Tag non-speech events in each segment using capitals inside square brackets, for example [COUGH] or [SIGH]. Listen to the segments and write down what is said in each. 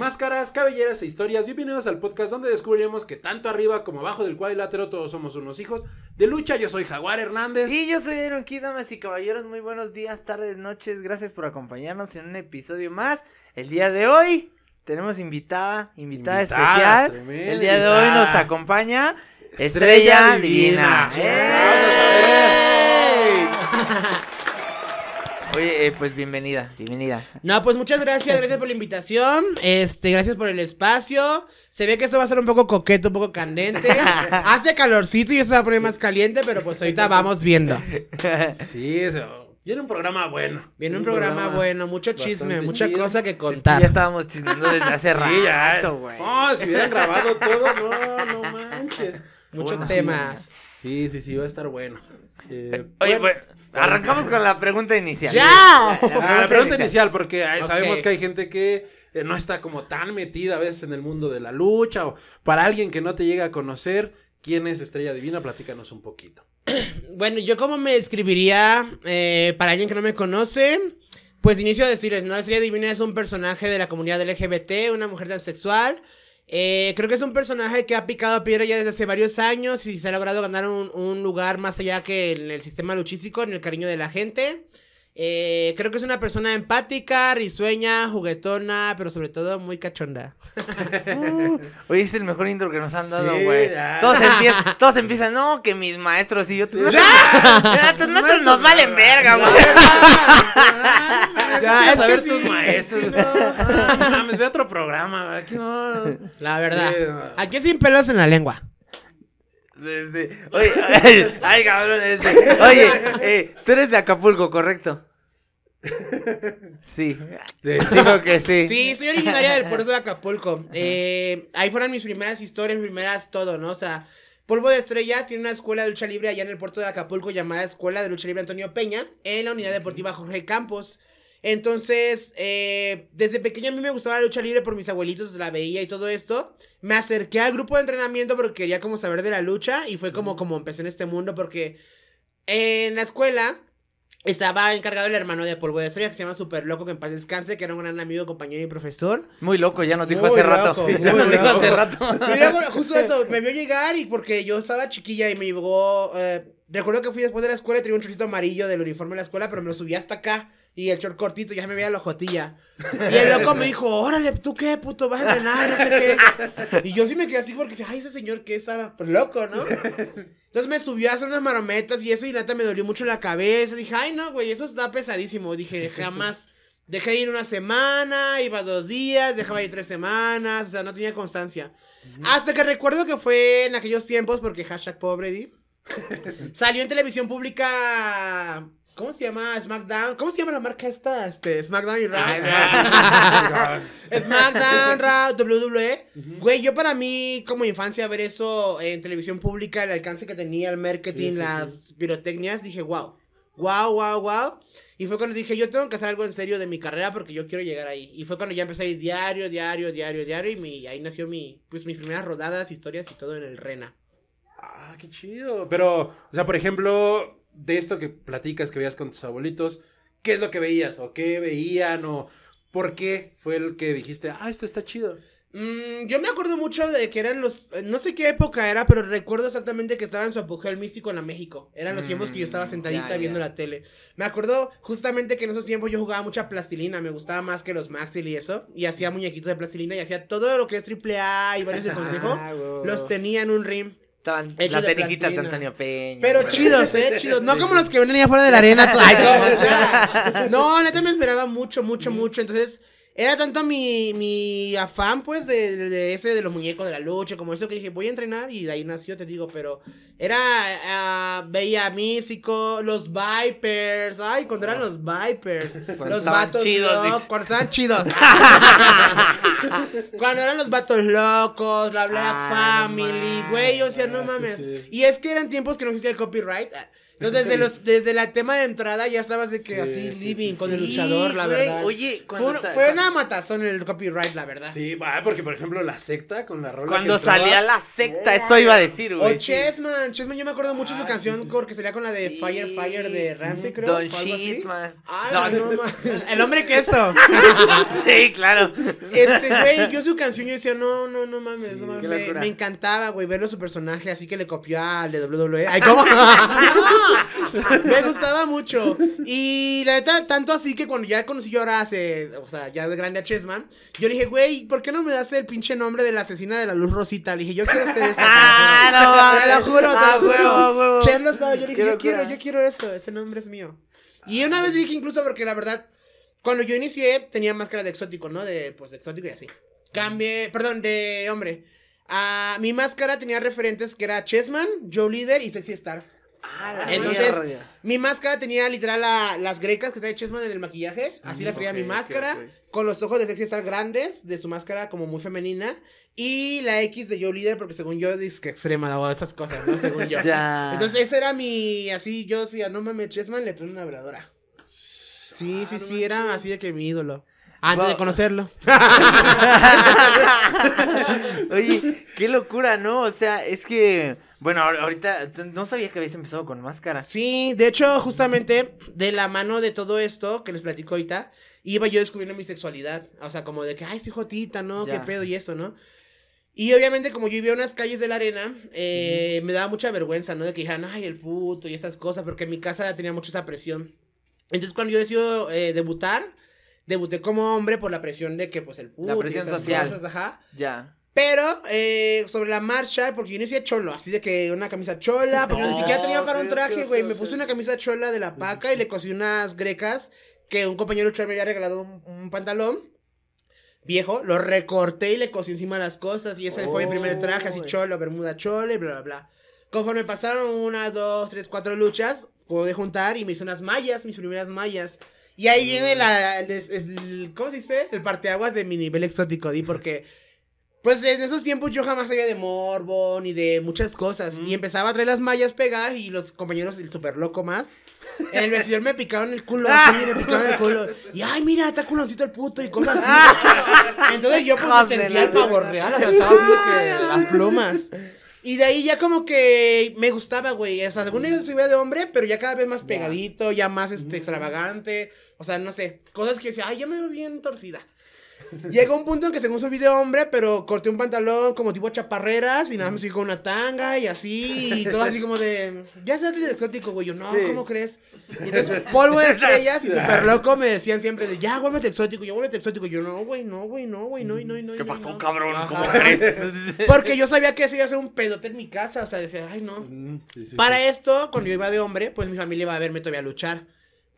Máscaras, cabelleras e historias, bienvenidos al podcast donde descubriremos que tanto arriba como abajo del cuadrilátero todos somos unos hijos de lucha. Yo soy Jaguar Hernández. Y yo soy Aaron damas y caballeros, muy buenos días, tardes, noches, gracias por acompañarnos en un episodio más. El día de hoy tenemos invitada, invitada, especial. El día de hoy nos acompaña Estrella, Divina. Oye, eh, pues bienvenida, bienvenida. No, pues muchas gracias, gracias [LAUGHS] por la invitación, este, gracias por el espacio. Se ve que esto va a ser un poco coqueto, un poco candente. [LAUGHS] Hace calorcito y eso va a poner más caliente, pero pues ahorita [LAUGHS] vamos viendo. Sí, eso. Viene un programa bueno. Viene un, programa, bueno, mucho chisme, mucha cosa que contar. Ya estábamos chismeando desde hace rato, güey. no, si hubieran grabado todo, no, no manches. Muchos temas. Sí, sí, sí, va a estar bueno. Eh, Oye, bueno. Pues, Arrancamos con la pregunta inicial. ¡Ya! La, ah, pregunta, inicial. porque sabemos que hay gente que eh, no está como tan metida a veces en el mundo de la lucha o para alguien que no te llega a conocer, ¿quién es Estrella Divina? Platícanos un poquito. [CLEARS THROAT] bueno, yo como me escribiría eh, para alguien que no me conoce, pues inicio a decirles, ¿no? Estrella Divina es un personaje de la comunidad LGBT, una mujer transexual eh, creo que es un personaje que ha picado piedra ya desde hace varios años y se ha logrado ganar un, un lugar más allá que en el sistema luchístico, en el cariño de la gente. Eh, creo que es una persona empática, risueña, juguetona, pero sobre todo muy cachonda. [LAUGHS] Oye, es el mejor intro que nos han dado, güey. todos, empiezan, [LAUGHS] todos empiezan, no, que mis maestros y yo. Tus [LAUGHS] tus maestros nos valen verga, güey. Ya, es que sí, tus maestros. mames, ve otro programa, güey no. La verdad. Aquí sin pelos en la lengua. Desde, oye, ay, ay, cabrón, este. Oye, eh, tú eres de Acapulco, ¿correcto? [LAUGHS] Sí, digo que sí. [LAUGHS] Sí, soy originaria del puerto de Acapulco. Eh, ahí fueron mis primeras historias, mis primeras todo, ¿no? O sea, Polvo de Estrellas tiene una escuela de lucha libre allá en el puerto de Acapulco llamada Escuela de Lucha Libre Antonio Peña en la unidad deportiva Jorge Campos. Entonces, eh, desde pequeño a mí me gustaba la lucha libre por mis abuelitos, la veía y todo esto. Me acerqué al grupo de entrenamiento porque quería como saber de la lucha y fue como, como empecé en este mundo porque en la escuela estaba encargado el hermano de Polvo de Soria que se llama Super Loco, que en paz descanse, que era un gran amigo, compañero y profesor. Muy loco, ya nos dijo hace rato. [LAUGHS] Muy ya nos dijo hace rato. justo eso, me vio llegar y porque yo estaba chiquilla y me llegó. Eh, recuerdo que fui después de la escuela y traía un chorcito amarillo del uniforme de la escuela, pero me lo subí hasta acá. Y el short cortito ya me veía la ojotilla. Y el loco me dijo, órale, ¿tú qué, puto? Vas a entrenar, no sé qué. Y yo sí me quedé así porque dije ay, ese señor que estaba pues loco, ¿no? Entonces me subió a hacer unas marometas y eso, y neta me dolió mucho la cabeza. Dije, ay, no, güey, eso está pesadísimo. Dije, jamás. Dejé ir una semana, iba dos días, dejaba ir tres semanas, o sea, no tenía constancia. Hasta que recuerdo que fue en aquellos tiempos, porque hashtag pobre, ¿di? Salió en televisión pública ¿Cómo se llama SmackDown? ¿Cómo se llama la marca esta? Este, SmackDown y Raw. Ah, [LAUGHS] SmackDown, Raw, WWE. Güey, yo para mí, como infancia, ver eso en televisión pública, el alcance que tenía el marketing, las pirotecnias, dije, wow. Wow, wow, wow. Y fue cuando dije, yo tengo que hacer algo en serio de mi carrera porque yo quiero llegar ahí. Y fue cuando ya empecé a diario, diario, diario, diario. Y ahí nació mi, pues, mis primeras rodadas, historias y todo en el Rena. Ah, qué chido. Pero, o sea, por ejemplo, de esto que platicas que veías con tus abuelitos, ¿qué es lo que veías? ¿O qué veían? ¿O por qué fue el que dijiste, ah, esto está chido? Mm, yo me acuerdo mucho de que eran los. Eh, no sé qué época era, pero recuerdo exactamente que estaba en su apogeo el místico en la México. Eran los tiempos que yo estaba mm, sentadita viendo la tele. Me acuerdo justamente que en esos tiempos yo jugaba mucha plastilina. Me gustaba más que los Maxil y eso. Y hacía muñequitos de plastilina y hacía todo lo que es triple A y varios de [LAUGHS] consejo. Ah, los tenía en un rim las cenicitas de Antonio Peña. Pero chidos, eh, chidos. No como los que venían afuera de la arena. [LAUGHS] no, neta me esperaba mucho, mucho, mucho. Entonces, era tanto mi, afán, pues, de, de, ese, de los muñecos de la lucha, como eso que dije, voy a entrenar y de ahí nació, te digo, pero era, uh, veía a Místico, los Vipers. Ay, cuando eran los Vipers. [LAUGHS] los vatos chidos, Cuando estaban chidos. [LAUGHS] cuando eran los vatos locos, la Black ah, Family, güey. O sea, no mames. Y es que eran tiempos que no existía el copyright. Entonces, desde, los, desde la tema de entrada ya estabas de que así living con el luchador, la verdad. Oye, fue, una matazón el copyright, la verdad. Sí, porque por ejemplo la secta con la rola. Cuando salía la secta, eso iba a decir, güey. O Chessman, Chesman yo me acuerdo mucho de su ah, canción porque sería con la de Fire Fire de Ramsey, creo. Don Shit, man. Ah, no, no, [LAUGHS] [LAUGHS] El hombre queso. [LAUGHS] sí, claro. Este, güey, yo su canción yo decía, no, no, no mames, no mames. Me, encantaba, güey, verlo su personaje, así que le copió a de WWE. Ay, ¿cómo? me gustaba mucho. Y la neta, tanto así que cuando ya conocí yo ahora hace, o sea, ya de grande a Chessman, yo le dije, güey, ¿por qué no me das el pinche nombre de la asesina de la luz rosita? Le dije, yo quiero ser esa. ah, lo juro, Ah, ah, huevo, huevo. yo dije, yo quiero, yo quiero eso, ese nombre es mío. Y una vez dije incluso porque la verdad, cuando yo inicié tenía máscara de exótico, ¿no? De pues exótico y así. Cambié, perdón, de hombre. A ah, mi máscara tenía referentes que era Chessman, Joe Leader y Sexy Star. Ah, Entonces, mi máscara tenía literal a las grecas que trae Chessman en el maquillaje. Así la mm, traía mi máscara. Con los ojos de Sexy Star grandes, de su máscara como muy femenina. Y la X de yo líder, porque según yo, es que extrema o esas cosas, ¿no? Según yo. [LAUGHS] Entonces, ese era mi. Así, yo decía, no mames, Chesman, le pone una verdadora Sí, ah, sí, sí, era así de que mi ídolo. Antes de conocerlo. [LAUGHS] Oye, qué locura, ¿no? O sea, es que. Bueno, ahorita no sabía que habías empezado con máscara. Sí, de hecho, justamente de la mano de todo esto que les platico ahorita, iba yo descubriendo mi sexualidad. O sea, como de que, ay, soy jotita, ¿no? ¿Qué pedo y eso, no? Y obviamente, como yo vivía en unas calles de la arena, eh, me daba mucha vergüenza, ¿no? De que dijeran, ay, el puto y esas cosas, porque en mi casa tenía mucha esa presión. Entonces, cuando yo decido eh, debutar, debuté como hombre por la presión de que, pues, el puto. La presión social. ajá. Ya. Pero eh, sobre la marcha, porque yo no cholo, así de que una camisa chola, [LAUGHS] porque ni siquiera tenía para un traje, güey. Me puse una camisa chola de la paca y le cosí unas grecas que un compañero me había regalado un pantalón viejo, lo recorté y le cosí encima las cosas. Y ese fue mi primer traje, así oh, cholo, bermuda chole y bla, bla, bla. Conforme pasaron una, dos, tres, cuatro luchas, pude juntar y me hice unas mallas, mis primeras mallas. Y ahí viene la, el, ¿cómo se dice? El parteaguas de mi nivel exótico, di, porque... Pues en esos tiempos yo jamás sabía de morbo ni de muchas cosas. Y empezaba a traer las mallas pegadas y los compañeros, el super loco más, el vestidor me picaron el culo, [LAUGHS] así, me picaron el culo. Y ay, mira, está culoncito el puto y cosas así. [LAUGHS] Entonces yo pues sentía el pavo real, estaba haciendo que [LAUGHS] las plumas. Y de ahí ya como que me gustaba, güey. O sea, según yo se de hombre, pero ya cada vez más pegadito, ya más este, extravagante. O sea, no sé, cosas que decía, ay, ya me veo bien torcida. [LAUGHS] Llegó un punto en que según subí de hombre, pero corté un pantalón como tipo chaparreras y nada más me subí con una tanga y así, y todo así como de, ya seas de exótico, güey. Yo, no, ¿cómo crees? Y entonces, polvo de estrellas y súper [LAUGHS] loco me decían siempre de, ya, vuélvete exótico, ya, vuélvete exótico. Yo, no, güey, no, güey, no, güey, no, no, no. ¿Qué pasó, no. cabrón? ¿Cómo crees? [LAUGHS] Porque yo sabía que eso iba a ser un pedote en mi casa, o sea, decía, ay, no. Para esto, cuando yo iba de hombre, pues mi familia iba a verme todavía a luchar.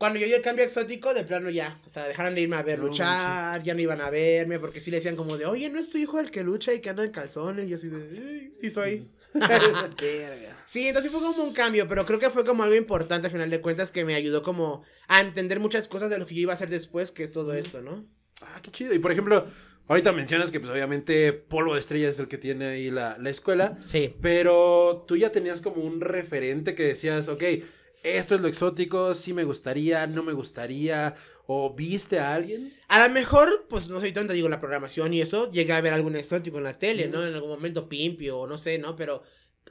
Cuando yo di el cambio exótico, de plano ya, o sea, dejaron de irme a ver luchar, ya no iban a verme, porque sí le decían como de, oye, ¿no es tu hijo el que lucha y que anda en calzones? Y yo así de, sí soy. [LAUGHS] sí, entonces fue como un cambio, pero creo que fue como algo importante al final de cuentas que me ayudó como a entender muchas cosas de lo que yo iba a hacer después, que es todo esto, ¿no? Ah, qué chido. Y por ejemplo, ahorita mencionas que pues obviamente Polo de Estrella es el que tiene ahí la, la escuela. Sí. Pero tú ya tenías como un referente que decías, ok esto es lo exótico, sí me gustaría, no me gustaría, o viste a alguien. A lo mejor, pues no soy tonta, digo, la programación y eso, llega a ver algún exótico en la tele, ¿no? En algún momento Pimpio, o no sé, ¿no? Pero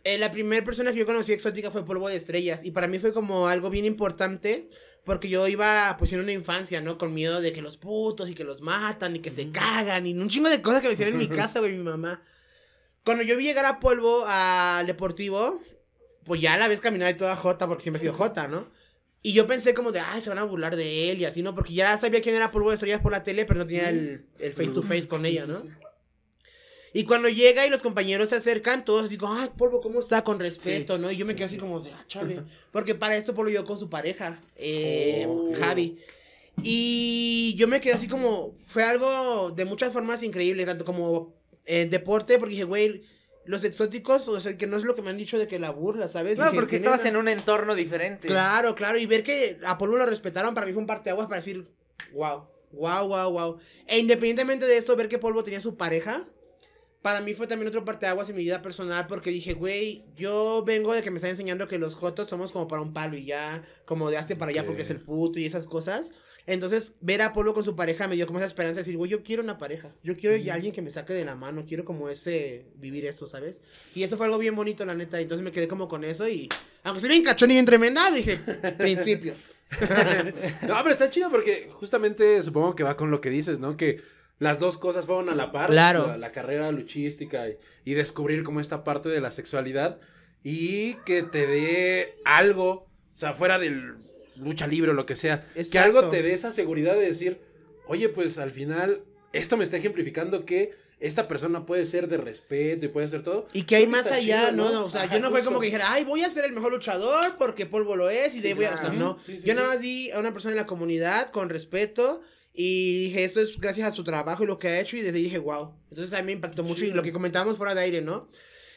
eh, la primera persona que yo conocí exótica fue Polvo de Estrellas, y para mí fue como algo bien importante, porque yo iba, pues en una infancia, ¿no? Con miedo de que los putos, y que los matan, y que se cagan, y un chingo de cosas que me hicieron en mi [LAUGHS] casa, güey, mi mamá. Cuando yo vi llegar a Polvo al Deportivo, pues ya la ves caminar y toda Jota, porque siempre ha sido Jota, ¿no? Y yo pensé como de, ay, se van a burlar de él y así, ¿no? Porque ya sabía quién era Polvo de Sorias por la tele, pero no tenía el, mm. face to face con ella, ¿no? Y cuando llega y los compañeros se acercan, todos así como, ay, Polvo, ¿cómo está? Con respeto, ¿no? Y yo me quedé así como de, ah, chale. Porque para esto Polvo llegó con su pareja, eh, oh. Javi. Y yo me quedé así como, fue algo de muchas formas increíble, tanto como eh, deporte, porque dije, güey los exóticos, o sea, que no es lo que me han dicho de que la burla, ¿sabes? No, porque estabas en un entorno diferente. Claro, claro, y ver que a Polvo lo respetaron para mí fue un parte de aguas para decir, wow, wow, wow, wow. E independientemente de eso, ver que Polvo tenía su pareja, para mí fue también otro parte de aguas en mi vida personal porque dije, güey, yo vengo de que me están enseñando que los jotos somos como para un palo y ya, como de hazte para allá porque es el puto y esas cosas. Entonces, ver a Polo con su pareja me dio como esa esperanza de decir, güey, yo quiero una pareja. Yo quiero alguien que me saque de la mano. Quiero como ese, vivir eso, ¿sabes? Y eso fue algo bien bonito, la neta. Entonces me quedé como con eso y, aunque se bien cachón y bien tremenda, dije, [LAUGHS] principios. [LAUGHS] no, pero está chido porque justamente supongo que va con lo que dices, ¿no? Que las dos cosas fueron a la par. Claro. La, carrera luchística y, y descubrir como esta parte de la sexualidad y que te dé algo, o sea, fuera del lucha libre o lo que sea, que algo te dé esa seguridad de decir, oye, pues al final, esto me está ejemplificando que esta persona puede ser de respeto y puede ser todo. Y que hay más allá, ¿no? ¿no? O sea, yo no fue como que dijera, ay, voy a ser el mejor luchador porque Polvo lo es y de ahí voy a. O sea, no. yo nada más di a una persona de la comunidad con respeto. Y dije, esto es gracias a su trabajo y lo que ha hecho. Y desde ahí dije, wow. Entonces a mí me impactó mucho. y lo que comentábamos fuera de aire, ¿no?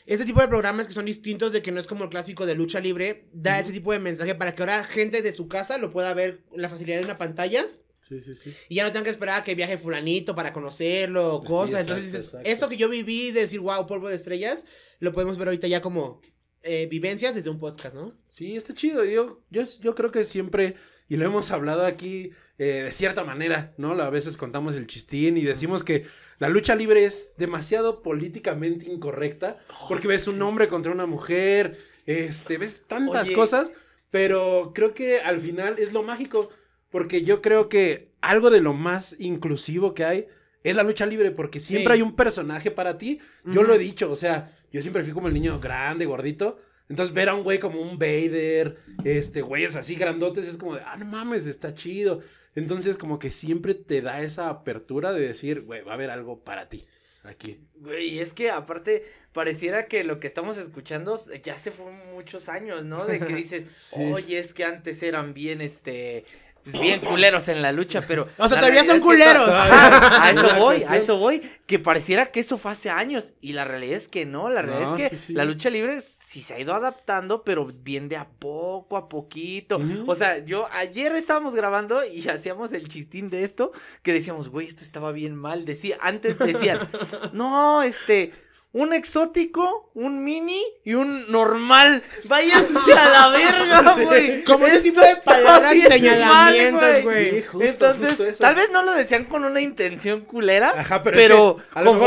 Ese tipo de programas que son distintos de que no es como el clásico de lucha libre, da ese tipo de mensaje para que ahora gente de su casa lo pueda ver en la facilidad de una pantalla. Sí, sí, sí. Y ya no tengan que esperar a que viaje fulanito para conocerlo o cosas. Entonces eso que yo viví de decir, wow, polvo de estrellas, lo podemos ver ahorita ya como eh, vivencias desde un podcast, ¿no? Sí, está chido. Yo, yo, yo creo que siempre, y lo hemos hablado aquí, eh, de cierta manera, ¿no? A veces contamos el chistín y decimos que la lucha libre es demasiado políticamente incorrecta, porque ves un hombre contra una mujer, este, ves tantas cosas, pero creo que al final es lo mágico, porque yo creo que algo de lo más inclusivo que hay es la lucha libre, porque siempre hay un personaje para ti, yo lo he dicho, o sea, yo siempre fui como el niño grande, gordito, entonces ver a un güey como un Vader, este, güeyes así grandotes, es como de, ah, no mames, está chido. Entonces, como que siempre te da esa apertura de decir, güey, va a haber algo para ti aquí. Güey, es que aparte pareciera que lo que estamos escuchando ya se fue muchos años, ¿no? De que [LAUGHS] dices, oye, es que antes eran bien, este, pues bien culeros en la lucha, pero. [LAUGHS] O sea, todavía son culeros. a eso voy, a eso voy. Que pareciera que eso fue hace años. Y la realidad es que no. La realidad es que la lucha libre sí se ha ido adaptando, pero bien de a poco a poquito. O sea, yo ayer estábamos grabando y hacíamos el chistín de esto. Que decíamos, güey, esto estaba bien mal. Decía, antes decían, [LAUGHS] no, este un exótico, un mini y un normal. Váyanse a la verga, [LAUGHS] güey. Como ese tipo de palabras señalamientos, güey. Entonces, tal vez no lo decían con una intención culera, Ajá, pero, pero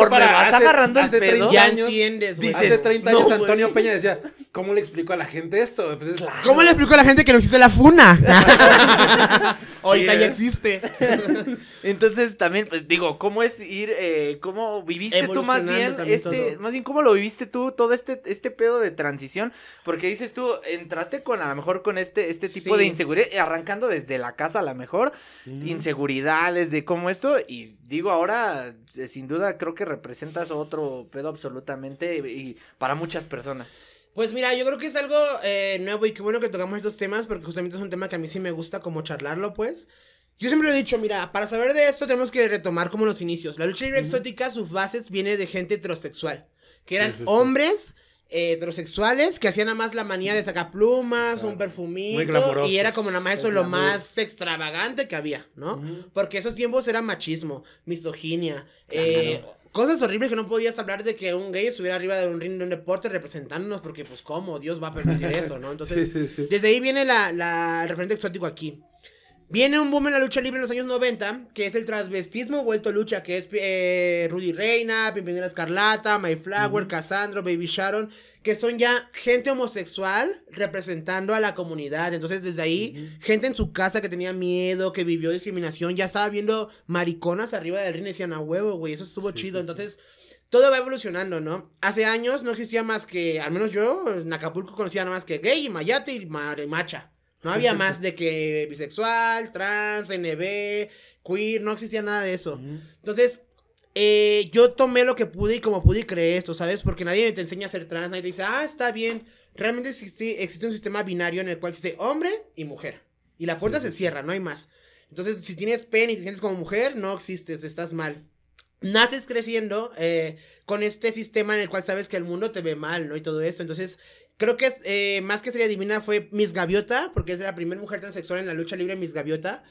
es vas agarrando el pedo, ya años, entiendes, güey. Hace 30 años Antonio Peña decía, ¿cómo le explico a la gente esto? Pues ¿Cómo le explico a la gente que no existe la funa? Ahorita [LAUGHS] ya existe. [LAUGHS] Entonces, también, pues digo, ¿cómo es ir, eh, cómo viviste tú más bien este más bien, ¿cómo lo viviste tú todo este, este pedo de transición? Porque dices tú, entraste con a lo mejor con este, este tipo de inseguridad, eh, arrancando desde la casa a lo mejor, inseguridades de cómo esto, y digo ahora, eh, sin duda creo que representas otro pedo absolutamente y, para muchas personas. Pues mira, yo creo que es algo eh, nuevo y qué bueno que tocamos estos temas porque justamente es un tema que a mí sí me gusta como charlarlo, pues. Yo siempre lo he dicho, mira, para saber de esto tenemos que retomar como los inicios. La lucha libre exótica, sus bases viene de gente heterosexual, que eran hombres eh, heterosexuales que hacían nada más la manía de sacar plumas, un perfumito, y era como nada más eso lo más extravagante que había, ¿no? Porque esos tiempos era machismo, misoginia, eh, cosas horribles que no podías hablar de que un gay estuviera arriba de un ring de un deporte representándonos, porque pues cómo, Dios va a permitir eso, ¿no? [LAUGHS] Entonces, desde ahí viene la, la, el referente exótico aquí. Viene un boom en la lucha libre en los años 90, que es el transvestismo vuelto lucha, que es eh, Rudy Reina, Pimpinela Escarlata, Mayflower, Flower, Baby Sharon, que son ya gente homosexual representando a la comunidad. Entonces, desde ahí, gente en su casa que tenía miedo, que vivió discriminación, ya estaba viendo mariconas arriba del ring y decían, a huevo, güey, eso estuvo chido. Entonces, todo va evolucionando, ¿no? Hace años no existía más que, al menos yo, en Acapulco conocía nada más que gay y mayate y macha. No había más de que bisexual, trans, NB, queer, no existía nada de eso. Entonces, eh, yo tomé lo que pude y como pude creer esto, ¿sabes? Porque nadie te enseña a ser trans, nadie te dice, ah, está bien. Realmente existe, un sistema binario en el cual existe hombre y mujer. Y la puerta se cierra, no hay más. Entonces, si tienes pene y te sientes como mujer, no existes, estás mal. Naces creciendo eh, con este sistema en el cual sabes que el mundo te ve mal, ¿no? Y todo eso, Entonces, Creo que eh, más que sería divina fue Miss Gaviota, porque es la primera mujer transexual en la lucha libre Miss Gaviota.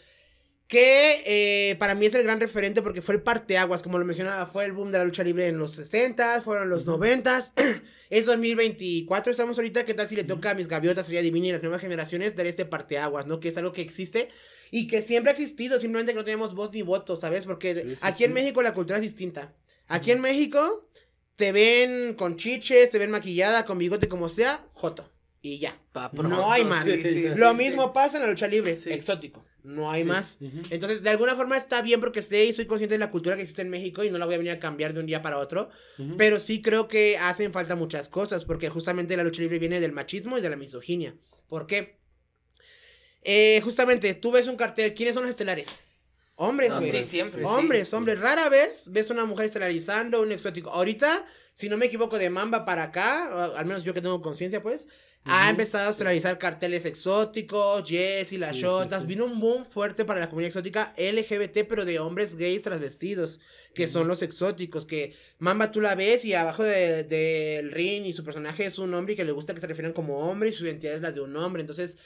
Que eh, para mí es el gran referente porque fue el parteaguas, como lo mencionaba, fue el boom de la lucha libre en los 60, fueron los 90, [CLEARS THROAT] es 2024, estamos ahorita, ¿qué tal si le toca a mis Gaviota, sería divina y las nuevas generaciones dar este parteaguas, ¿no? Que es algo que existe y que siempre ha existido, simplemente que no tenemos voz ni voto, ¿sabes? Porque aquí en México la cultura es distinta. Aquí en México te ven con chiches, te ven maquillada, con bigote, como sea, Joto. Y ya. no hay más. Lo mismo pasa en la lucha libre, exótico. No hay más. Entonces, de alguna forma está bien porque sé y soy consciente de la cultura que existe en México y no la voy a venir a cambiar de un día para otro. Pero sí creo que hacen falta muchas cosas porque justamente la lucha libre viene del machismo y de la misoginia. ¿Por qué? Eh, justamente, tú ves un cartel, ¿quiénes son los estelares? Hombres, siempre. Hombres, hombres. Rara vez ves una mujer esterilizando un exótico. Ahorita, si no me equivoco, de Mamba para acá, al menos yo que tengo conciencia, pues, ha empezado a esterilizar carteles exóticos, Jess y las Vino un boom fuerte para la comunidad exótica LGBT, pero de hombres gays transvestidos, que son los exóticos. Que Mamba tú la ves y abajo del de, ring y su personaje es un hombre y que le gusta que se refieran como hombre y su identidad es la de un hombre. Entonces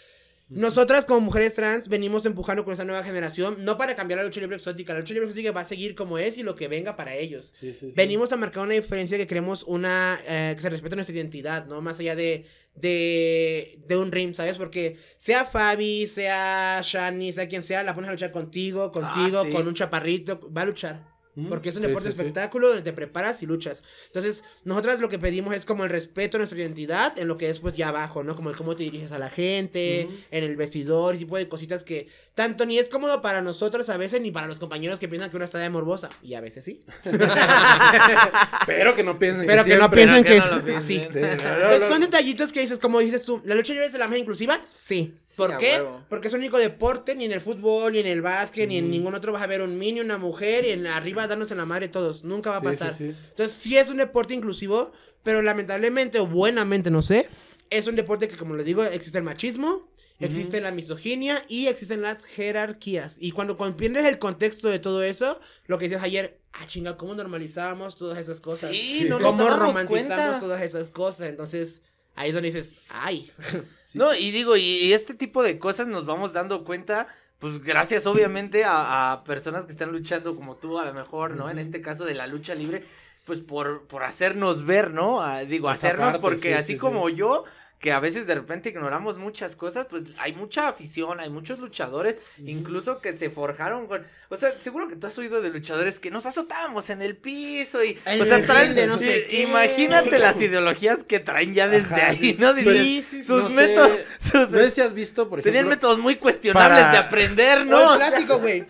nosotras como mujeres trans venimos empujando con esa nueva generación, no para cambiar la lucha libre exótica, la lucha libre exótica va a seguir como es y lo que venga para ellos. Venimos a marcar una diferencia que queremos una, eh, que se respete nuestra identidad, ¿no? Más allá de, de, un rim, ¿sabes? Porque sea Fabi, sea Shani, sea quien sea, la pones a luchar contigo, contigo, ah, con un chaparrito, va a luchar. Porque es un deporte espectáculo donde te preparas y luchas. Entonces, nosotras lo que pedimos es como el respeto a nuestra identidad en lo que es pues ya abajo, ¿no? Como el cómo te diriges a la gente, en el vestidor, tipo de cositas que tanto ni es cómodo para nosotros a veces ni para los compañeros que piensan que una está de morbosa. Y a veces sí. [LAUGHS] Pero que no piensen que, no piensen que, no es [LAUGHS] son detallitos que dices, como dices tú, ¿la lucha libre es de la más inclusiva? Sí. ¿Por qué? Porque es el único deporte, ni en el fútbol, ni en el básquet, ni en ningún otro vas a ver un mini, una mujer, y en, arriba danos en la madre todos. Nunca va a pasar. Entonces, sí es un deporte inclusivo, pero lamentablemente o buenamente, no sé, es un deporte que, como les digo, existe el machismo, existe la misoginia y existen las jerarquías. Y cuando comprendes el contexto de todo eso, lo que decías ayer, ah, chinga, ¿cómo normalizamos todas esas cosas? Sí, no ¿Cómo romantizamos cuenta? todas esas cosas? Entonces, ahí es donde dices, ay. [LAUGHS] No, y digo, y, este tipo de cosas nos vamos dando cuenta, pues gracias obviamente a, personas que están luchando como tú, a lo mejor, ¿no? En este caso de la lucha libre, pues por, por hacernos ver, ¿no? digo, hacernos, porque así como yo, que a veces de repente ignoramos muchas cosas, pues hay mucha afición, hay muchos luchadores, incluso que se forjaron con, o sea, seguro que tú has oído de luchadores que nos azotábamos en el piso y, o sea, traen de no sé Imagínate las [LAUGHS] ideologías que traen ya desde ahí, ¿no? sus métodos, no sé si has visto, por ejemplo. Tenían métodos muy cuestionables de aprender, ¿no? clásico, güey.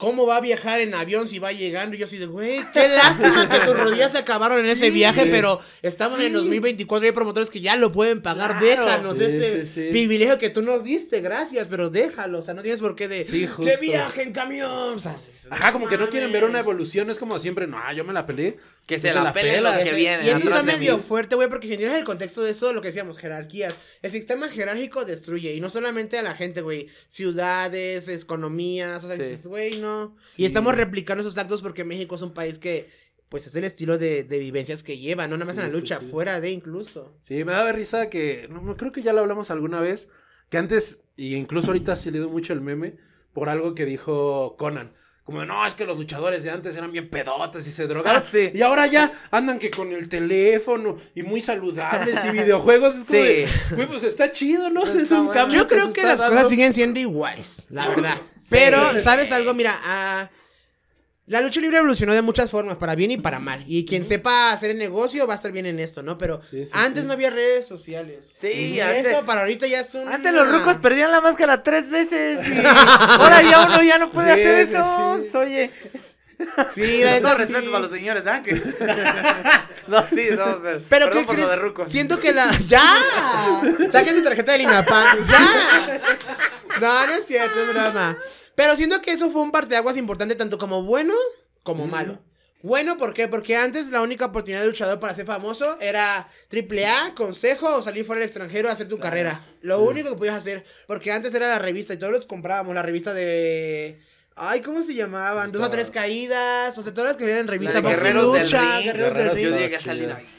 ¿Cómo va a viajar en avión si va llegando? Y yo así de, güey, qué lástima que tus rodillas se acabaron en ese viaje, pero estamos en 2024 y hay promotores que ya lo pueden pagar. déjanos ese privilegio que tú nos diste, gracias, pero déjalo. O sea, no tienes por qué de, que viaje en camión. Ajá, como que no quieren ver una evolución. Es como siempre, no, yo me la peleé. Que se, la, la los que vienen. Y eso está medio fuerte, güey, porque si entiendes el contexto de eso, lo que decíamos, jerarquías. El sistema jerárquico destruye, y no solamente a la gente, güey, ciudades, economías, o sea, güey, no. Y estamos replicando esos actos porque México es un país que, pues, es el estilo de, vivencias que lleva, no nada más en la lucha, fuera de incluso. Sí, me daba risa que, no, creo que ya lo hablamos alguna vez, que antes, e incluso ahorita ha salido mucho el meme, por algo que dijo Conan como, no, es que los luchadores de antes eran bien pedotas y se drogaban. Ah, y ahora ya andan que con el teléfono y muy saludables y [LAUGHS] videojuegos. Es como pues está chido, ¿no? es cambio. Yo creo que, las cosas siguen siendo iguales, la verdad. [LAUGHS] Pero, ¿sabes algo? Mira, ah, la lucha libre evolucionó de muchas formas, para bien y para mal. Y quien sepa hacer el negocio va a estar bien en esto, ¿no? Pero antes no había redes sociales. Sí, antes, eso para ahorita ya es un. Antes los rucos perdían la máscara tres veces. Y [LAUGHS] ahora ya uno ya no puede hacer eso. Oye. Sí, [LAUGHS] la no, respeto para los señores, ¿ah? [LAUGHS] no, sí, no, pero. qué de Siento que la. ¡Ya! Sáquen su tarjeta de Linapan. ¡Ya! No, no es cierto, es drama. Pero siento que eso fue un parteaguas importante, tanto como bueno como malo. Bueno, ¿por qué? Porque antes la única oportunidad de luchador para ser famoso era triple A, consejo o salir fuera del extranjero a hacer tu carrera. Lo único que podías hacer, porque antes era la revista y todos los comprábamos, la revista de... Ay, ¿cómo se llamaban? Dos a tres caídas, o sea, todas las que eran revistas Guerreros lucha, Guerreros,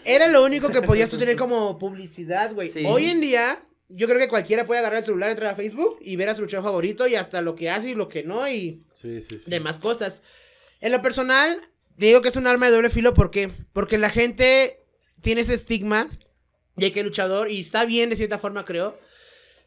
Era lo único que podías tener como publicidad, güey. Hoy en día yo creo que cualquiera puede agarrar el celular, entrar a Facebook y ver a su luchador favorito y hasta lo que hace y lo que no y demás cosas. En lo personal, digo que es un arma de doble filo, ¿por qué? Porque la gente tiene ese estigma de que el luchador, y está bien de cierta forma, creo,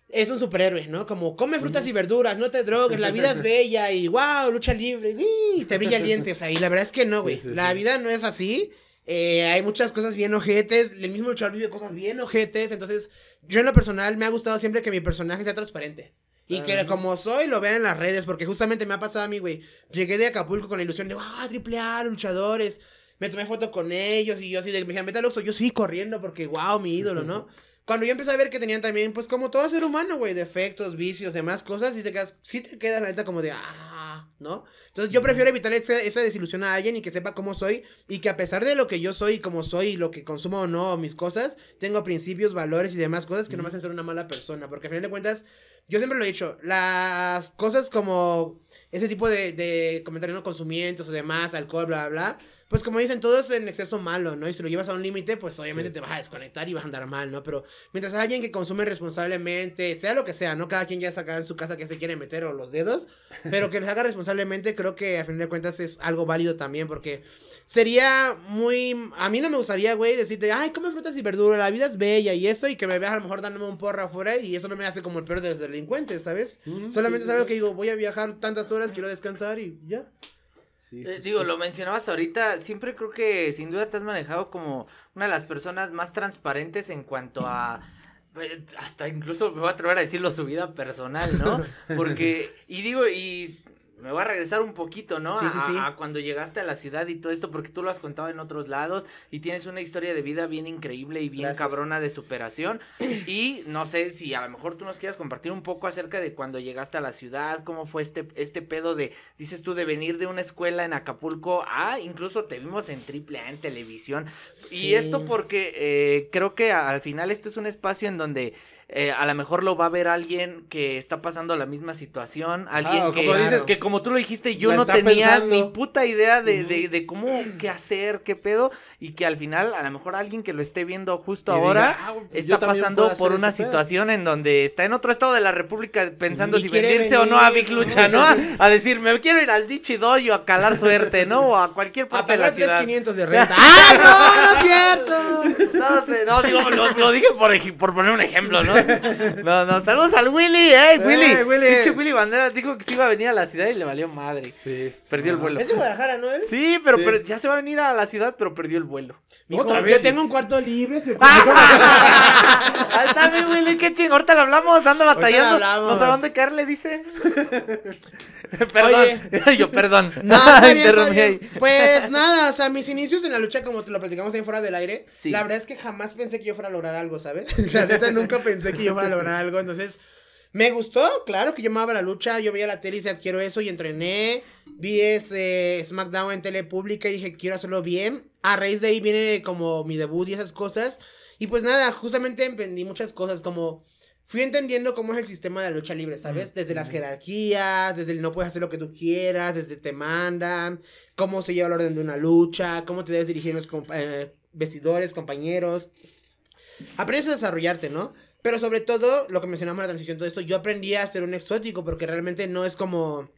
es un superhéroe, ¿no? Como come frutas y verduras, no te drogues, la vida es [LAUGHS] bella y wow, lucha libre, y te brilla el diente. O sea, y la verdad es que no, güey. la vida no es así. Eh, hay muchas cosas bien ojetes. El mismo luchador vive cosas bien ojetes. Entonces, yo en lo personal me ha gustado siempre que mi personaje sea transparente. Y que como soy lo vean en las redes, porque justamente me ha pasado a mí, güey. Llegué de Acapulco con la ilusión de, wow ah, triplear luchadores. Me tomé foto con ellos y yo así de, me dije, soy. yo sí corriendo porque, wow, mi ídolo, ¿no? Cuando yo empecé a ver que tenían también, pues como todo ser humano, güey, defectos, vicios, demás cosas, y te quedas, sí te quedas la neta como de, ah, ¿no? Entonces yo prefiero evitar esa, esa desilusión a alguien y que sepa cómo soy y que a pesar de lo que yo soy, y cómo soy, y lo que consumo o no, mis cosas, tengo principios, valores y demás cosas que no me hacen ser una mala persona, porque al final de cuentas, yo siempre lo he dicho, las cosas como ese tipo de, comentarios no consumientes o demás, alcohol, bla, bla, bla pues como dicen, todo es en exceso malo, ¿no? Y si lo llevas a un límite, pues obviamente te vas a desconectar y vas a andar mal, ¿no? Pero mientras hay alguien que consume responsablemente, sea lo que sea, ¿no? Cada quien ya saca en su casa que se quiere meter o los dedos, [LAUGHS] pero que lo haga responsablemente, creo que a fin de cuentas es algo válido también, porque sería muy... A mí no me gustaría, güey, decirte, ay, come frutas y verduras, la vida es bella y eso, y que me veas a lo mejor dándome un porra afuera y eso no me hace como el peor de los delincuentes, ¿sabes? Mm, Solamente es algo que digo, voy a viajar tantas horas, quiero descansar y ya. Eh, digo, lo mencionabas ahorita, siempre creo que sin duda te has manejado como una de las personas más transparentes en cuanto a eh, hasta incluso me voy a atrever a decirlo su vida personal, ¿no? [LAUGHS] Porque, y digo, y me voy a regresar un poquito, ¿no? A, cuando llegaste a la ciudad y todo esto, porque tú lo has contado en otros lados y tienes una historia de vida bien increíble y bien cabrona de superación. Y no sé si a lo mejor tú nos quieras compartir un poco acerca de cuando llegaste a la ciudad, cómo fue este, este pedo de, dices tú, de venir de una escuela en Acapulco a, incluso te vimos en triple A en televisión. Y esto porque eh, creo que al final esto es un espacio en donde eh, a lo mejor lo va a ver alguien que está pasando la misma situación, alguien ah, que, como dices, que como tú lo dijiste, yo no tenía ni puta idea de, de, de, cómo, [CLEARS THROAT] qué hacer, qué pedo, y que al final a lo mejor alguien que lo esté viendo justo ahora ah, pues está pasando por una situación en donde está en otro estado de la República pensando si venderse o no a Big Lucha, ¿no? [LAUGHS] A, decir, me quiero ir al Dichidoyo a calar suerte, ¿no? O a cualquier parte a de la 500 de [LAUGHS] renta. ¡Ah, no, no es [LAUGHS] cierto! No sé, no, digo, lo, dije por, por poner un ejemplo, ¿no? [LAUGHS] No, no, saludos al Willy, ¿eh? Willy. Eh, Willy. Banderas Willy Bandera dijo que se iba a venir a la ciudad y le valió madre. Sí. Perdió el vuelo. Es de Guadalajara, ¿no? Él? Sí, pero, pero ya se va a venir a la ciudad, pero perdió el vuelo. Yo tengo un cuarto libre. Se... [LAUGHS] Ahí está mi Willy, qué chingón, Ahorita le hablamos, anda batallando. No sé a dónde caer, le dice. [LAUGHS] [LAUGHS] perdón. Oye. [LAUGHS] Yo, perdón. [LAUGHS] No, Pues nada, o sea, mis inicios en la lucha, como te lo platicamos ahí fuera del aire, sí. la verdad es que jamás pensé que yo fuera a lograr algo, ¿sabes? La neta nunca pensé que yo fuera a lograr algo. Entonces, me gustó, claro que yo me amaba la lucha. Yo veía la tele y decía, quiero eso y entrené. Vi ese SmackDown en tele pública y dije, quiero hacerlo bien. A raíz de ahí viene como mi debut y esas cosas. Y pues nada, justamente emprendí muchas cosas como fui entendiendo cómo es el sistema de la lucha libre, ¿sabes? Desde las jerarquías, desde el no puedes hacer lo que tú quieras, desde te mandan, cómo se lleva el orden de una lucha, cómo te debes dirigir en los eh, vestidores, compañeros. Aprendes a desarrollarte, ¿no? Pero sobre todo, lo que mencionamos en la transición, todo eso, yo aprendí a ser un exótico porque realmente no es como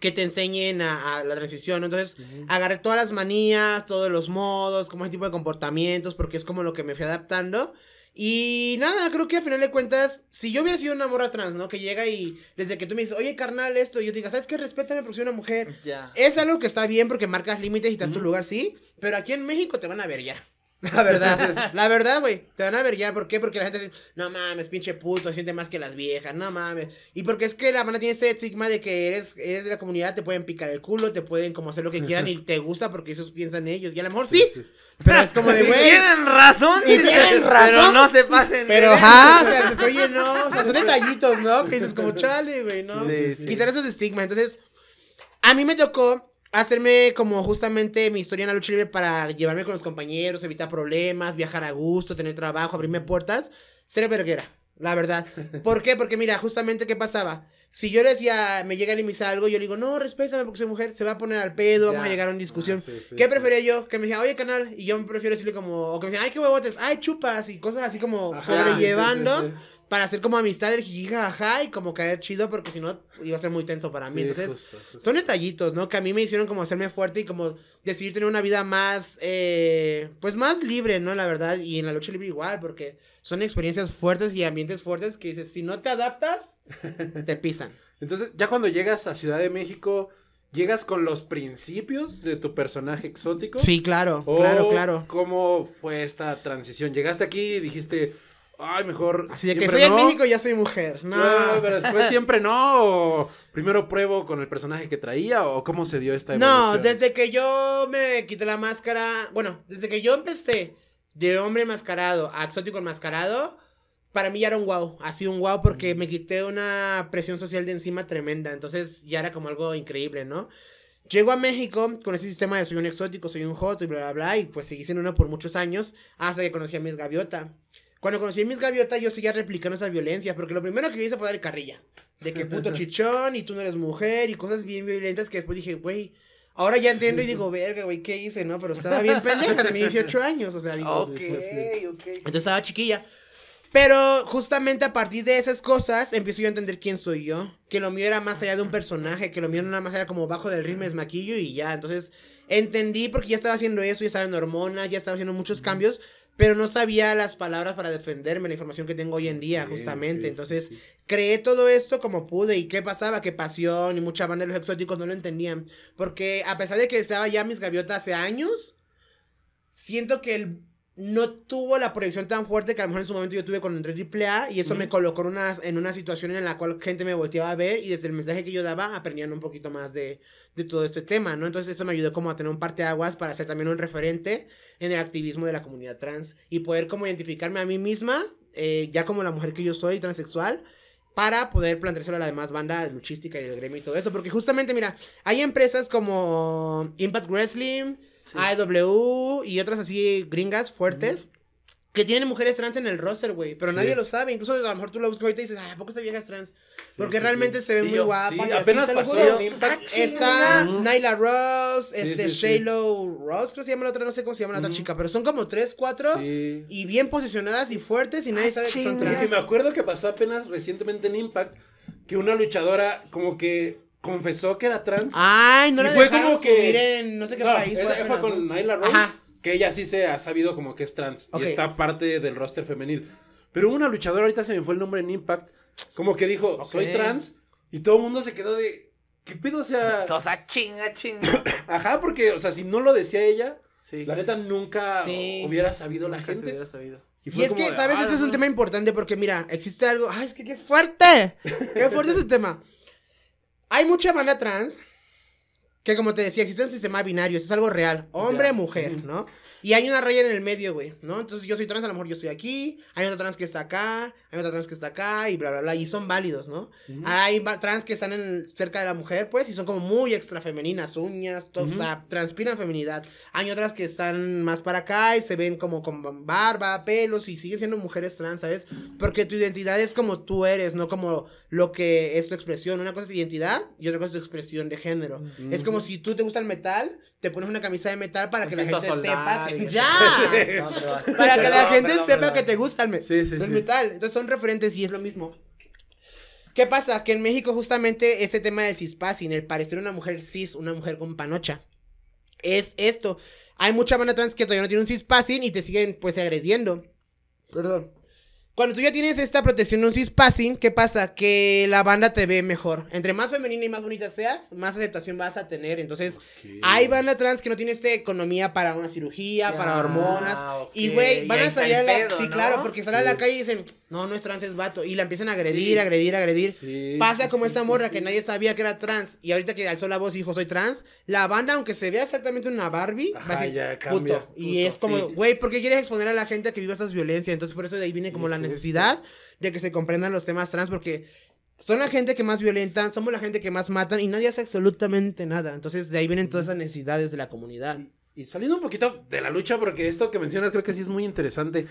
que te enseñen a, la transición. ¿no? Entonces, agarré todas las manías, todos los modos, como ese tipo de comportamientos, porque es como lo que me fui adaptando. Y nada, creo que al final de cuentas, si yo hubiera sido una morra trans, ¿no? Que llega y desde que tú me dices, oye, carnal, esto, y yo te diga, ¿sabes qué? Respétame porque soy una mujer. Ya. Es algo que está bien porque marcas límites y estás en tu lugar, sí. Pero aquí en México te van a ver ya. [LAUGHS] La verdad, la verdad, güey. Te van a ver ya. ¿Por qué? Porque la gente dice, no mames, pinche puto, siente más que las viejas, no mames. Y porque es que la banda tiene este estigma de que eres, eres de la comunidad, te pueden picar el culo, te pueden como hacer lo que quieran y [LAUGHS] te gusta porque eso piensan ellos. Y a lo mejor sí. Pero es como de, [LAUGHS] güey. Tienen razón, y tienen razón. Pero no se pasen. Pero ajá, o sea, se oye, no. O sea, son detallitos, ¿no? Que dices como, chale, güey, ¿no? Sí, Quitar esos estigmas. Entonces, a mí me tocó hacerme como justamente mi historia en la lucha libre para llevarme con los compañeros, evitar problemas, viajar a gusto, tener trabajo, abrirme puertas, ser era, la verdad. [LAUGHS] ¿Por qué? Porque mira, justamente qué pasaba. Si yo le decía, me llega a limizar yo le digo, no, respétame porque soy mujer, se va a poner al pedo, vamos a llegar a una discusión. Ah, ¿Qué prefería yo? Que me decía, oye, canal, y yo me prefiero decirle como, o que me decía, ay, qué huevotes, ay, chupas, y cosas así como sobrellevando para hacer como amistad del jijijaja y como caer chido porque si no iba a ser muy tenso para mí. Entonces, son detallitos, ¿no? Que a mí me hicieron como hacerme fuerte y como decidir tener una vida más, eh, pues más libre, ¿no? La verdad, y en la lucha libre igual, porque son experiencias fuertes y ambientes fuertes que dices, si no te adaptas, [LAUGHS] te pisan. Entonces, ya cuando llegas a Ciudad de México, ¿Llegas con los principios de tu personaje exótico? Sí, claro, claro, claro. ¿Cómo fue esta transición? ¿Llegaste aquí y dijiste, Ay, mejor. Así de que soy en México ya soy mujer. No. pero después siempre no. primero pruebo con el personaje que traía o cómo se dio esta emoción. No, desde que yo me quité la máscara. Bueno, desde que yo empecé de hombre enmascarado a exótico enmascarado, para mí ya era un wow. Ha sido un wow porque mm. me quité una presión social de encima tremenda. Entonces ya era como algo increíble, ¿no? Llego a México con ese sistema de soy un exótico, soy un hot y bla, bla, bla. Y pues seguí siendo uno por muchos años hasta que conocí a Miss Gaviota. Cuando conocí a mis gaviotas, yo seguía replicando esa violencia, porque lo primero que hice fue dar carrilla. De que puto [LAUGHS] chichón y tú no eres mujer y cosas bien violentas que después dije, güey, ahora ya entiendo y digo, verga, güey, ¿qué hice? No, pero estaba bien pendeja, tenía 18 años, o sea, digo. Ok, pues, pues, ok. Entonces estaba chiquilla. Pero justamente a partir de esas cosas empecé yo a entender quién soy yo. Que lo mío era más allá de un personaje, que lo mío no nada más era como bajo del ritmo maquillo y ya. Entonces entendí porque ya estaba haciendo eso, ya estaba en hormonas, ya estaba haciendo muchos cambios pero no sabía las palabras para defenderme, la información que tengo hoy en día, justamente. Entonces, creé todo esto como pude. ¿Y qué pasaba? qué Pasión y mucha banda de los exóticos no lo entendían. Porque a pesar de que estaba ya mis gaviotas hace años, siento que el no tuvo la proyección tan fuerte que a lo mejor en su momento yo tuve con triple A y eso me colocó en una, situación en la cual gente me volteaba a ver y desde el mensaje que yo daba aprendían un poquito más de, todo este tema, ¿no? Entonces eso me ayudó como a tener un aguas para ser también un referente en el activismo de la comunidad trans y poder como identificarme a mí misma, eh, ya como la mujer que yo soy, transexual, para poder planteárselo a la demás banda luchística y del gremio y todo eso, porque justamente, mira, hay empresas como Impact Wrestling, AW y otras así gringas fuertes. Que tienen mujeres trans en el roster, güey. Pero nadie lo sabe. Incluso a lo mejor tú lo buscas ahorita y dices, ah, ¿por qué esa vieja es trans? Porque realmente se ven muy guapas. guapa. apenas pasó. Ah, Está nyla Ross, este, Shaylo Ross, creo que se llama la otra, no sé cómo se llama la otra chica. Pero son como tres, cuatro. Y bien posicionadas y fuertes y nadie ah, sabe que son trans. Y me acuerdo que pasó apenas recientemente en Impact que una luchadora como que confesó que era trans. Ay, no y fue como que miren no sé qué país. fue, fue con Naila Rose, que ella sí se ha sabido como que es trans y está parte del roster femenil. Pero una luchadora, ahorita se me fue el nombre en Impact, como que dijo, soy trans, y todo el mundo se quedó de, ¿qué pedo? sea... chinga, chinga. [COUGHS] Ajá, porque, o sea, si no lo decía ella, la neta nunca hubiera sabido la gente. hubiera sabido. Y, es que, ¿sabes? Ese es un ah, tema importante porque, mira, existe algo. ¡Ay, es que qué fuerte! [LAUGHS] ¡Qué fuerte el tema! Hay mucha banda trans que, como te decía, existe un sistema binario, es algo real, hombre-mujer, ¿no? Y hay una raya en el medio, güey, ¿no? Entonces yo soy trans, a lo mejor yo estoy aquí, hay otra trans que está acá, hay otra trans que está acá, y bla, bla, bla, y son válidos, ¿no? Hay trans que están en, cerca de la mujer, pues, y son como muy extra femeninas, uñas, todo, o sea, transpiran feminidad. Hay otras que están más para acá y se ven como con barba, pelos, y siguen siendo mujeres trans, ¿sabes? Porque tu identidad es como tú eres, no como lo que es tu expresión. Una cosa es identidad y otra cosa es expresión de género. Es como si tú te gusta el metal te pones una camisa de metal para que la gente sepa ¡Ya! [LAUGHS] [LAUGHS] para que la gente sepa que te gusta el, metal. Entonces son referentes y es lo mismo. ¿Qué pasa? Que en México justamente ese tema del cispassing, el parecer una mujer cis, una mujer con panocha, es esto. Hay mucha banda trans que todavía no tiene un cispassing y te siguen pues agrediendo. Perdón. Cuando tú ya tienes esta protección non-cis-passing, ¿qué pasa? Que la banda te ve mejor. Entre más femenina y más bonita seas, más aceptación vas a tener. Entonces, hay banda trans que no tiene esta economía para una cirugía, para ah, hormonas. Y, güey, van a salir a la... sí, claro, porque salen a la calle y dicen, no, no es trans, es vato. Y la empiezan a agredir, agredir, agredir. Pasa como esta morra que nadie sabía que era trans. Y ahorita que alzó la voz y dijo, soy trans, la banda, aunque se vea exactamente una Barbie, va a puto. Y es como, güey, ¿por qué quieres exponer a la gente a que viva estas violencias? Entonces, por eso de ahí viene como la este, necesidad de que se comprendan los temas trans, porque son la gente que más violentan, somos la gente que más matan y nadie hace absolutamente nada. Entonces de ahí vienen todas esas necesidades de la comunidad. Y saliendo un poquito de la lucha, porque esto que mencionas creo que sí es muy interesante.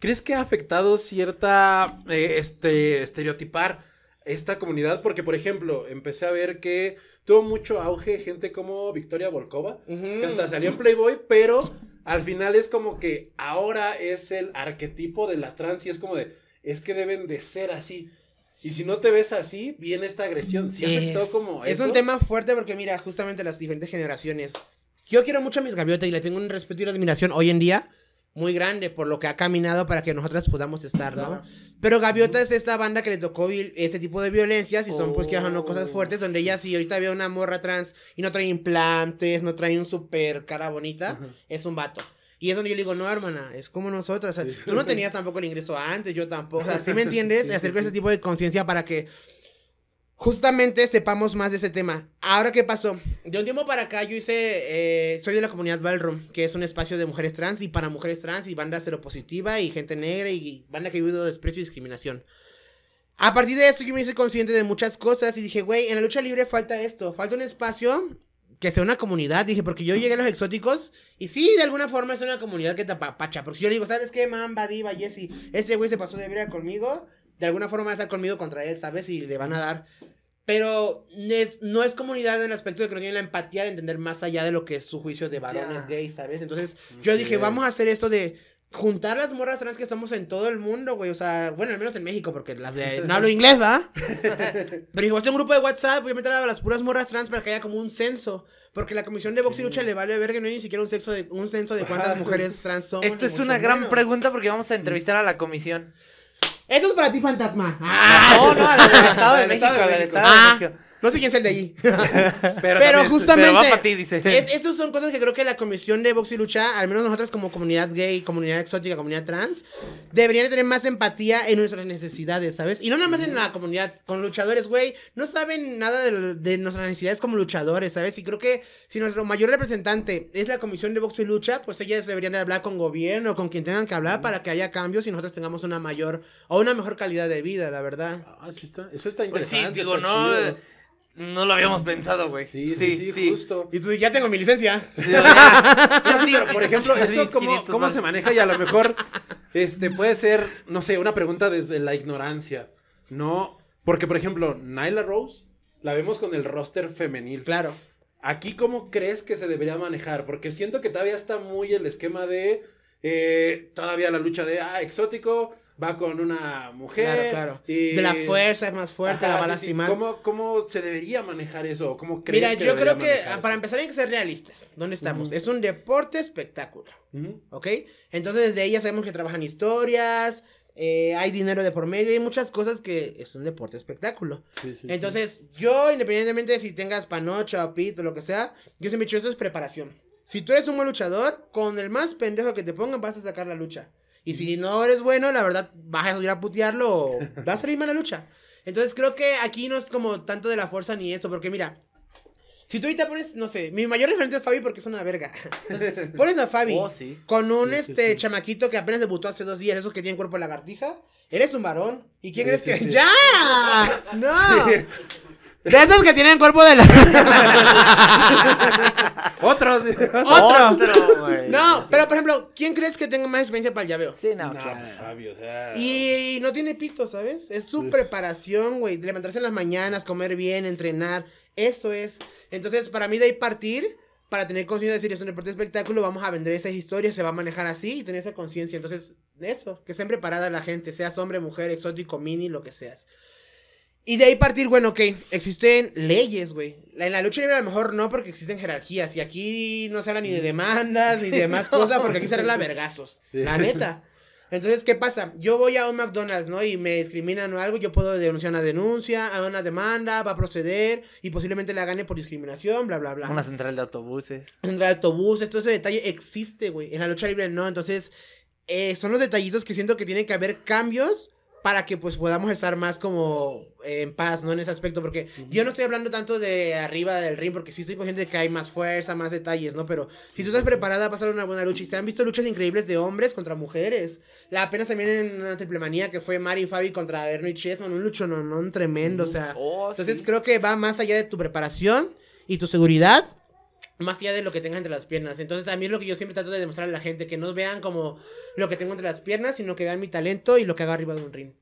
¿Crees que ha afectado cierta eh, este, estereotipar esta comunidad? Porque, por ejemplo, empecé a ver que tuvo mucho auge gente como Victoria Volkova, que hasta salió en Playboy, pero al final es como que ahora es el arquetipo de la trans y es como de, es que deben de ser así. Y si no te ves así, viene esta agresión. Siempre es, como Es un tema fuerte porque mira, justamente las diferentes generaciones. Yo quiero mucho a mis gaviotas y le tengo un respeto y una admiración hoy en día muy grande por lo que ha caminado para que nosotras podamos estar, ¿no? Pero Gaviota es esta banda que le tocó ese tipo de violencias y son, pues, que no cosas fuertes, donde ella si ahorita ve una morra trans y no trae implantes, no trae un súper cara bonita, es un vato. Y es donde yo le digo, no, hermana, es como nosotras. tú no tenías tampoco el ingreso antes, yo tampoco. O sea, ¿sí me [LAUGHS] entiendes? sí, acerco ese tipo de conciencia para que justamente sepamos más de ese tema. Ahora, ¿qué pasó? De un tiempo para acá yo hice, eh, soy de la comunidad Ballroom, que es un espacio de mujeres trans y para mujeres trans y banda seropositiva y gente negra y banda que ha vivido desprecio y discriminación. A partir de esto yo me hice consciente de muchas cosas y dije, güey, en la lucha libre falta esto, falta un espacio que sea una comunidad, dije, porque yo llegué a los exóticos y sí, de alguna forma es una comunidad que te pacha porque si yo digo, ¿sabes qué, mamba, diva, Jessie, Este güey se pasó de vida conmigo, de alguna forma va a estar conmigo contra él, ¿sabes? Y le van a dar. Pero no es comunidad en el aspecto de que no tienen la empatía de entender más allá de lo que es su juicio de varones gays, ¿sabes? Entonces yo dije, vamos a hacer esto de juntar las morras trans que somos en todo el mundo, güey. O sea, bueno, al menos en México, porque las de... no hablo inglés, ¿va? [LAUGHS] Pero dije, voy un grupo de WhatsApp, voy a meter a las puras morras trans para que haya como un censo. Porque la comisión de box y lucha le vale ver que no hay ni siquiera un, sexo de, un censo de cuántas mujeres trans son. Esto es una gran pregunta porque vamos a entrevistar a la comisión. Eso es para ti, fantasma. No, no, Estado Estado de no sé quién es el de allí. [LAUGHS] pero, justamente. Pero dice. son cosas que creo que la comisión de box y lucha, al menos nosotras como comunidad gay, comunidad exótica, comunidad trans, deberían tener más empatía en nuestras necesidades, ¿sabes? Y no nada más en la comunidad, con luchadores, güey. No saben nada de, nuestras necesidades como luchadores, ¿sabes? Y creo que si nuestro mayor representante es la comisión de box y lucha, pues ellas deberían hablar con gobierno, con quien tengan que hablar para que haya cambios y nosotros tengamos una mayor o una mejor calidad de vida, la verdad. Ah, sí está, eso está pues interesante. sí, digo, no. No lo habíamos ah, pensado, güey. Sí, sí, sí, justo. Y tú ya tengo mi licencia. [LAUGHS] por ejemplo, cómo, se maneja y a lo mejor este puede ser, no sé, una pregunta desde la ignorancia. No, porque por ejemplo, Nyla Rose la vemos con el roster femenil. Claro. Aquí cómo crees que se debería manejar? Porque siento que todavía está muy el esquema de eh, todavía la lucha de ah, exótico va con una mujer. Claro, claro. Y... De la fuerza es más fuerte, la va a lastimar. ¿Cómo, ¿Cómo, se debería manejar eso? ¿Cómo crees Mira, yo creo que ah, para empezar hay que ser realistas. ¿Dónde estamos? Es un deporte espectáculo. ¿Ok? Entonces desde ahí ya sabemos que trabajan historias. Eh, hay dinero de por medio, hay muchas cosas que es un deporte espectáculo. Entonces, yo, independientemente de si tengas panocha o pito lo que sea, yo siempre he dicho, eso es preparación. Si tú eres un buen luchador, con el más pendejo que te pongan vas a sacar la lucha. Y si no eres bueno, la verdad, vas a ir a putearlo o vas a salir mala lucha. Entonces creo que aquí no es como tanto de la fuerza ni eso, porque mira, si tú ahorita pones, no sé, mi mayor referente es Fabi porque es una verga. Entonces, [LAUGHS] pones a Fabi oh, con un este chamaquito que apenas debutó hace dos días, esos que tienen cuerpo de lagartija. Eres un varón. ¿Y quién crees que.? ¡Ya! [LAUGHS] ¡No! De esos que tienen cuerpo de la. [LAUGHS] Otros. Otro. güey. no, pero por ejemplo, ¿quién crees que tenga más experiencia para el llaveo? Sí, no. No, pues, Y no tiene pito, ¿sabes? Es su pues. preparación, güey. Levantarse en las mañanas, comer bien, entrenar. Eso es. Entonces, para mí, de ahí partir para tener conciencia de decir, es un deporte espectáculo, vamos a vender esas historias, se va a manejar así y tener esa conciencia. Entonces, eso, que estén preparada la gente, seas hombre, mujer, exótico, mini, lo que seas. Y de ahí partir, bueno, ok, existen leyes, güey. En la lucha libre a lo mejor no, porque existen jerarquías. Y aquí no se habla ni de mm. demandas ni de más [LAUGHS] cosas, porque aquí se habla vergazos. La neta. Entonces, ¿qué pasa? Yo voy a un McDonald's, ¿no? Y me discriminan o algo, yo puedo denunciar una denuncia, a una demanda, va a proceder y posiblemente la gane por discriminación, bla, bla, bla. Una central de autobuses. Central de autobuses, todo ese detalle existe, güey. En la lucha libre no. Entonces, eh, son los detallitos que siento que tienen que haber cambios para que pues podamos estar más como eh, en paz, ¿no? En ese aspecto, porque yo no estoy hablando tanto de arriba del ring, porque sí estoy consciente de que hay más fuerza, más detalles, ¿no? Pero si tú estás preparada a pasar una buena lucha y se han visto luchas increíbles de hombres contra mujeres, la apenas también en una triple manía que fue Mari y Fabi contra Berno y Chesman, un lucho tremendo, tremendo o sea, oh, entonces creo que va más allá de tu preparación y tu seguridad más allá de lo que tengas entre las piernas. Entonces, a mí es lo que yo siempre trato de demostrar a la gente, que no vean como lo que tengo entre las piernas, sino que vean mi talento y lo que hago arriba de un ring.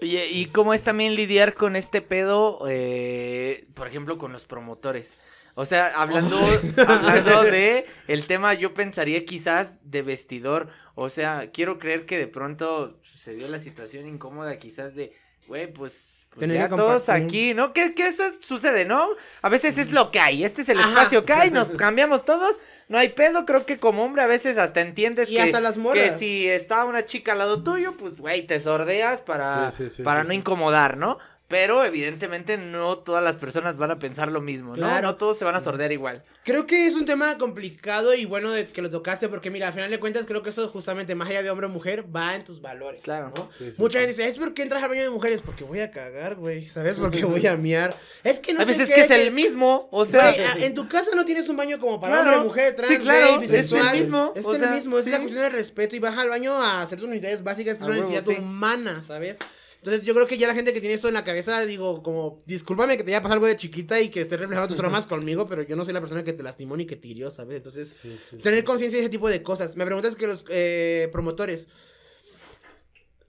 Y, y cómo es también lidiar con este pedo, eh, por ejemplo, con los promotores. O sea, hablando, oh. [LAUGHS] hablando de el tema, yo pensaría quizás de vestidor. O sea, quiero creer que de pronto se dio la situación incómoda quizás de Güey, pues, pues ya todos aquí, ¿no? ¿Qué, ¿Qué, eso sucede, no? A veces es lo que hay, este es el espacio que hay, nos [LAUGHS] cambiamos todos, no hay pedo, creo que como hombre a veces hasta entiendes que, hasta las que si está una chica al lado tuyo, pues, güey, te sordeas para, para no incomodar, ¿no? Pero evidentemente no todas las personas van a pensar lo mismo, ¿no? No todos se van a sordear igual. Creo que es un tema complicado y bueno de que lo tocaste, porque mira, al final de cuentas creo que eso justamente, más allá de hombre o mujer, va en tus valores. Claro. ¿no? Mucha gente dice, es porque entras al baño de mujeres, porque voy a cagar, güey. ¿Sabes? Porque voy a [LAUGHS] miar. Es que no A veces es que es el mismo, o sea. en tu casa no tienes un baño como para hombre, mujer, trans, claro. es el mismo. Es el mismo, es la cuestión de respeto y vas al baño a hacer tus necesidades básicas, que es una necesidad humana, ¿sabes? Entonces yo creo que ya la gente que tiene eso en la cabeza, digo, como, discúlpame que te haya pasado algo de chiquita y que estés reflejando tus traumas [LAUGHS] conmigo, pero yo no soy la persona que te lastimó ni que te hirió, ¿sabes? Entonces, tener conciencia de ese tipo de cosas. Me preguntas que los eh, promotores,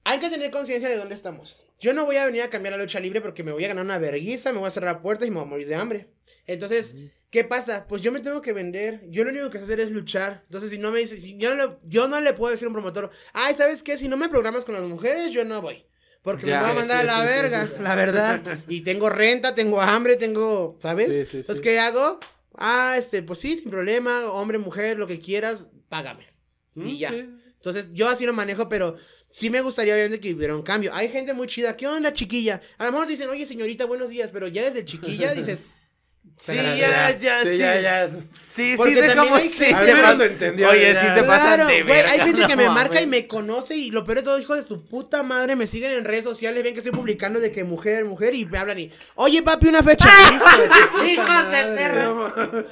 hay que tener conciencia de dónde estamos. Yo no voy a venir a cambiar la lucha libre porque me voy a ganar una vergüenza, me voy a cerrar puertas y me voy a morir de hambre. Entonces, ¿qué pasa? Pues yo me tengo que vender. Yo lo único que sé hacer es luchar. Entonces, si no me dice, yo, no, yo no le puedo decir a un promotor, ay, ¿sabes qué? Si no me programas con las mujeres, yo no voy. Porque me va a mandar a la verga, la verdad. Y tengo renta, tengo hambre, tengo, ¿sabes? Entonces, ¿qué hago? Ah, este, pues sí, sin problema, hombre, mujer, lo que quieras, págame. Mm, y ya. Entonces, yo así lo manejo, pero sí me gustaría obviamente que hubiera un cambio. Hay gente muy chida. ¿Qué onda, chiquilla? A lo mejor dicen, oye, señorita, buenos días, pero ya desde chiquilla [LAUGHS] dices, Sí, ya, ya, sí, sí. Ya, Sí, sí, se pasa... Oye, sí se claro, güey, Hay gente que me marca y me conoce y lo peor de todo, hijo de su puta madre, me siguen en redes sociales, ven que estoy publicando de que mujer, mujer y me hablan y, oye, papi, una fecha. [LAUGHS] Hijos de perro.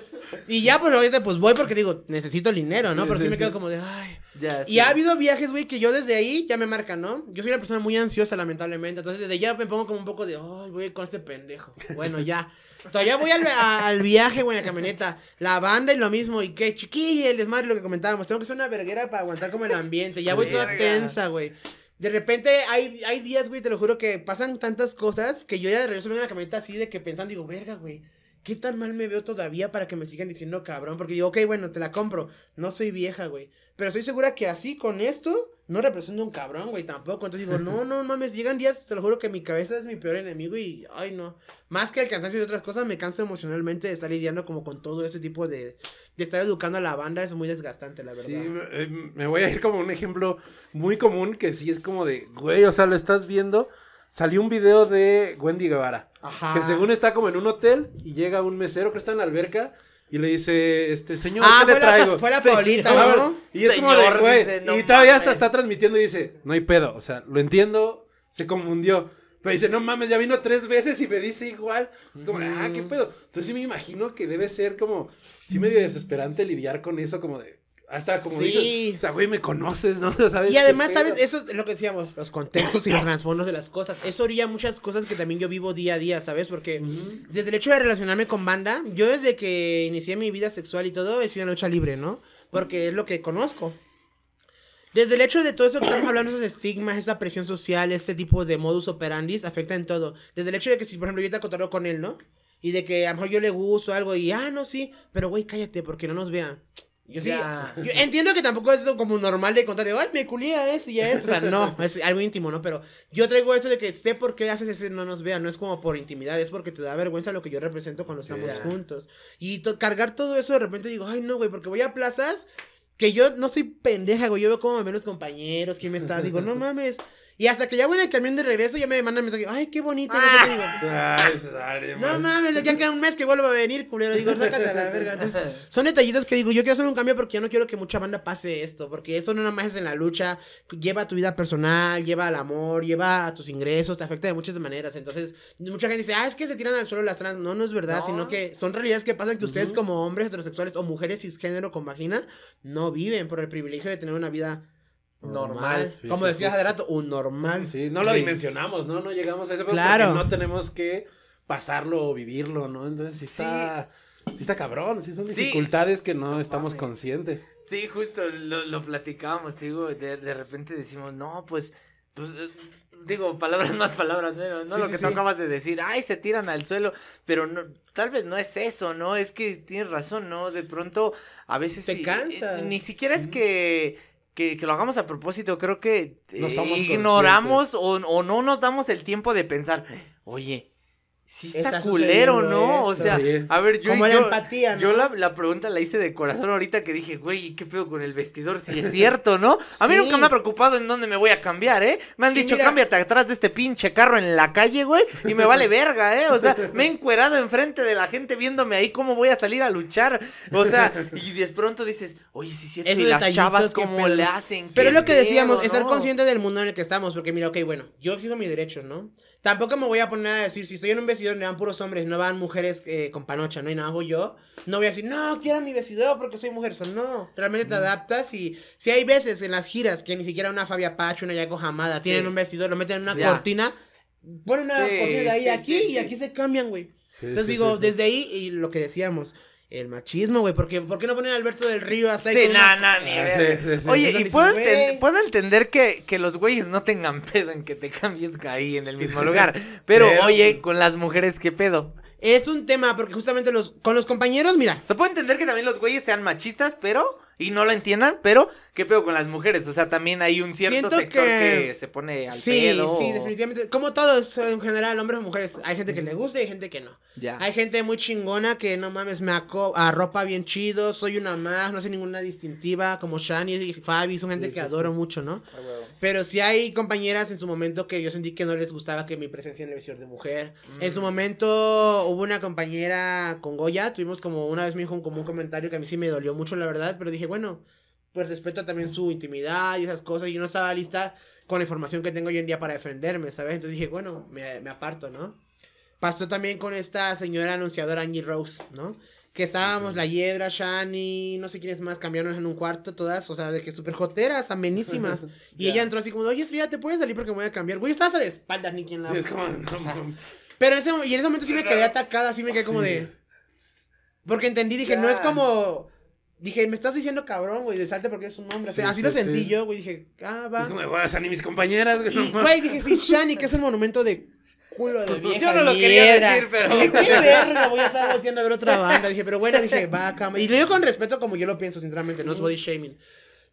Y ya, pues ahorita pues voy porque digo, necesito el dinero, ¿no? Pero sí, me quedo como de, ay. Ya, y ha habido viajes, güey, que yo desde ahí ya me marca ¿no? Yo soy una persona muy ansiosa, lamentablemente. Entonces desde ya me pongo como un poco de, ay, güey, con este pendejo. Bueno, ya. Todavía voy al, viaje, güey, en la camioneta. La banda y lo mismo. Y qué chiquilla, el desmadre, lo que comentábamos. Tengo que ser una verguera para aguantar como el ambiente. Ya voy toda tensa, güey. De repente hay, hay días, güey, te lo juro que pasan tantas cosas que yo ya de regreso vengo en la camioneta así de que pensando, digo, verga, güey. ¿qué tan mal me veo todavía para que me sigan diciendo cabrón? Porque digo, ok, bueno, te la compro. No soy vieja, güey. Pero estoy segura que así, con esto, no represento un cabrón, güey, tampoco. Entonces digo, no, no mames, llegan días, te lo juro que mi cabeza es mi peor enemigo y, ay, no. Más que el cansancio de otras cosas, me canso emocionalmente de estar lidiando como con todo ese tipo de. de estar educando a la banda, es muy desgastante, la verdad. Sí, eh, me voy a ir como un ejemplo muy común que sí es como de, güey, o sea, lo estás viendo salió un video de Wendy Guevara. Ajá. Que según está como en un hotel y llega un mesero que está en la alberca y le dice, este, señor, ah, ¿qué le traigo? fue la [LAUGHS] Paulita, ¿no? Y es como de, güey, y todavía hasta está transmitiendo y dice, no hay pedo, o sea, lo entiendo, se confundió. Pero dice, no mames, ya vino tres veces y me dice igual. Como, ah, qué pedo. Entonces sí me imagino que debe ser como, sí medio desesperante lidiar con eso, como de, hasta como sí. o sea, güey, me conoces, ¿no? [LAUGHS] y además, ¿sabes? Eso es lo que decíamos, los contextos y los trasfondos de las cosas. Eso haría muchas cosas que también yo vivo día a día, ¿sabes? Porque desde el hecho de relacionarme con banda, yo desde que inicié mi vida sexual y todo, he sido una lucha libre, ¿no? Porque es lo que conozco. Desde el hecho de todo eso que estamos hablando, esos estigmas, esa presión social, este tipo de modus operandi, afecta en todo. Desde el hecho de que si, por ejemplo, yo te acotaré con él, ¿no? Y de que a lo mejor yo le gusto algo y, ah, no, sí, pero güey, cállate porque no nos vean. Yo, sí, entiendo que tampoco es como normal de contar de, ay, me culía ese y a esto. O sea, no, es algo íntimo, ¿no? Pero yo traigo eso de que sé por qué haces ese no nos vea No es como por intimidad, es porque te da vergüenza lo que yo represento cuando estamos juntos. Y cargar todo eso de repente digo, ay, no, güey, porque voy a plazas que yo no soy pendeja, güey. Yo veo como menos compañeros, quién me está. Digo, no mames. Y hasta que ya voy en el camión de regreso, ya me mandan mensaje. Ay, qué bonito. no, sé ah, ah, no mames, ya queda un mes que vuelvo a venir, culero. Digo, sácate a la verga. Entonces, [LAUGHS] son detallitos que digo, yo quiero hacer un cambio porque yo no quiero que mucha banda pase esto. Porque eso no nada más es en la lucha. Lleva a tu vida personal, lleva al amor, lleva a tus ingresos, te afecta de muchas maneras. Entonces, mucha gente dice, ah, es que se tiran al suelo las trans. No, no es verdad, sino que son realidades que pasan que ustedes como hombres heterosexuales o mujeres cisgénero con vagina no viven por el privilegio de tener una vida normal. Como decías un normal. Sí, no lo dimensionamos, ¿no? No llegamos a ese punto claro. no tenemos que pasarlo o vivirlo, ¿no? Entonces sí está, sí, está cabrón, sí son dificultades que no, estamos conscientes. Sí, justo lo, lo platicábamos, digo, de, repente decimos, no, pues, pues eh, digo, palabras más, palabras menos, ¿no? lo que tú acabas de decir, ay, se tiran al suelo, pero no, tal vez no es eso, ¿no? Es que tienes razón, ¿no? De pronto, a veces... Te cansa. Ni siquiera es que que, lo hagamos a propósito, creo que eh, ignoramos o, no nos damos el tiempo de pensar, oye, sí está, culero, ¿no? O sea, a ver, yo, la, empatía, yo la, pregunta la hice de corazón ahorita que dije, güey, ¿qué pedo con el vestidor? Si es cierto, ¿no? A mí nunca me ha preocupado en dónde me voy a cambiar, ¿eh? Me han dicho, cámbiate atrás de este pinche carro en la calle, güey, y me vale verga, ¿eh? O sea, me he encuerado enfrente de la gente viéndome ahí cómo voy a salir a luchar. O sea, y de pronto dices, oye, si es cierto, las chavas cómo le hacen. Pero es lo que decíamos, estar consciente del mundo en el que estamos, porque mira, ok, bueno, yo he sido mi derecho, ¿no? Tampoco me voy a poner a decir, si estoy en un vestidor donde van puros hombres, no van mujeres eh, con panocha, ¿no? Y nada, voy yo. No voy a decir, no, quiero mi vestidor porque soy mujer. So, no, realmente te adaptas y si hay veces en las giras que ni siquiera una Fabia Pacho, una Yaco Hamada tienen un vestidor, lo meten en una cortina, ponen una cortina ahí aquí y aquí se cambian, güey. Entonces digo, desde ahí y lo que decíamos, el machismo, güey. Porque, ¿Por qué no ponen a Alberto del Río a Sí, no no, ni Oye, y puedo, entender que, los güeyes no tengan [LAUGHS] pedo en que te cambies ahí en el mismo [LAUGHS] lugar. Pero, oye, con las mujeres, ¿qué pedo? Es un tema, porque justamente los, con los compañeros, mira. Se puede entender que también los güeyes sean machistas, pero y no lo entiendan, pero qué pego con las mujeres. O sea, también hay un cierto sector que... se pone al sí, Sí, sí, definitivamente. Como todos, en general, hombres o mujeres. Hay gente que le gusta y gente que no. Ya. Hay gente muy chingona que no mames, me ropa bien chido, soy una más, no sé ninguna distintiva, como Shani y Fabi, son gente que adoro mucho, ¿no? Pero sí hay compañeras en su momento que yo sentí que no les gustaba que mi presencia en el vestidor de mujer. En su mm. momento hubo una compañera con Goya, tuvimos como una vez me dijo como un comentario que a mí sí me dolió mucho, la verdad, pero dije, bueno, pues respeto también su intimidad y esas cosas. Y yo no estaba lista con la información que tengo hoy en día para defenderme, ¿sabes? Entonces dije, bueno, me, aparto, ¿no? Pasó también con esta señora anunciadora Angie Rose, ¿no? Que estábamos, la Hiedra, Shani, no sé quiénes más, cambiaron en un cuarto todas, o sea, de que súper joteras, amenísimas. [LAUGHS] y ella entró así como, oye, Frida, ¿te puedes salir porque me voy a cambiar? Güey, estás de espaldas, ni quien la... [LAUGHS] pero ese, y en ese momento sí me quedé atacada, sí me quedé como de... Porque entendí, dije, no es como Dije, me estás diciendo cabrón, güey, salte porque es un hombre. así lo sentí yo, güey. Dije, ah, va. Es como, voy a ni mis compañeras, güey. dije, sí, Shani, que es un monumento de culo de vieja. Yo no lo quería decir, pero. qué verga, voy a estar volteando a ver otra banda. Dije, pero bueno, dije, va, cama. Y lo digo con respeto como yo lo pienso, sinceramente, no es body shaming.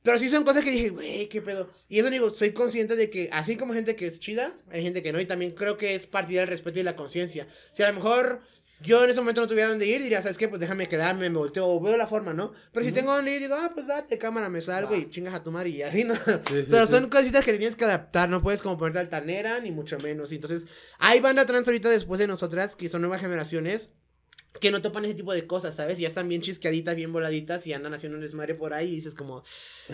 Pero sí son cosas que dije, güey, qué pedo. Y eso digo, soy consciente de que así como gente que es chida, hay gente que no. Y también creo que es partida del respeto y la conciencia. Si a lo mejor yo en ese momento no tuviera dónde ir, diría, ¿sabes qué? Pues déjame quedarme, me volteo, veo la forma, ¿no? Pero si tengo dónde ir, digo, ah, pues date cámara, me salgo y chingas a tomar y así, ¿no? [LAUGHS] Pero son cositas que tienes que adaptar, no puedes como ponerte altanera, ni mucho menos. y Entonces, hay banda trans ahorita después de nosotras, que son nuevas generaciones, que no topan ese tipo de cosas, ¿sabes? Ya están bien chisqueaditas, bien voladitas y andan haciendo un desmadre por ahí y dices como,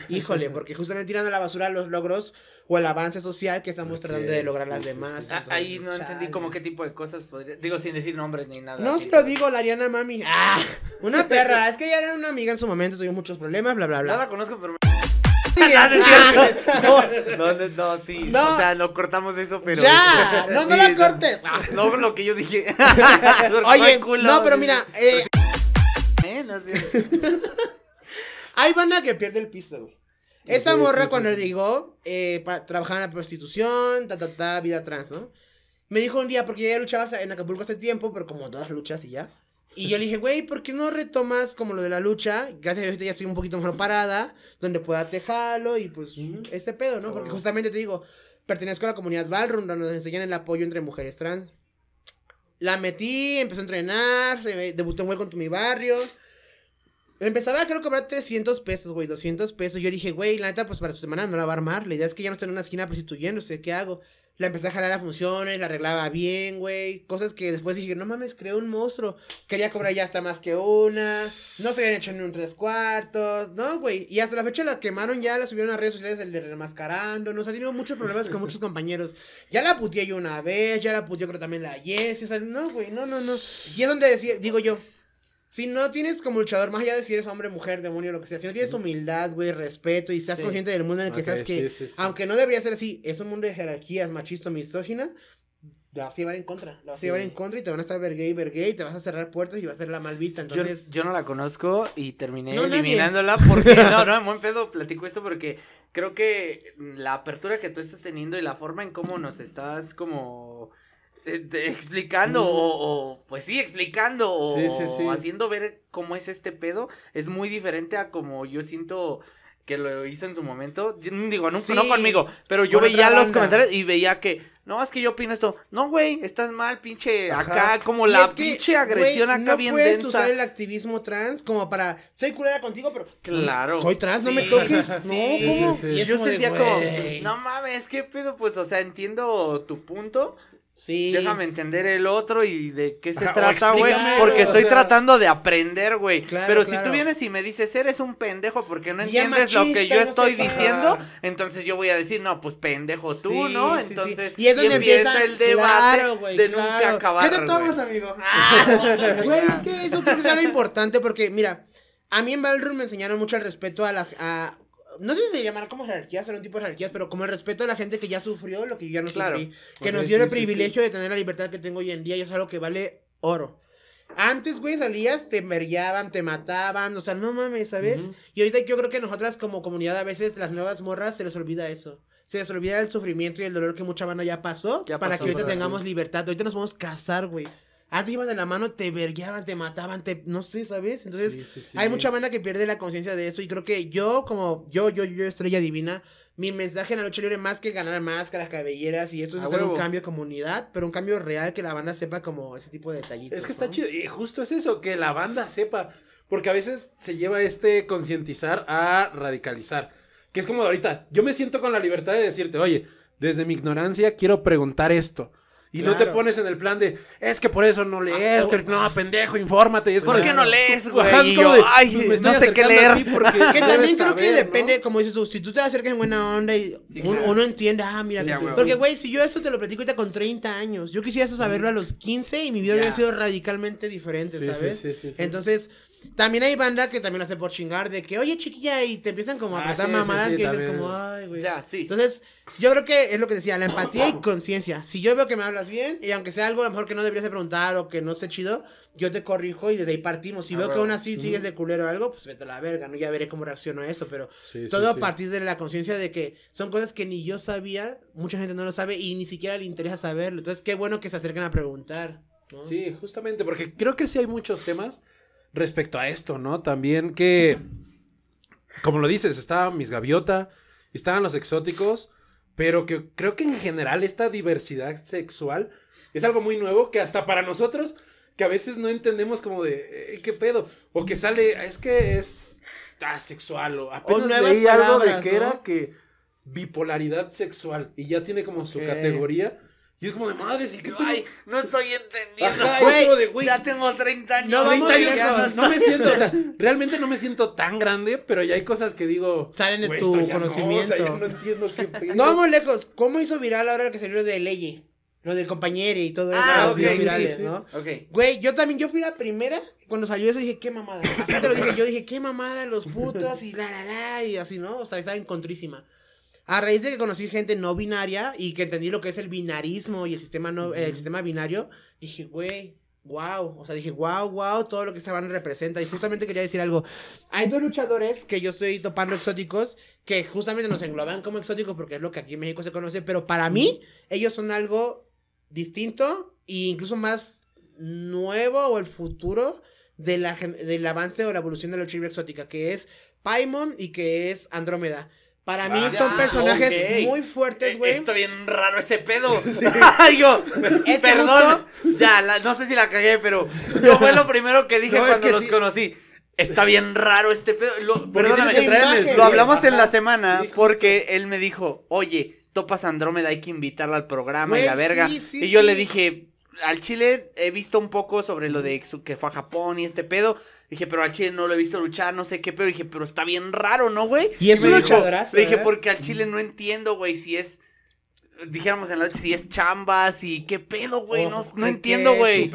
híjole, [LAUGHS] porque justamente tirando a la basura los logros o el avance social que estamos tratando de lograr las demás. Ah, ahí no entendí como qué tipo de cosas podría, digo sin decir nombres ni nada. No, si lo digo, la Ariana Mami. Ah, una perra, es que ella era una amiga en su momento, tuvo muchos problemas, bla, bla, bla. No la conozco, pero... [LAUGHS] no, no, no, sí. O sea, lo cortamos eso, pero. Ya, [LAUGHS] no, no lo cortes. No, lo que yo dije. [LAUGHS] Oye, culo, no, pero mira. Eh... Hay banda que pierde el piso, Esta morra cuando llegó, eh, trabajaba en la prostitución, ta, ta, ta, vida trans, ¿no? Me dijo un día, porque ya luchabas en Acapulco hace tiempo, pero como todas luchas y ya. Y yo le dije, güey, ¿por qué no retomas como lo de la lucha? Gracias a Dios ya estoy un poquito mejor parada, donde pueda tejarlo y pues este pedo, ¿no? Porque oh. justamente te digo, pertenezco a la comunidad Ballroom, donde nos enseñan el apoyo entre mujeres trans. La metí, empezó a entrenar, debutó en Welcome to Mi Barrio. Empezaba, creo, a cobrar 300 pesos, güey, 200 pesos. Yo dije, güey, la neta, pues para su semana no la va a armar. La idea es que ya no está en una esquina prostituyéndose. ¿Qué hago? La empecé a jalar a funciones, la arreglaba bien, güey. Cosas que después dije, no mames, creo un monstruo. Quería cobrar ya hasta más que una. No se habían hecho ni un tres cuartos. No, güey. Y hasta la fecha la quemaron ya, la subieron a redes sociales el de remascarando. Nos ha tenido muchos problemas con muchos compañeros. Ya la puteé yo una vez, ya la yo creo también la Yes. no, güey, no, no, no. Y es donde decía, digo yo, si no tienes como luchador, más allá de si eres hombre, mujer, demonio, lo que sea, si no tienes humildad, güey, respeto y seas consciente del mundo en el que seas, que aunque no debería ser así, es un mundo de jerarquías, machista, misógina, la vas a llevar en contra. La vas a llevar en contra y te van a estar ver gay, te vas a cerrar puertas y va a ser la mal vista. Entonces. Yo, no la conozco y terminé eliminándola porque. [LAUGHS] no, no, en buen pedo platico esto porque creo que la apertura que tú estás teniendo y la forma en cómo nos estás como explicando o, pues sí, explicando o, haciendo ver cómo es este pedo, es muy diferente a como yo siento que lo hizo en su momento. digo, no, conmigo, pero yo veía los comentarios y veía que, no, es que yo opino esto. No, güey, estás mal, pinche acá, como la pinche agresión wey, acá no puedes usar el activismo trans como para, soy culera contigo, pero. Claro. Soy trans, no me toques. [LAUGHS] No, yo sentía como, no mames, qué pedo, pues, o sea, entiendo tu punto Sí. Déjame entender el otro y de qué se trata, güey. Porque estoy tratando de aprender, güey. Pero si tú vienes y me dices, eres un pendejo porque no entiendes lo que yo estoy diciendo, entonces yo voy a decir, no, pues pendejo tú, ¿no? entonces Y, es donde empieza, el debate claro, de nunca acabar. ¿Qué te tomas, amigo? [LAUGHS] Ah, güey, es que eso creo que es algo importante porque, mira, a mí en Ballroom me enseñaron mucho el respeto a la no sé si se llamar como jerarquías, son un tipo de jerarquías, pero como el respeto a la gente que ya sufrió lo que yo ya no claro, sufrí. Que nos dio el privilegio de tener la libertad que tengo hoy en día y eso es algo que vale oro. Antes, güey, salías, te mergueaban, te mataban, o sea, no mames, ¿sabes? Y ahorita yo creo que nosotras como comunidad a veces las nuevas morras se les olvida eso. Se les olvida el sufrimiento y el dolor que mucha banda ya pasó, para que ahorita tengamos libertad. Ahorita nos podemos casar, güey. Antes iban de la mano, te vergueaban, te mataban, te, no sé, ¿sabes? Entonces, hay mucha banda que pierde la conciencia de eso y creo que yo, como yo, yo, yo, estrella divina, mi mensaje en la noche libre más que ganar máscaras, cabelleras y eso es hacer un cambio de comunidad, pero un cambio real que la banda sepa como ese tipo de detallitos. Es que está chido, y justo es eso, que la banda sepa, porque a veces se lleva este concientizar a radicalizar, que es como ahorita, yo me siento con la libertad de decirte, oye, desde mi ignorancia quiero preguntar esto. Y no te pones en el plan de, es que por eso no lees, ah, no, pendejo, infórmate. ¿Por, qué no lees, güey? Pues ay, no sé qué leer. Que también creo que depende, como dices tú, si tú te acercas en buena onda y uno, entiende, ah, mira. porque, güey, si yo esto te lo platico ahorita con 30 años, yo quisiera eso saberlo a los 15 y mi vida hubiera sido radicalmente diferente, ¿sabes? Sí, sí, Entonces... También hay banda que también lo hace por chingar de que, oye, chiquilla, y te empiezan como a ah, mamadas que dices como, ay, güey. Ya, sí. Entonces, yo creo que es lo que decía, la empatía y conciencia. Si yo veo que me hablas bien, y aunque sea algo a lo mejor que no deberías de preguntar o que no sé chido, yo te corrijo y desde ahí partimos. Si veo que aún así sigues de culero o algo, pues vete a la verga, ¿no? Ya veré cómo reacciono a eso, pero todo a partir de la conciencia de que son cosas que ni yo sabía, mucha gente no lo sabe y ni siquiera le interesa saberlo. Entonces, qué bueno que se acerquen a preguntar. Sí, justamente, porque creo que sí hay muchos temas respecto a esto, ¿no? También que, como lo dices, estaban mis gaviota, estaban los exóticos, pero que creo que en general esta diversidad sexual es algo muy nuevo que hasta para nosotros, que a veces no entendemos como de, eh, ¿qué pedo? O que sale, es que es asexual o apenas o de que era que bipolaridad sexual y ya tiene como su categoría y es como de madre, si que [LAUGHS] ay, no estoy entendiendo. Ajá, de, güey, ya tengo 30 años. No, 30 años no, me siento, o sea, realmente no me siento tan grande, pero ya hay cosas que digo. Salen de tu conocimiento. No, [LAUGHS] no vamos lejos. ¿Cómo hizo viral ahora que salió de Leye? Lo del compañero y todo eso. Ah, virales, sí, ¿no? Güey, yo también, yo fui la primera. Cuando salió eso dije, qué mamada. Así te lo dije, yo dije, qué mamada los putos y la la la. Y así, ¿no? O sea, estaba encontrísima a raíz de que conocí gente no binaria y que entendí lo que es el binarismo y el sistema, no, el sistema binario, dije, güey, wow. O sea, dije, wow, wow, todo lo que esta representa. Y justamente quería decir algo. Hay dos luchadores que yo estoy topando exóticos que justamente nos engloban como exóticos porque es lo que aquí en México se conoce, pero para mí ellos son algo distinto e incluso más nuevo o el futuro de la, del avance o la evolución de la lucha exótica, que es Paimon y que es Andrómeda. Para mí ah, son personajes muy fuertes, e-, güey. Está bien raro ese pedo. [LAUGHS] Ay, yo, perdón. Ya, no sé si la cagué, pero yo fue lo primero que dije [LAUGHS] cuando los conocí. Está bien raro este pedo. Lo, lo hablamos en la semana porque él me dijo, oye, topas Andrómeda, hay que invitarla al programa y la verga. y yo le dije, al Chile he visto un poco sobre lo de que fue a Japón y este pedo. Dije, pero al Chile no lo he visto luchar, no sé qué, pero dije, pero está bien raro, ¿no, güey? Y es un luchadorazo. dije, porque al Chile no entiendo, güey, si es dijéramos en la noche si es chamba, y qué pedo, güey. No, entiendo, güey.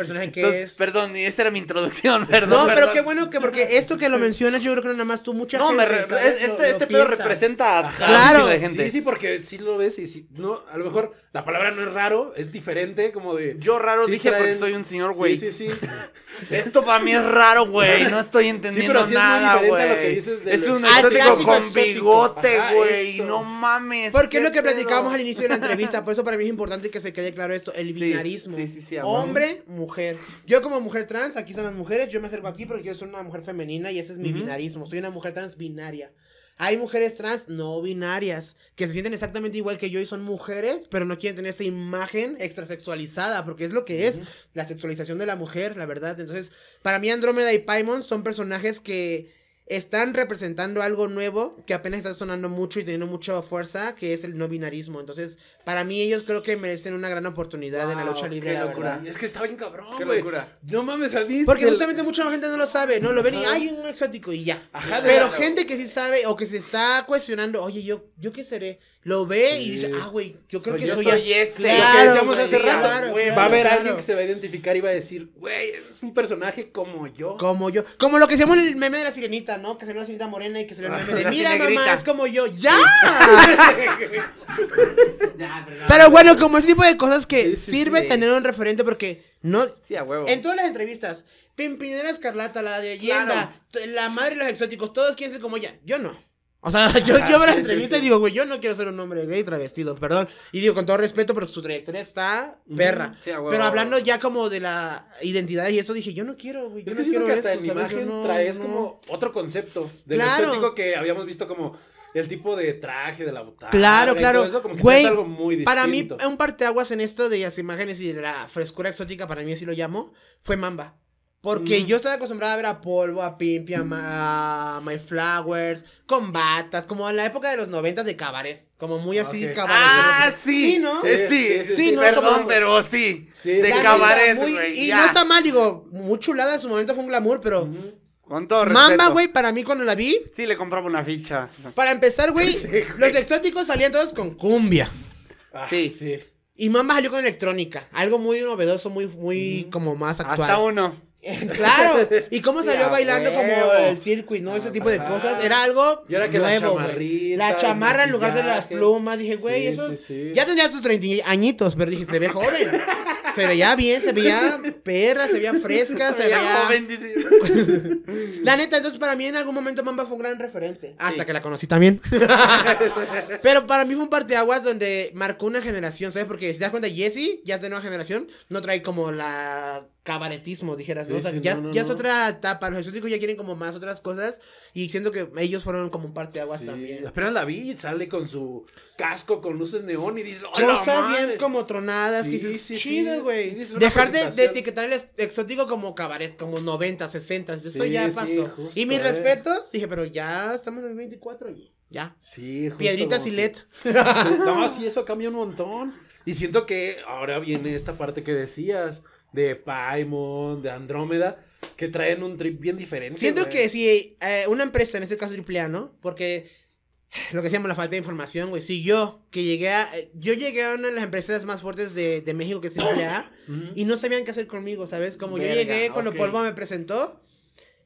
Perdón, esa era mi introducción, [LAUGHS] perdón. No, pero qué bueno que, porque esto que lo mencionas, yo creo que nada más tú, mucha no, gente. No, este, este pedo representa a claro. de gente. Sí, sí, porque sí lo ves y si No, a lo mejor la palabra no es raro, es diferente, como de. Yo raro dije porque soy un señor, güey. Sí, sí, sí. [LAUGHS] Esto para mí es raro, güey. No estoy entendiendo nada, güey. Es, un estético con bigote, güey. No mames. Porque es lo que platicábamos al inicio de la entrevista vista. Por eso para mí es importante que se quede claro esto, el binarismo. Hombre, mujer. Yo como mujer trans, aquí son las mujeres, yo me acerco aquí porque yo soy una mujer femenina y ese es mi binarismo. Soy una mujer trans binaria. Hay mujeres trans no binarias que se sienten exactamente igual que yo y son mujeres, pero no quieren tener esa imagen extrasexualizada, porque es lo que es la sexualización de la mujer, la verdad. Entonces, para mí Andrómeda y Paimon son personajes que están representando algo nuevo que apenas está sonando mucho y teniendo mucha fuerza, que es el no binarismo. Entonces, para mí ellos creo que merecen una gran oportunidad en la lucha libre. locura. Es que está bien cabrón, Qué locura. No mames, a mí Porque justamente mucha gente no lo sabe, no lo ven y hay un exótico y ya. Pero gente que sí sabe o que se está cuestionando, "Oye, yo yo qué seré?" lo ve y dice, ah, güey, yo creo soy, que yo soy, soy ese. lo que decíamos hace rato, va a haber alguien que se va a identificar y va a decir, güey, es un personaje como yo. Como yo. Como lo que hacíamos el meme de la sirenita, ¿no? Que se llama la sirenita morena y que se salió el meme de, [LAUGHS] mira, mamá, es como yo. ¡Ya! [LAUGHS] Pero bueno, como ese tipo de cosas que sirve tener un referente porque... No, sí, a huevo. En todas las entrevistas, Pimpinera Escarlata, la de leyenda, la madre y los exóticos, todos quieren ser como ella. Yo no. O sea, [LAUGHS] yo, ah, entrevista y digo, güey, yo no quiero ser un hombre gay travestido, perdón. Y digo, con todo respeto, pero su trayectoria está perra. Pero hablando ya como de la identidad y eso, dije, yo no quiero, güey. Yo es no que quiero que hasta en mi imagen traes como otro concepto del claro. que habíamos visto como el tipo de traje de la botana. Claro, claro. Eso, como que Güey, para mí, un parteaguas en esto de las imágenes y de la frescura exótica, para mí así lo llamo, fue Mamba. Porque yo estaba acostumbrada a ver a Polvo, a Pimpia, a, My Flowers, con batas, como en la época de los noventas de cabaret. como muy ah, así de cabaret. Ah, sí. Sí, ¿no? Sí, sí, ¿no? Perdón, pero sí, de cabaret, Y no está mal, digo, muy chulada en su momento fue un glamour, pero... Con todo respeto. Mamba, güey, para mí cuando la vi... Sí, le compraba una ficha. Para empezar, güey, los exóticos salían todos con cumbia. Ah, sí. Sí. Y Mamba salió con electrónica, algo muy novedoso, muy, muy como más actual. Hasta uno. [LAUGHS] claro. ¿Y cómo salió bailando como el circuit, no? Ese tipo de cosas. Era algo. nuevo, la chamarra en lugar de las plumas. Dije, güey, esos. Ya tenía sus 30 añitos, pero dije, se ve joven. se veía bien, se veía perra, se veía fresca, se, veía. [LAUGHS] la neta, entonces para mí en algún momento Mamba fue un gran referente. Hasta que la conocí también. [LAUGHS] pero para mí fue un parteaguas donde marcó una generación, ¿sabes? Porque si te das cuenta, Jesse, ya es de nueva generación, no trae como la cabaretismo, dijeras, ya, es otra etapa, los exóticos ya quieren como más otras cosas y siento que ellos fueron como un de aguas también. pero la vi sale con su casco con luces neón y dice, Cosas bien como tronadas, que chido, güey. Dejar de, de, etiquetar el exótico como cabaret, como 90, 60, eso ya pasó. y mis eh. respetos, dije, pero ya estamos en el 24 ya. Sí, justo Piedritas y LED. [LAUGHS] no, eso cambia un montón. Y siento que ahora viene esta parte que decías de Paimon, de Andrómeda, que traen un trip bien diferente. Siento que si eh, una empresa, en este caso AAA, ¿no? Porque [SIGHS] lo que decíamos, la falta de información, güey. Si yo, que llegué a. Eh, yo llegué a una de las empresas más fuertes de, México, que es AAA, [COUGHS] y no sabían qué hacer conmigo, ¿sabes? Como yo llegué, cuando Polvo me presentó,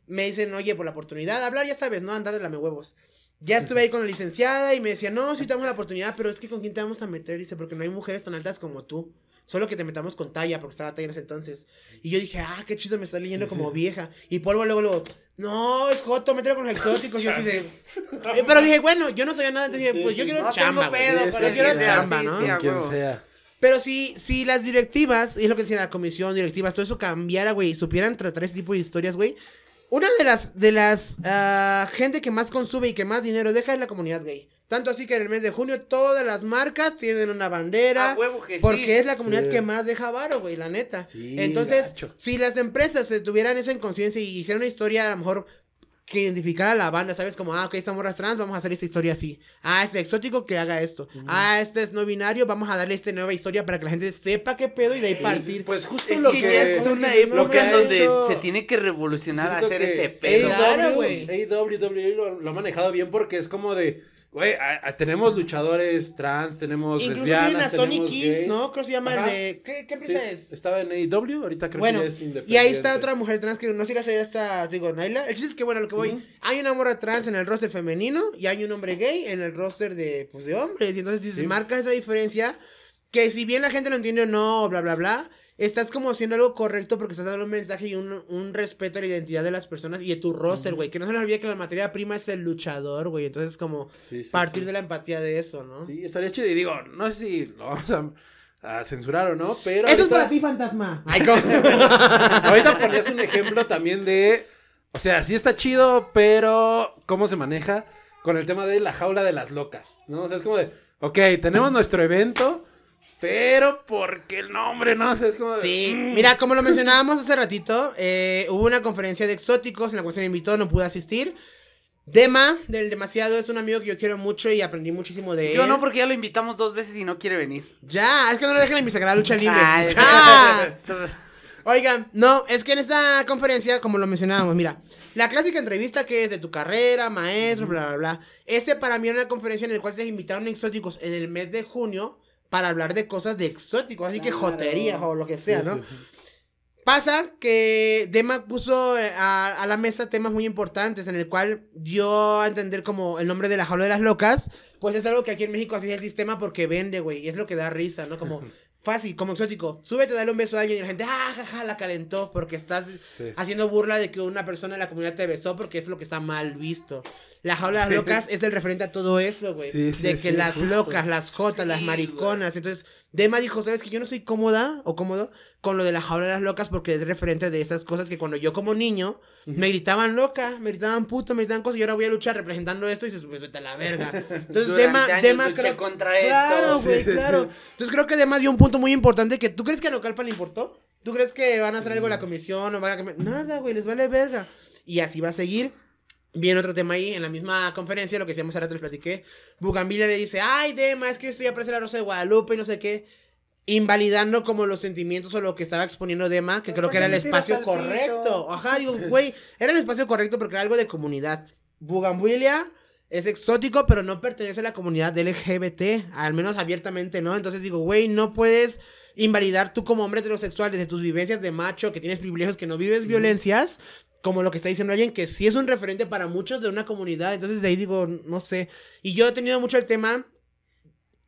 me dicen, oye, por la oportunidad hablar, ya sabes, no andar de me huevos. Ya estuve ahí con la licenciada y me decía, no, sí tenemos la oportunidad, pero es que con quién te vamos a meter, dice, porque no hay mujeres tan altas como tú. Solo que te metamos con talla, porque estaba talla en ese entonces. Y yo dije, ah, qué chido, me está leyendo como vieja. Y Polvo luego, luego, no, es Joto, mételo con los exóticos. yo así sé [LAUGHS] eh, pero dije, bueno, yo no sabía nada, entonces dije, pues yo quiero un chamba, pedo, yo quiero chamba, ¿no? quien sea. Pero si, si las directivas, y es lo que decía la comisión, directivas, todo eso cambiara, güey, y supieran tratar ese tipo de historias, güey, una de las, de las uh, gente que más consume y que más dinero deja es la comunidad gay. Tanto así que en el mes de junio todas las marcas tienen una bandera. porque es la comunidad que más deja varo, güey, la neta. Entonces, si las empresas se tuvieran esa en conciencia y hicieran una historia a lo mejor que identificara a la banda, ¿sabes? Como, ah, ok, estamos morra trans, vamos a hacer esta historia así. Ah, este exótico que haga esto. Ah, este es no binario, vamos a darle esta nueva historia para que la gente sepa qué pedo y de ahí partir. Pues justo es lo que, es una época en donde se tiene que revolucionar a hacer ese pedo. güey. AWW lo ha manejado bien porque es como de Güey, tenemos luchadores trans, tenemos Incluso lesbianas, tienen a ¿no? cómo se llama ¿Qué, qué empresa es? Estaba en AEW, ahorita creo que es independiente. y ahí está otra mujer trans que no sé si la está, digo, Naila. El chiste es que, bueno, lo que voy... Hay una morra trans en el roster femenino y hay un hombre gay en el roster de, pues, de hombres. Y entonces, si se marca esa diferencia, que si bien la gente lo entiende o no, bla, bla, bla estás como haciendo algo correcto porque estás dando un mensaje y un, respeto a la identidad de las personas y de tu roster, güey. Que no se le olvide que la materia prima es el luchador, güey. Entonces, como partir de la empatía de eso, ¿no? Sí, estaría chido. Y digo, no sé si lo vamos a censurar o no, pero. Eso es para ti, fantasma. [LAUGHS] ahorita ponías un ejemplo también de. O sea, sí está chido, pero ¿cómo se maneja? Con el tema de la jaula de las locas, ¿no? O sea, es como de, ok, tenemos nuestro evento, pero porque el nombre, no se es Sí, mm. mira, como lo mencionábamos hace ratito, eh, hubo una conferencia de exóticos en la cual se me invitó, no pude asistir. Dema, del Demasiado, es un amigo que yo quiero mucho y aprendí muchísimo de él. Yo no, porque ya lo invitamos dos veces y no quiere venir. Ya, es que no lo dejan en mi sagrada lucha libre. Ah, [LAUGHS] Oigan, no, es que en esta conferencia, como lo mencionábamos, mira, la clásica entrevista que es de tu carrera, maestro, bla, bla, bla. Este para mí era una conferencia en la cual se invitaron exóticos en el mes de junio para hablar de cosas de exóticos, así que joterías o lo que sea, ¿no? Pasa que Dema puso eh, a, la mesa temas muy importantes en el cual dio a entender como el nombre de la jaula de las locas, pues es algo que aquí en México así es el sistema porque vende, güey, y es lo que da risa, ¿no? Como [LAUGHS] Fácil, como exótico. Súbete dale un beso a alguien y la gente, ah, jaja, la calentó porque estás haciendo burla de que una persona en la comunidad te besó porque es lo que está mal visto. Las jaula locas [LAUGHS] es el referente a todo eso, güey. de que las locas, las jotas, las mariconas. Entonces, Dema dijo, ¿sabes que yo no soy cómoda o cómodo con lo de las locas porque es referente de esas cosas que cuando yo como niño me gritaban loca, me gritaban puto, me gritaban cosas y ahora voy a luchar representando esto y dices, pues vete a la verga. [LAUGHS] Entonces Dema, Dema creo... contra esto. sí, claro. Entonces creo que Dema dio un punto muy importante que tú crees que a Nocalpa le importó? ¿Tú crees que van a hacer algo la mm. comisión o van a... Nada, güey, les vale verga. Y así va a seguir. Bien, otro tema ahí, en la misma conferencia, lo que decíamos ahora, te les platiqué. Bugambilia le dice, ay, Dema, es que estoy a la Rosa de Guadalupe y no sé qué. Invalidando como los sentimientos o lo que estaba exponiendo Dema, que creo que era el espacio correcto. Ajá, digo, güey, era el espacio correcto porque era algo de comunidad. Bugambilia es exótico, pero no pertenece a la comunidad LGBT, al menos abiertamente, ¿no? Entonces digo, güey, no puedes invalidar tú como hombre heterosexual desde tus vivencias de macho, que tienes privilegios, que no vives violencias, como lo que está diciendo alguien, que sí es un referente para muchos de una comunidad. Entonces de ahí digo, no sé. Y yo he tenido mucho el tema.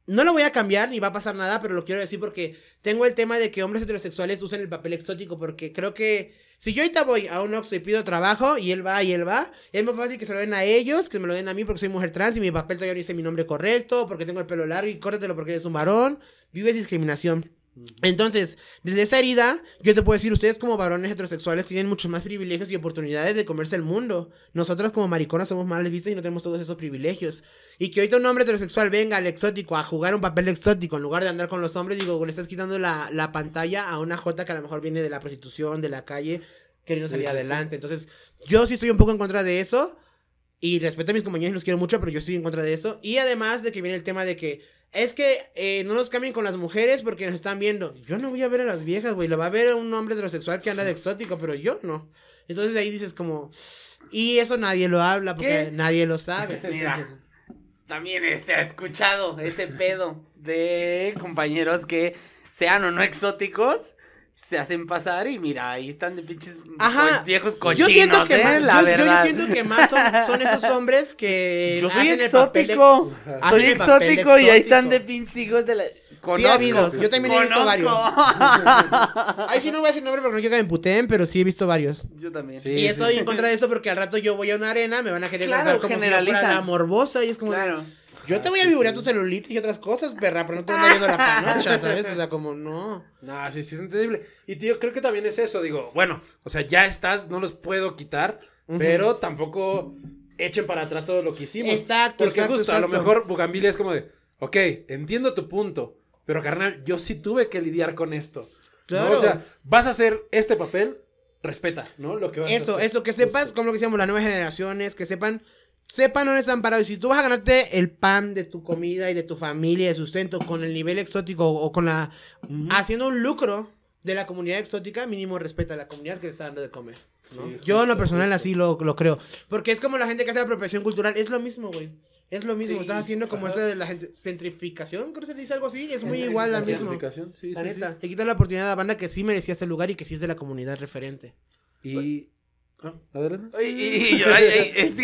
No lo voy a cambiar ni va a pasar nada, pero lo quiero decir porque tengo el tema de que hombres heterosexuales usen el papel exótico. Porque creo que si yo ahorita voy a un Oxxo y pido trabajo y él va y él va, es más fácil que se lo den a ellos que me lo den a mí porque soy mujer trans y mi papel todavía no dice mi nombre correcto, porque tengo el pelo largo y córtatelo porque eres un varón. Vives discriminación. Entonces, desde esa herida, yo te puedo decir, ustedes como varones heterosexuales tienen muchos más privilegios y oportunidades de comerse el mundo. Nosotros como mariconas somos mal vistas y no tenemos todos esos privilegios. Y que hoy un hombre heterosexual venga al exótico a jugar un papel exótico en lugar de andar con los hombres, digo, le estás quitando la, pantalla a una jota que a lo mejor viene de la prostitución, de la calle, queriendo salir adelante. Entonces, yo sí estoy un poco en contra de eso. Y respeto a mis compañeros y los quiero mucho, pero yo estoy en contra de eso. Y además de que viene el tema de que es que eh, no nos cambien con las mujeres porque nos están viendo. Yo no voy a ver a las viejas, güey. Lo va a ver un hombre heterosexual que anda de [LAUGHS] exótico, pero yo no. Entonces ahí dices como... Y eso nadie lo habla porque nadie lo sabe. [LAUGHS] Mira, también se ha escuchado ese pedo de compañeros que sean o no exóticos se hacen pasar y mira, ahí están de pinches viejos cochinos. ¿eh? Yo siento que, más, son, esos hombres que. [LAUGHS] Yo soy exótico. soy exótico, y ahí están de pinches hijos de la. Conozco. Yo también he visto varios. Ahí [LAUGHS] sí no voy a decir nombre porque no quiero que me puteen, pero sí he visto varios. Yo también. y eso estoy en contra de eso porque al rato yo voy a una arena, me van a querer claro, como si la morbosa y es como. Claro. Yo te voy a vibrar tus celulitis y otras cosas, perra, pero no te ir [LAUGHS] viendo la panocha, ¿sabes? O sea, como no. No, sí, sí es entendible. Y tío, creo que también es eso, digo, bueno, o sea, ya estás, no los puedo quitar, pero tampoco echen para atrás todo lo que hicimos. Exacto, Porque justo, a lo mejor Bugambilia es como de, ok, entiendo tu punto, pero carnal, yo sí tuve que lidiar con esto. Claro. O sea, vas a hacer este papel, respeta, ¿no? Lo que eso, Eso, que sepas, como lo que decíamos, las nuevas generaciones, que sepan Sepa, no Y Si tú vas a ganarte el pan de tu comida y de tu familia, de sustento, con el nivel exótico o con la. haciendo un lucro de la comunidad exótica, mínimo respeta a la comunidad que está dando de comer. Yo en lo personal así lo, lo, creo. Porque es como la gente que hace la apropiación cultural. Es lo mismo, güey. Es lo mismo. Estás haciendo como esa de la gente. Centrificación, creo que se dice algo así. Es muy igual la misma. Centrificación, sí, la sí, neta. Le la oportunidad a la banda que sí merecía ese lugar y que sí es de la comunidad referente. Y. Pues, Ah, adelante. Oye, y,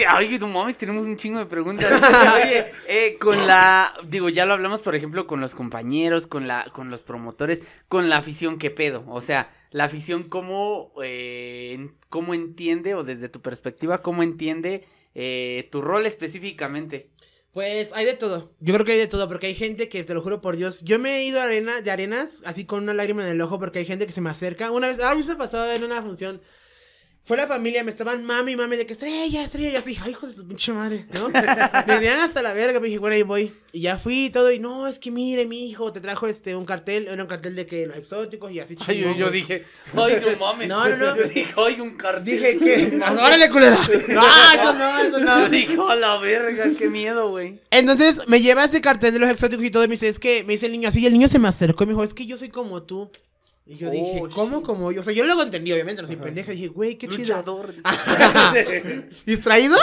Ay, no mames, tenemos un chingo de preguntas. [LAUGHS] Oye, eh, con la, digo, ya lo hablamos, por ejemplo, con los compañeros, con la, con los promotores, con la afición, ¿qué pedo? O sea, la afición, ¿cómo, eh, cómo entiende, o desde tu perspectiva, cómo entiende eh, tu rol específicamente? Pues hay de todo. Yo creo que hay de todo, porque hay gente que, te lo juro por Dios, yo me he ido de arenas así con una lágrima en el ojo, porque hay gente que se me acerca. Una vez, ah, yo se pasado en una función fue la familia, me estaban mami, mami, de que estrella, estrella, y así, ay, hijo de su pinche madre, ¿no? [LAUGHS] dieron hasta la verga, me dije, bueno, ahí voy. Y ya fui y todo, y no, es que mire, mi hijo, te trajo este, un cartel, era un cartel de que los exóticos y así chingón, Ay, yo, dije, [LAUGHS] ay, tu mami. No, no, no. Yo dije, ay, un cartel. Dije que, [LAUGHS] órale, culera. No, eso no, eso no. Yo dije, a la verga, qué miedo, güey. Entonces, me lleva ese cartel de los exóticos y todo, y me dice, es que, me dice el niño así, y el niño se me acercó y me dijo, es que yo soy como tú. Y yo dije, oh, ¿cómo cómo? O sea, yo luego entendí, obviamente, no soy pendeja. Dije, güey, qué chido. [LAUGHS] ¿Distraído?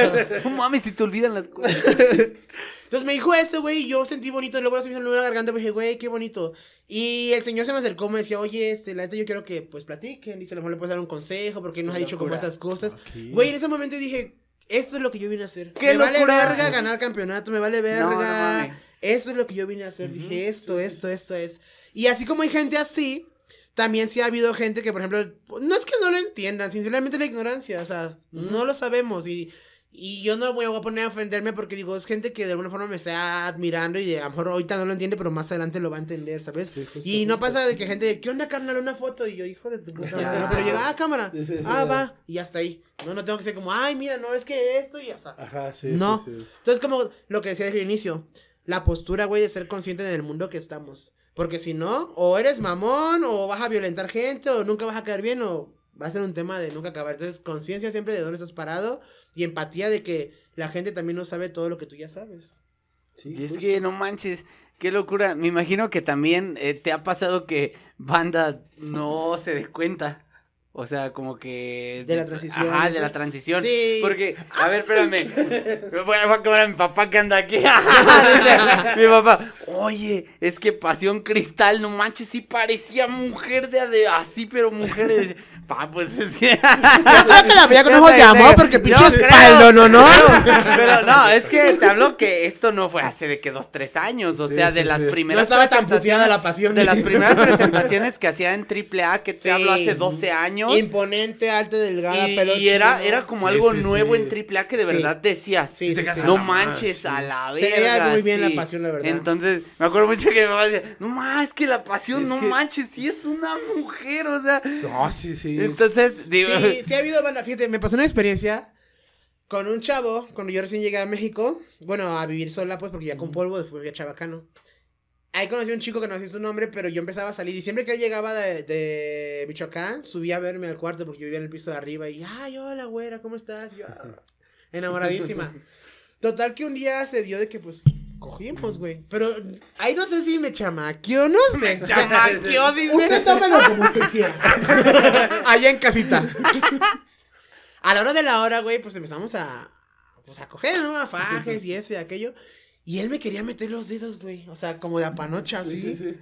[LAUGHS] no si te olvidan las cosas. Entonces me dijo eso, güey, y yo sentí bonito. Luego se me hizo la garganta, me pues dije, güey, qué bonito. Y el señor se me acercó, me decía, oye, este, la neta yo quiero que, pues, platiquen. Dice, a lo mejor le puedes dar un consejo, porque nos ha dicho como esas cosas. Güey, en ese momento dije, esto es lo que yo vine a hacer. me vale verga ganar campeonato, me vale verga. eso es lo que yo vine a hacer. Dije, esto, esto, esto es. Y así como hay gente así, también sí ha habido gente que, por ejemplo, no es que no lo entiendan, sinceramente la ignorancia, o sea, no lo sabemos y, y yo no voy a poner a ofenderme porque digo, es gente que de alguna forma me está admirando y de, a lo mejor ahorita no lo entiende, pero más adelante lo va a entender, ¿sabes? y no pasa de que gente, de, ¿qué onda, carnal? Una foto y yo, hijo de tu puta. no, [LAUGHS] pero llega, a ah, cámara, ah, va, y hasta ahí. No, no tengo que ser como, ay, mira, no, es que esto y hasta. Ajá, sí. No. Entonces, como lo que decía desde el inicio, la postura, güey, de ser consciente del mundo que estamos. Porque si no, o eres mamón, o vas a violentar gente, o nunca vas a caer bien, o va a ser un tema de nunca acabar. Entonces, conciencia siempre de dónde estás parado y empatía de que la gente también no sabe todo lo que tú ya sabes. Sí, y es que no manches, qué locura. Me imagino que también eh, te ha pasado que banda no se dé cuenta. O sea, como que. De la transición. Ajá, de la transición. Sí. Porque, a ver, espérame. [LAUGHS] Voy a acabar a mi papá que anda aquí. [LAUGHS] [LAUGHS] mi papá, oye, es que Pasión Cristal, no manches, sí parecía mujer de, de así, pero mujer. De, Pa, pues es que. [LAUGHS] Yo creo que la vieja no [LAUGHS] de llamó porque pinche no, no, no. [LAUGHS] Pero, no, es que te hablo que esto no fue hace de que dos, tres años. O sea, de las primeras. No estaba tan puteada la pasión. De las primeras presentaciones que hacía en AAA, que te hablo hace 12 años. Imponente, alta, delgada, pelotita. Y era, era como algo nuevo en AAA que de verdad decías. no ah, manches a la vez. Se veía muy bien la pasión, la verdad. Entonces, me acuerdo mucho que mi mamá decía, no más, es que la pasión, no manches, si es una mujer, o sea. No, sí, sí. Entonces, digo. Sí, sí ha habido banda. Fíjate, me pasó una experiencia con un chavo cuando yo recién llegué a México. Bueno, a vivir sola, pues, porque ya con polvo, después ya chabacano. Ahí conocí a un chico que no sé su nombre, pero yo empezaba a salir. Y siempre que él llegaba de, Michoacán, subía a verme al cuarto porque yo vivía en el piso de arriba. Y, ay, hola, güera, ¿cómo estás? Ah, enamoradísima. [LAUGHS] Total que un día se dio de que, pues, cogimos, güey. Pero ahí no sé si me chamaqueó, no sé. Me chamaqueó, [LAUGHS] dice. Usted tómelo como que quiera. [LAUGHS] Allá en casita. A la hora de la hora, güey, pues empezamos a, pues a coger, ¿no? A fajes y eso y aquello. Y él me quería meter los dedos, güey. O sea, como de apanocha, así. Sí,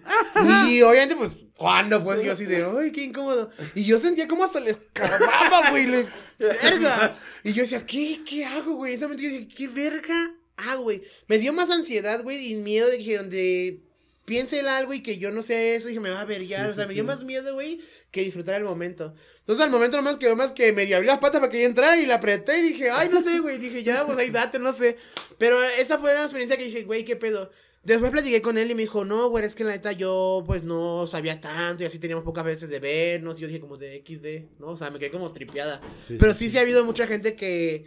Y obviamente, pues, ¿cuándo? Pues yo así de, ¡ay, qué incómodo! Y yo sentía como hasta le escarbaba, güey. ¡Verga! Y yo decía, ¿qué? ¿Qué hago, güey? En ese momento yo decía, ¿qué verga? Ah, güey. Me dio más ansiedad, güey, y miedo de que donde piense el algo y que yo no sé eso, dije, me va a ver. o sea, me dio más miedo, güey, que disfrutar el momento. Entonces, al momento nomás quedó más que medio abrí las patas para que yo entrara y la apreté y dije, ay, no sé, güey. Dije, ya, pues ahí date, no sé. Pero esta fue una experiencia que dije, güey, qué pedo. Después platiqué con él y me dijo, no, güey, es que en la neta yo, pues, no sabía tanto y así teníamos pocas veces de vernos. Y yo dije, como de XD, ¿no? O sea, me quedé como tripeada. Pero sí, sí, ha habido mucha gente que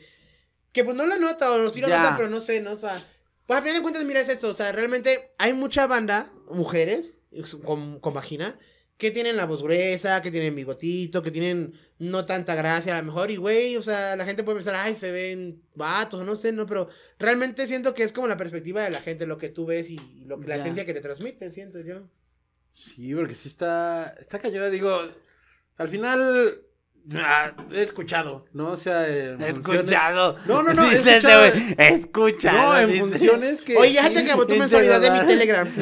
que pues no lo nota, o sí lo pero no sé, ¿no? O sea, pues al final de cuentas, mira, es eso. O sea, realmente hay mucha banda, mujeres, con, con vagina, que tienen la voz gruesa, que tienen bigotito, que tienen no tanta gracia a lo mejor. Y, güey, o sea, la gente puede pensar, ay, se ven vatos, no sé, no, pero realmente siento que es como la perspectiva de la gente, lo que tú ves y, la esencia que te transmite, siento yo. Sí, porque sí está, está callada, digo, al final Ah, he escuchado, ¿no? O sea, escuchado. No, no, no. Dices, escuchado. No, en funciones que. Oye, ya que acabó tu mensualidad de mi Telegram. [LAUGHS]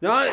no, [LAUGHS] si,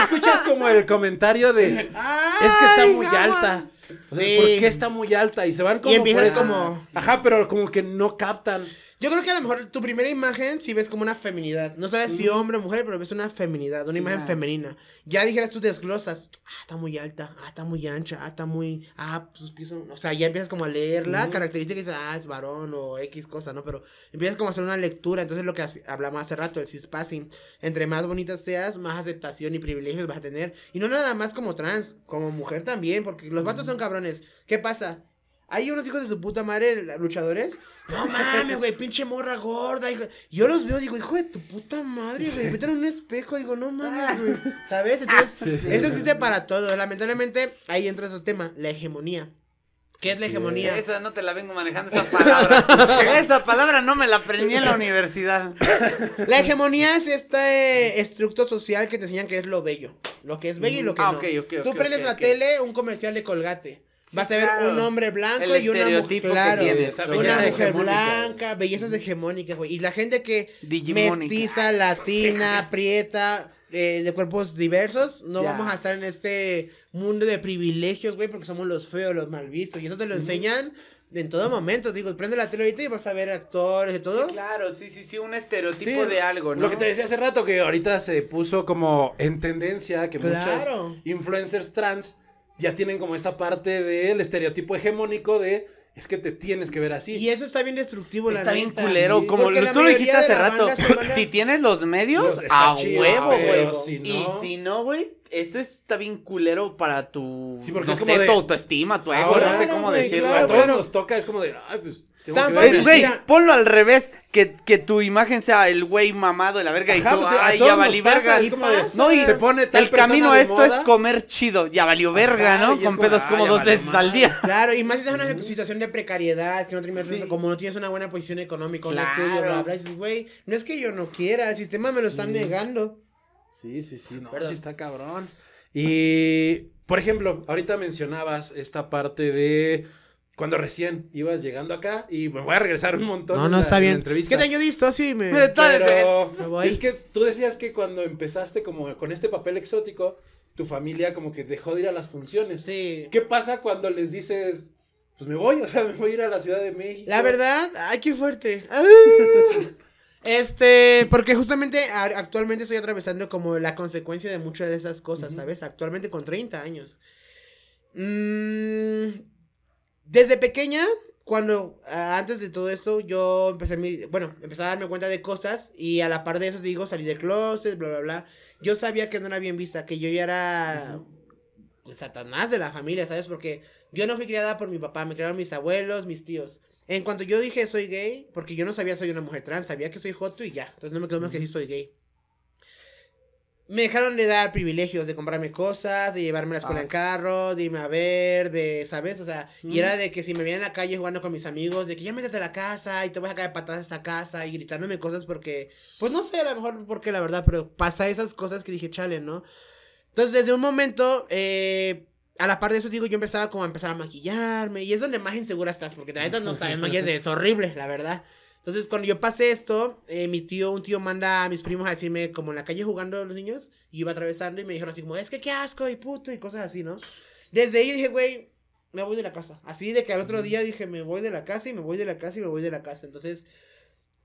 escuchas como el comentario de. es que está muy alta. Sí. ¿Por qué está muy alta? Y se van como. Y empiezas como. Ajá, pero como que no captan. Yo creo que a lo mejor tu primera imagen si sí ves como una feminidad. No sabes si hombre o mujer, pero ves una feminidad, una imagen femenina. Ya dijeras tú desglosas, ah, está muy alta, ah, está muy ancha, ah, está muy, ah, sus pues, O sea, ya empiezas como a leerla, características, característica y dices, ah, es varón o X cosa, ¿no? Pero empiezas como a hacer una lectura. Entonces lo que hablamos hace rato, el cispassing. Entre más bonitas seas, más aceptación y privilegios vas a tener. Y no nada más como trans, como mujer también, porque los vatos son cabrones. ¿Qué pasa? Hay unos hijos de su puta madre, luchadores. No mames, güey, pinche morra gorda. Yo los veo, digo, hijo de tu puta madre, güey. metieron en un espejo, digo, no mames, ah. güey. ¿Sabes? Entonces, eso existe para todo Lamentablemente, ahí entra su tema, la hegemonía. ¿Qué es la hegemonía? Esa no te la vengo manejando, esa palabra. [LAUGHS] esa palabra no me la aprendí en la universidad. La hegemonía es este estructo social que te enseñan que es lo bello. Lo que es bello y lo que ah, no. Tú prendes la tele, un comercial de colgate. Vas a ver un hombre blanco y una mujer. blanca, bellezas hegemónicas, güey. Y la gente que mestiza, latina, [LAUGHS] prieta, eh, de cuerpos diversos, no vamos a estar en este mundo de privilegios, güey, porque somos los feos, los mal vistos. Y eso te lo enseñan. En todo momento, digo, prende la tele ahorita y vas a ver actores y todo. claro, sí, sí, sí, un estereotipo de algo, ¿no? Lo que te decía hace rato, que ahorita se puso como en tendencia que muchas influencers trans ya tienen como esta parte del estereotipo hegemónico de es que te tienes que ver así. Y eso está bien destructivo, Está bien culero, como que tú lo dijiste hace rato. [LAUGHS] Si tienes los medios, a huevo, güey. Y si no, güey, eso está bien culero para tu, sí, autoestima, tu ego, no sé cómo decirlo. a todos nos toca, es como de, ay, pues... te güey, ponlo al revés, que, que, tu imagen sea el güey mamado de la verga y todo. Pues, ay, ya valió verga. no, y se pone el camino a esto es comer chido, ya valió verga, ¿no? Con pedos como, dos veces al día. Claro, y más si es una situación de precariedad, que no tienes, como no tienes una buena posición económica, claro. estudio, bla, bla, dices, güey, no es que yo no quiera, el sistema me lo está negando. Sí, sí, sí, no, sí está cabrón. Y, por ejemplo, ahorita mencionabas esta parte de cuando recién ibas llegando acá y me voy a regresar un montón. No, no, está bien. ¿Qué te añadiste? Sí, me... voy. Es que tú decías que cuando empezaste como con este papel exótico, tu familia como que dejó de ir a las funciones. Sí. ¿Qué pasa cuando les dices, pues me voy, o sea, me voy a ir a la Ciudad de México? La verdad, ay, qué fuerte. [LAUGHS] Este, porque justamente actualmente estoy atravesando como la consecuencia de muchas de esas cosas, ¿sabes? Actualmente con 30 años. Mm, desde pequeña, cuando antes de todo esto, yo empecé mi, bueno, empecé a darme cuenta de cosas y a la par de eso digo, salí del closet, bla, bla, bla. Yo sabía que no era bien vista, que yo ya era satanás de la familia, ¿sabes? Porque yo no fui criada por mi papá, me criaron mis abuelos, mis tíos. En cuanto yo dije soy gay, porque yo no sabía soy una mujer trans, sabía que soy joto y ya. Entonces no me quedó más que decir soy gay. Me dejaron de dar privilegios de comprarme cosas, de llevarme a la escuela en ah. carro, de irme a ver, de, ¿sabes? O sea, y era mm. de que si me veían en la calle jugando con mis amigos, de que ya métete a la casa y te vas a caer patadas a esta casa y gritándome cosas porque, pues no sé, a lo mejor porque la verdad, pero pasa esas cosas que dije, chale, ¿no? Entonces, desde un momento, eh, a la par de eso, digo, yo empezaba como a empezar a maquillarme. Y es donde más insegura estás, porque de verdad no sabes Es horrible, la verdad. Entonces, cuando yo pasé esto, eh, mi tío, un tío manda a mis primos a decirme, como en la calle jugando los niños, y iba atravesando y me dijeron así como, es que qué asco y puto y cosas así, ¿no? Desde ahí dije, güey, me voy de la casa. Así de que al otro día dije, me voy de la casa y me voy de la casa y me voy de la casa. Entonces,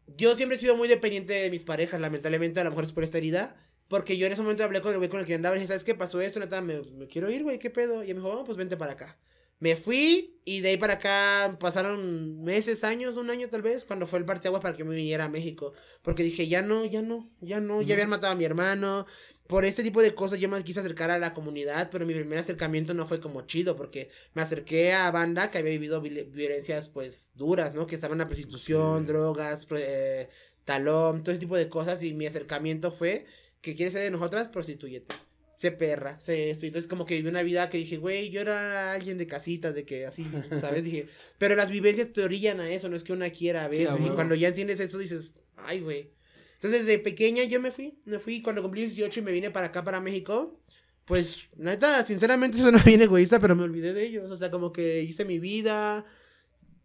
yo siempre he sido muy dependiente de mis parejas, lamentablemente, a lo mejor es por esta herida. Porque yo en ese momento hablé con el güey con el que andaba y dije, ¿sabes qué pasó esto? La me, me quiero ir, güey, ¿qué pedo? Y me dijo, oh, pues vente para acá. Me fui y de ahí para acá pasaron meses, años, un año tal vez, cuando fue el parteaguas para que me viniera a México. Porque dije, ya no, ya no, ya no, ya habían matado a mi hermano. Por este tipo de cosas yo más quise acercar a la comunidad, pero mi primer acercamiento no fue como chido, porque me acerqué a banda que había vivido violencias pues duras, ¿no? Que estaban en la prostitución, drogas, eh, talón, todo ese tipo de cosas. Y mi acercamiento fue que quiere ser de nosotras, prostituyete. Se perra, se esto. Entonces, como que viví una vida que dije, güey, yo era alguien de casita, de que así, ¿sabes? dije, [LAUGHS] pero las vivencias te orillan a eso, no es que una quiera a veces. y cuando ya entiendes eso, dices, ay, güey. Entonces, de pequeña yo me fui, me fui cuando cumplí 18 y me vine para acá, para México. Pues, neta, sinceramente, eso no viene egoísta, pero me olvidé de ellos. O sea, como que hice mi vida.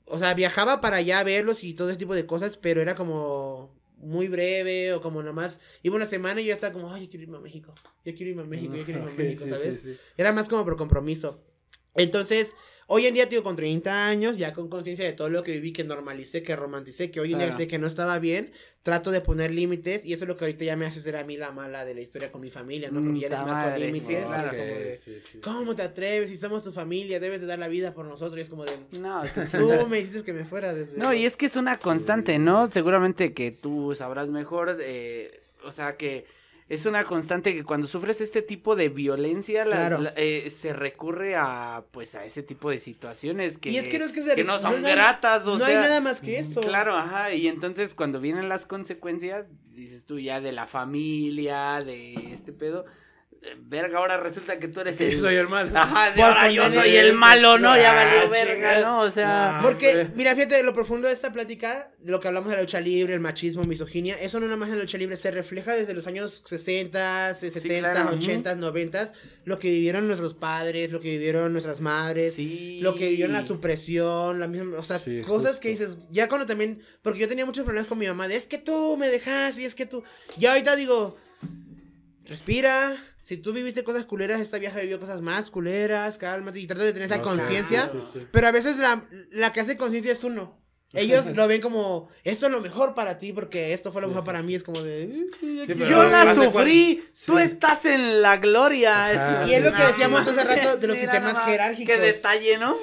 O sea, viajaba para allá a verlos y todo ese tipo de cosas, pero era como muy breve o como nomás iba una semana y ya estaba como, ay, yo quiero irme a México, yo quiero irme a México, yo quiero irme a [LAUGHS] México, ¿sabes? Era más como por compromiso. Entonces, hoy en día, tengo con 30 años, ya con conciencia de todo lo que viví, que normalicé, que romanticé, que hoy en día sé que no estaba bien, trato de poner límites y eso es lo que ahorita ya me hace ser a mí la mala de la historia con mi familia, ¿no? Porque ya les mm, marco límites. sí, sí, ¿Cómo te atreves? Si somos tu familia, debes de dar la vida por nosotros. Y es como de, no, tú me dices que me fuera desde... No, y es que es una constante, ¿no? Seguramente que tú sabrás mejor, eh, o sea, que es una constante que cuando sufres este tipo de violencia eh, se recurre a pues a ese tipo de situaciones que, que, no, son gratas no hay nada más que eso claro ajá y entonces cuando vienen las consecuencias dices tú ya de la familia de este pedo eh, verga, ahora resulta que tú eres el. Yo soy el malo. ahora yo soy el [LAUGHS] malo, ¿no? Ya ah, valió verga, ¿no? O sea. Porque, mira, fíjate, lo profundo de esta plática, lo que hablamos de la lucha libre, el machismo, misoginia, eso no nada más en la lucha libre, se refleja desde los años 60, 70, 80, 90, lo que vivieron nuestros padres, lo que vivieron nuestras madres, lo que vivieron la supresión, la misma. O sea, cosas que dices, ya cuando también. Porque yo tenía muchos problemas con mi mamá, de es que tú me dejas y es que tú. Ya ahorita digo, respira si tú viviste cosas culeras, esta vieja vivió cosas más culeras, cálmate y trato de tener esa conciencia. Pero a veces la, la que hace conciencia es uno. Ellos [LAUGHS] lo ven como, esto es lo mejor para ti porque esto fue lo mejor para mí. Es como de... yo la sufrí, tú estás en la gloria. y es lo que decíamos hace rato de los sistemas jerárquicos. Qué detalle, ¿no?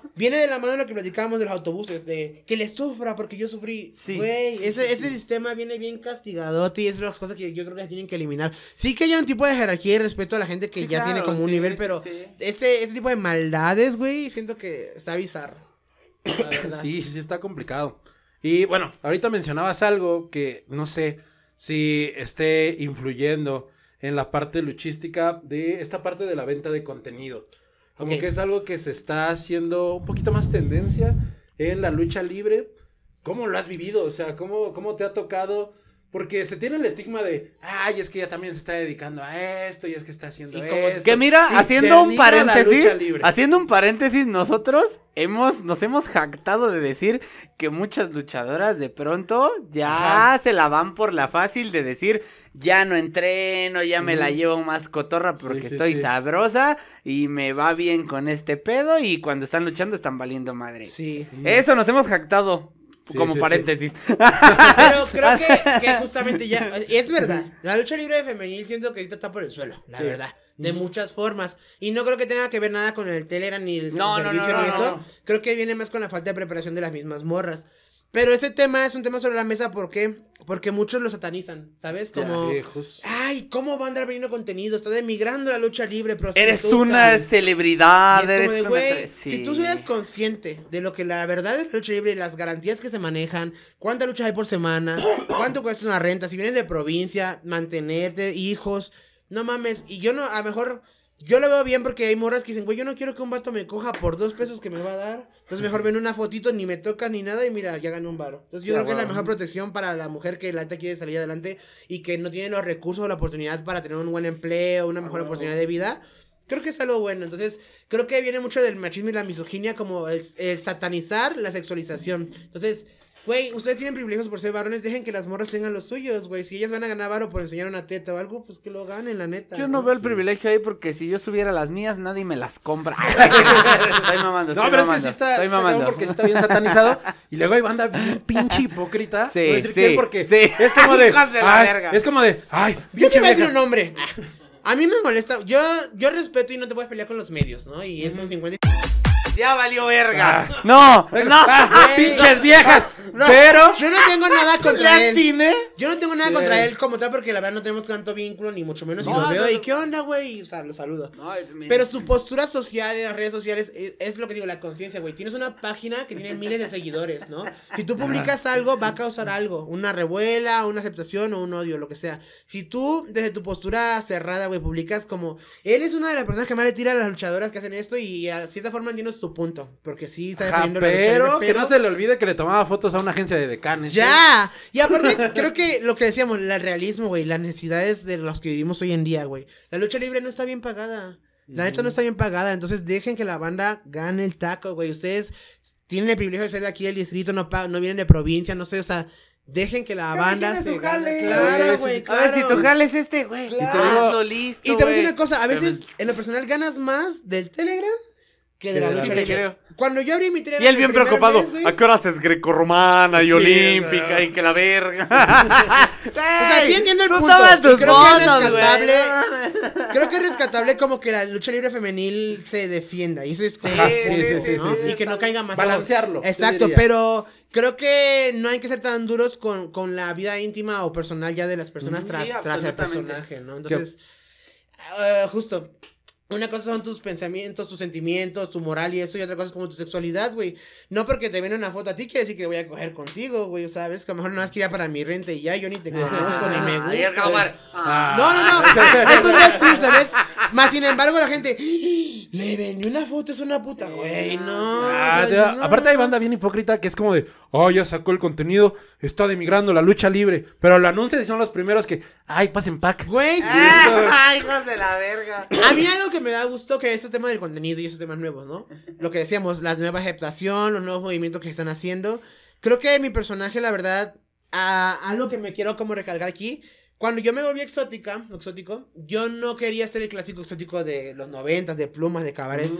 [LAUGHS] Viene de la mano de lo que platicábamos de los autobuses, de que le sufra porque yo sufrí. Güey, ese, sistema viene bien castigado y es de las cosas que yo creo que tienen que eliminar. Sí que hay un tipo de jerarquía y respeto a la gente que ya tiene como un nivel, pero este, este tipo de maldades, güey, siento que está bizarro. [COUGHS] sí, sí, está complicado. Y bueno, ahorita mencionabas algo que no sé si esté influyendo en la parte luchística de esta parte de la venta de contenido. Como que es algo que se está haciendo un poquito más tendencia en la lucha libre. ¿Cómo lo has vivido? O sea, ¿cómo, cómo te ha tocado porque se tiene el estigma de, ay, es que ella también se está dedicando a esto y es que está haciendo esto. Que mira, haciendo un paréntesis, haciendo un paréntesis, nosotros hemos, nos hemos jactado de decir que muchas luchadoras de pronto ya se la van por la fácil de decir, ya no entreno, ya me la llevo más cotorra porque estoy sabrosa y me va bien con este pedo y cuando están luchando están valiendo madre. Sí. Eso nos hemos jactado, como paréntesis. [LAUGHS] Pero creo que, justamente ya, es verdad, la lucha libre de femenil siento que ahorita está por el suelo, la verdad, de muchas formas. Y no creo que tenga que ver nada con el telera ni el no, servicio no, no, Creo que viene más con la falta de preparación de las mismas morras. Pero ese tema es un tema sobre la mesa, ¿por qué? Porque muchos lo satanizan, ¿sabes? Como, ay, ¿cómo va a andar vendiendo contenido? está emigrando a la lucha libre, Eres una celebridad, eres una... Si tú seas consciente de lo que la verdad es la lucha libre, las garantías que se manejan, cuánta lucha hay por semana, [COUGHS] cuánto cuesta una renta, si vienes de provincia, mantenerte, hijos, no mames. Y yo no, a lo mejor yo lo veo bien porque hay morras que dicen, güey, yo no quiero que un vato me coja por dos pesos que me va a dar. Entonces mejor ven una fotito, ni me toca ni nada y mira, ya gané un varo. Entonces yo creo que es la mejor protección para la mujer que la neta quiere salir adelante y que no tiene los recursos o la oportunidad para tener un buen empleo, una mejor oportunidad de vida. Creo que es algo bueno. Entonces creo que viene mucho del machismo y la misoginia como el satanizar la sexualización. Entonces Güey, ustedes tienen privilegios por ser varones, dejen que las morras tengan los suyos, güey. Si ellas van a ganar varo por enseñar una teta o algo, pues que lo ganen, la neta. Yo no, veo el privilegio ahí porque si yo subiera las mías, nadie me las compra. [LAUGHS] mamando, No, pero mamando, es que sí está, porque está bien satanizado. [LAUGHS] Y luego hay banda bien pinche hipócrita. Sí, sí, porque Es como de, [LAUGHS] ay, es como de, ay, Yo te a decir un nombre. A mí me molesta, yo, yo respeto y no te voy a pelear con los medios, ¿no? Y eso es un 50 ya valió verga. No, no, pinches viejas. pero yo no tengo nada contra él. ¿eh? Yo no tengo nada contra él como tal porque la verdad no tenemos tanto vínculo ni mucho menos. y lo veo qué onda, güey, o sea, lo saludo. pero su postura social en las redes sociales es, lo que digo, la conciencia, güey. Tienes una página que tiene miles de seguidores, ¿no? Si tú publicas algo va a causar algo, una revuela, una aceptación o un odio, lo que sea. Si tú desde tu postura cerrada, güey, publicas como él es una de las personas que más le tira a las luchadoras que hacen esto y a ah, cierta forma entiendo su punto, porque sí está defendiendo pero, pero que no se le olvide que le tomaba fotos a una agencia de decanes. Ya, y aparte [LAUGHS] creo que lo que decíamos, el realismo, güey, las necesidades de los que vivimos hoy en día, güey. La lucha libre no está bien pagada. La neta no está bien pagada, entonces dejen que la banda gane el taco, güey. Ustedes tienen el privilegio de ser de aquí del distrito, no, no vienen de provincia, no sé, o sea, Dejen que la banda se Claro, güey, claro. si tu jale es este, güey. Claro. Y te voy a decir una cosa, a veces en lo personal ganas más del Telegram que de la lucha Cuando yo abrí mi tienda. Y él bien preocupado. ¿A qué horas es grecorromana y olímpica y que la verga? [LAUGHS] o sea, sí entiendo el punto. tus creo que es rescatable. creo que es rescatable como que la lucha libre femenil se defienda. Y eso es como- sí, sí, sí, Y que no caiga más. balancearlo, Exacto, pero creo que no hay que ser tan duros con, con la vida íntima o personal ya de las personas mm, tras, el personaje, ¿no? Entonces, eh, justo, una cosa son tus pensamientos, tus sentimientos, tu moral y eso, y otra cosa es como tu sexualidad, güey. No porque te viene una foto a ti quiere decir que voy a coger contigo, güey, ¿sabes? Que a lo mejor no más quería para mi renta y ya, yo ni te conozco ni me gusta. Ah. no, no, no, eso no es triste, ¿sabes? Más sin embargo, la gente, ¡Ah! le vendió una foto, es una puta, güey, ah, no. Aparte, hay banda bien hipócrita que es como de, oh, ya sacó el contenido, está demigrando la lucha libre. Pero lo anuncian y son los primeros que, ay, pasen pack. Güey, sí. [LAUGHS] hijos de la verga. A mí algo que me da gusto que el tema del contenido y esos temas nuevos, ¿no? Lo que decíamos, la nueva aceptación, los nuevos movimientos que están haciendo. Creo que mi personaje, la verdad, a, algo que me quiero como recalcar aquí cuando yo me volví exótica, exótico, yo no quería ser el clásico exótico de los noventas, de plumas, de cabaret.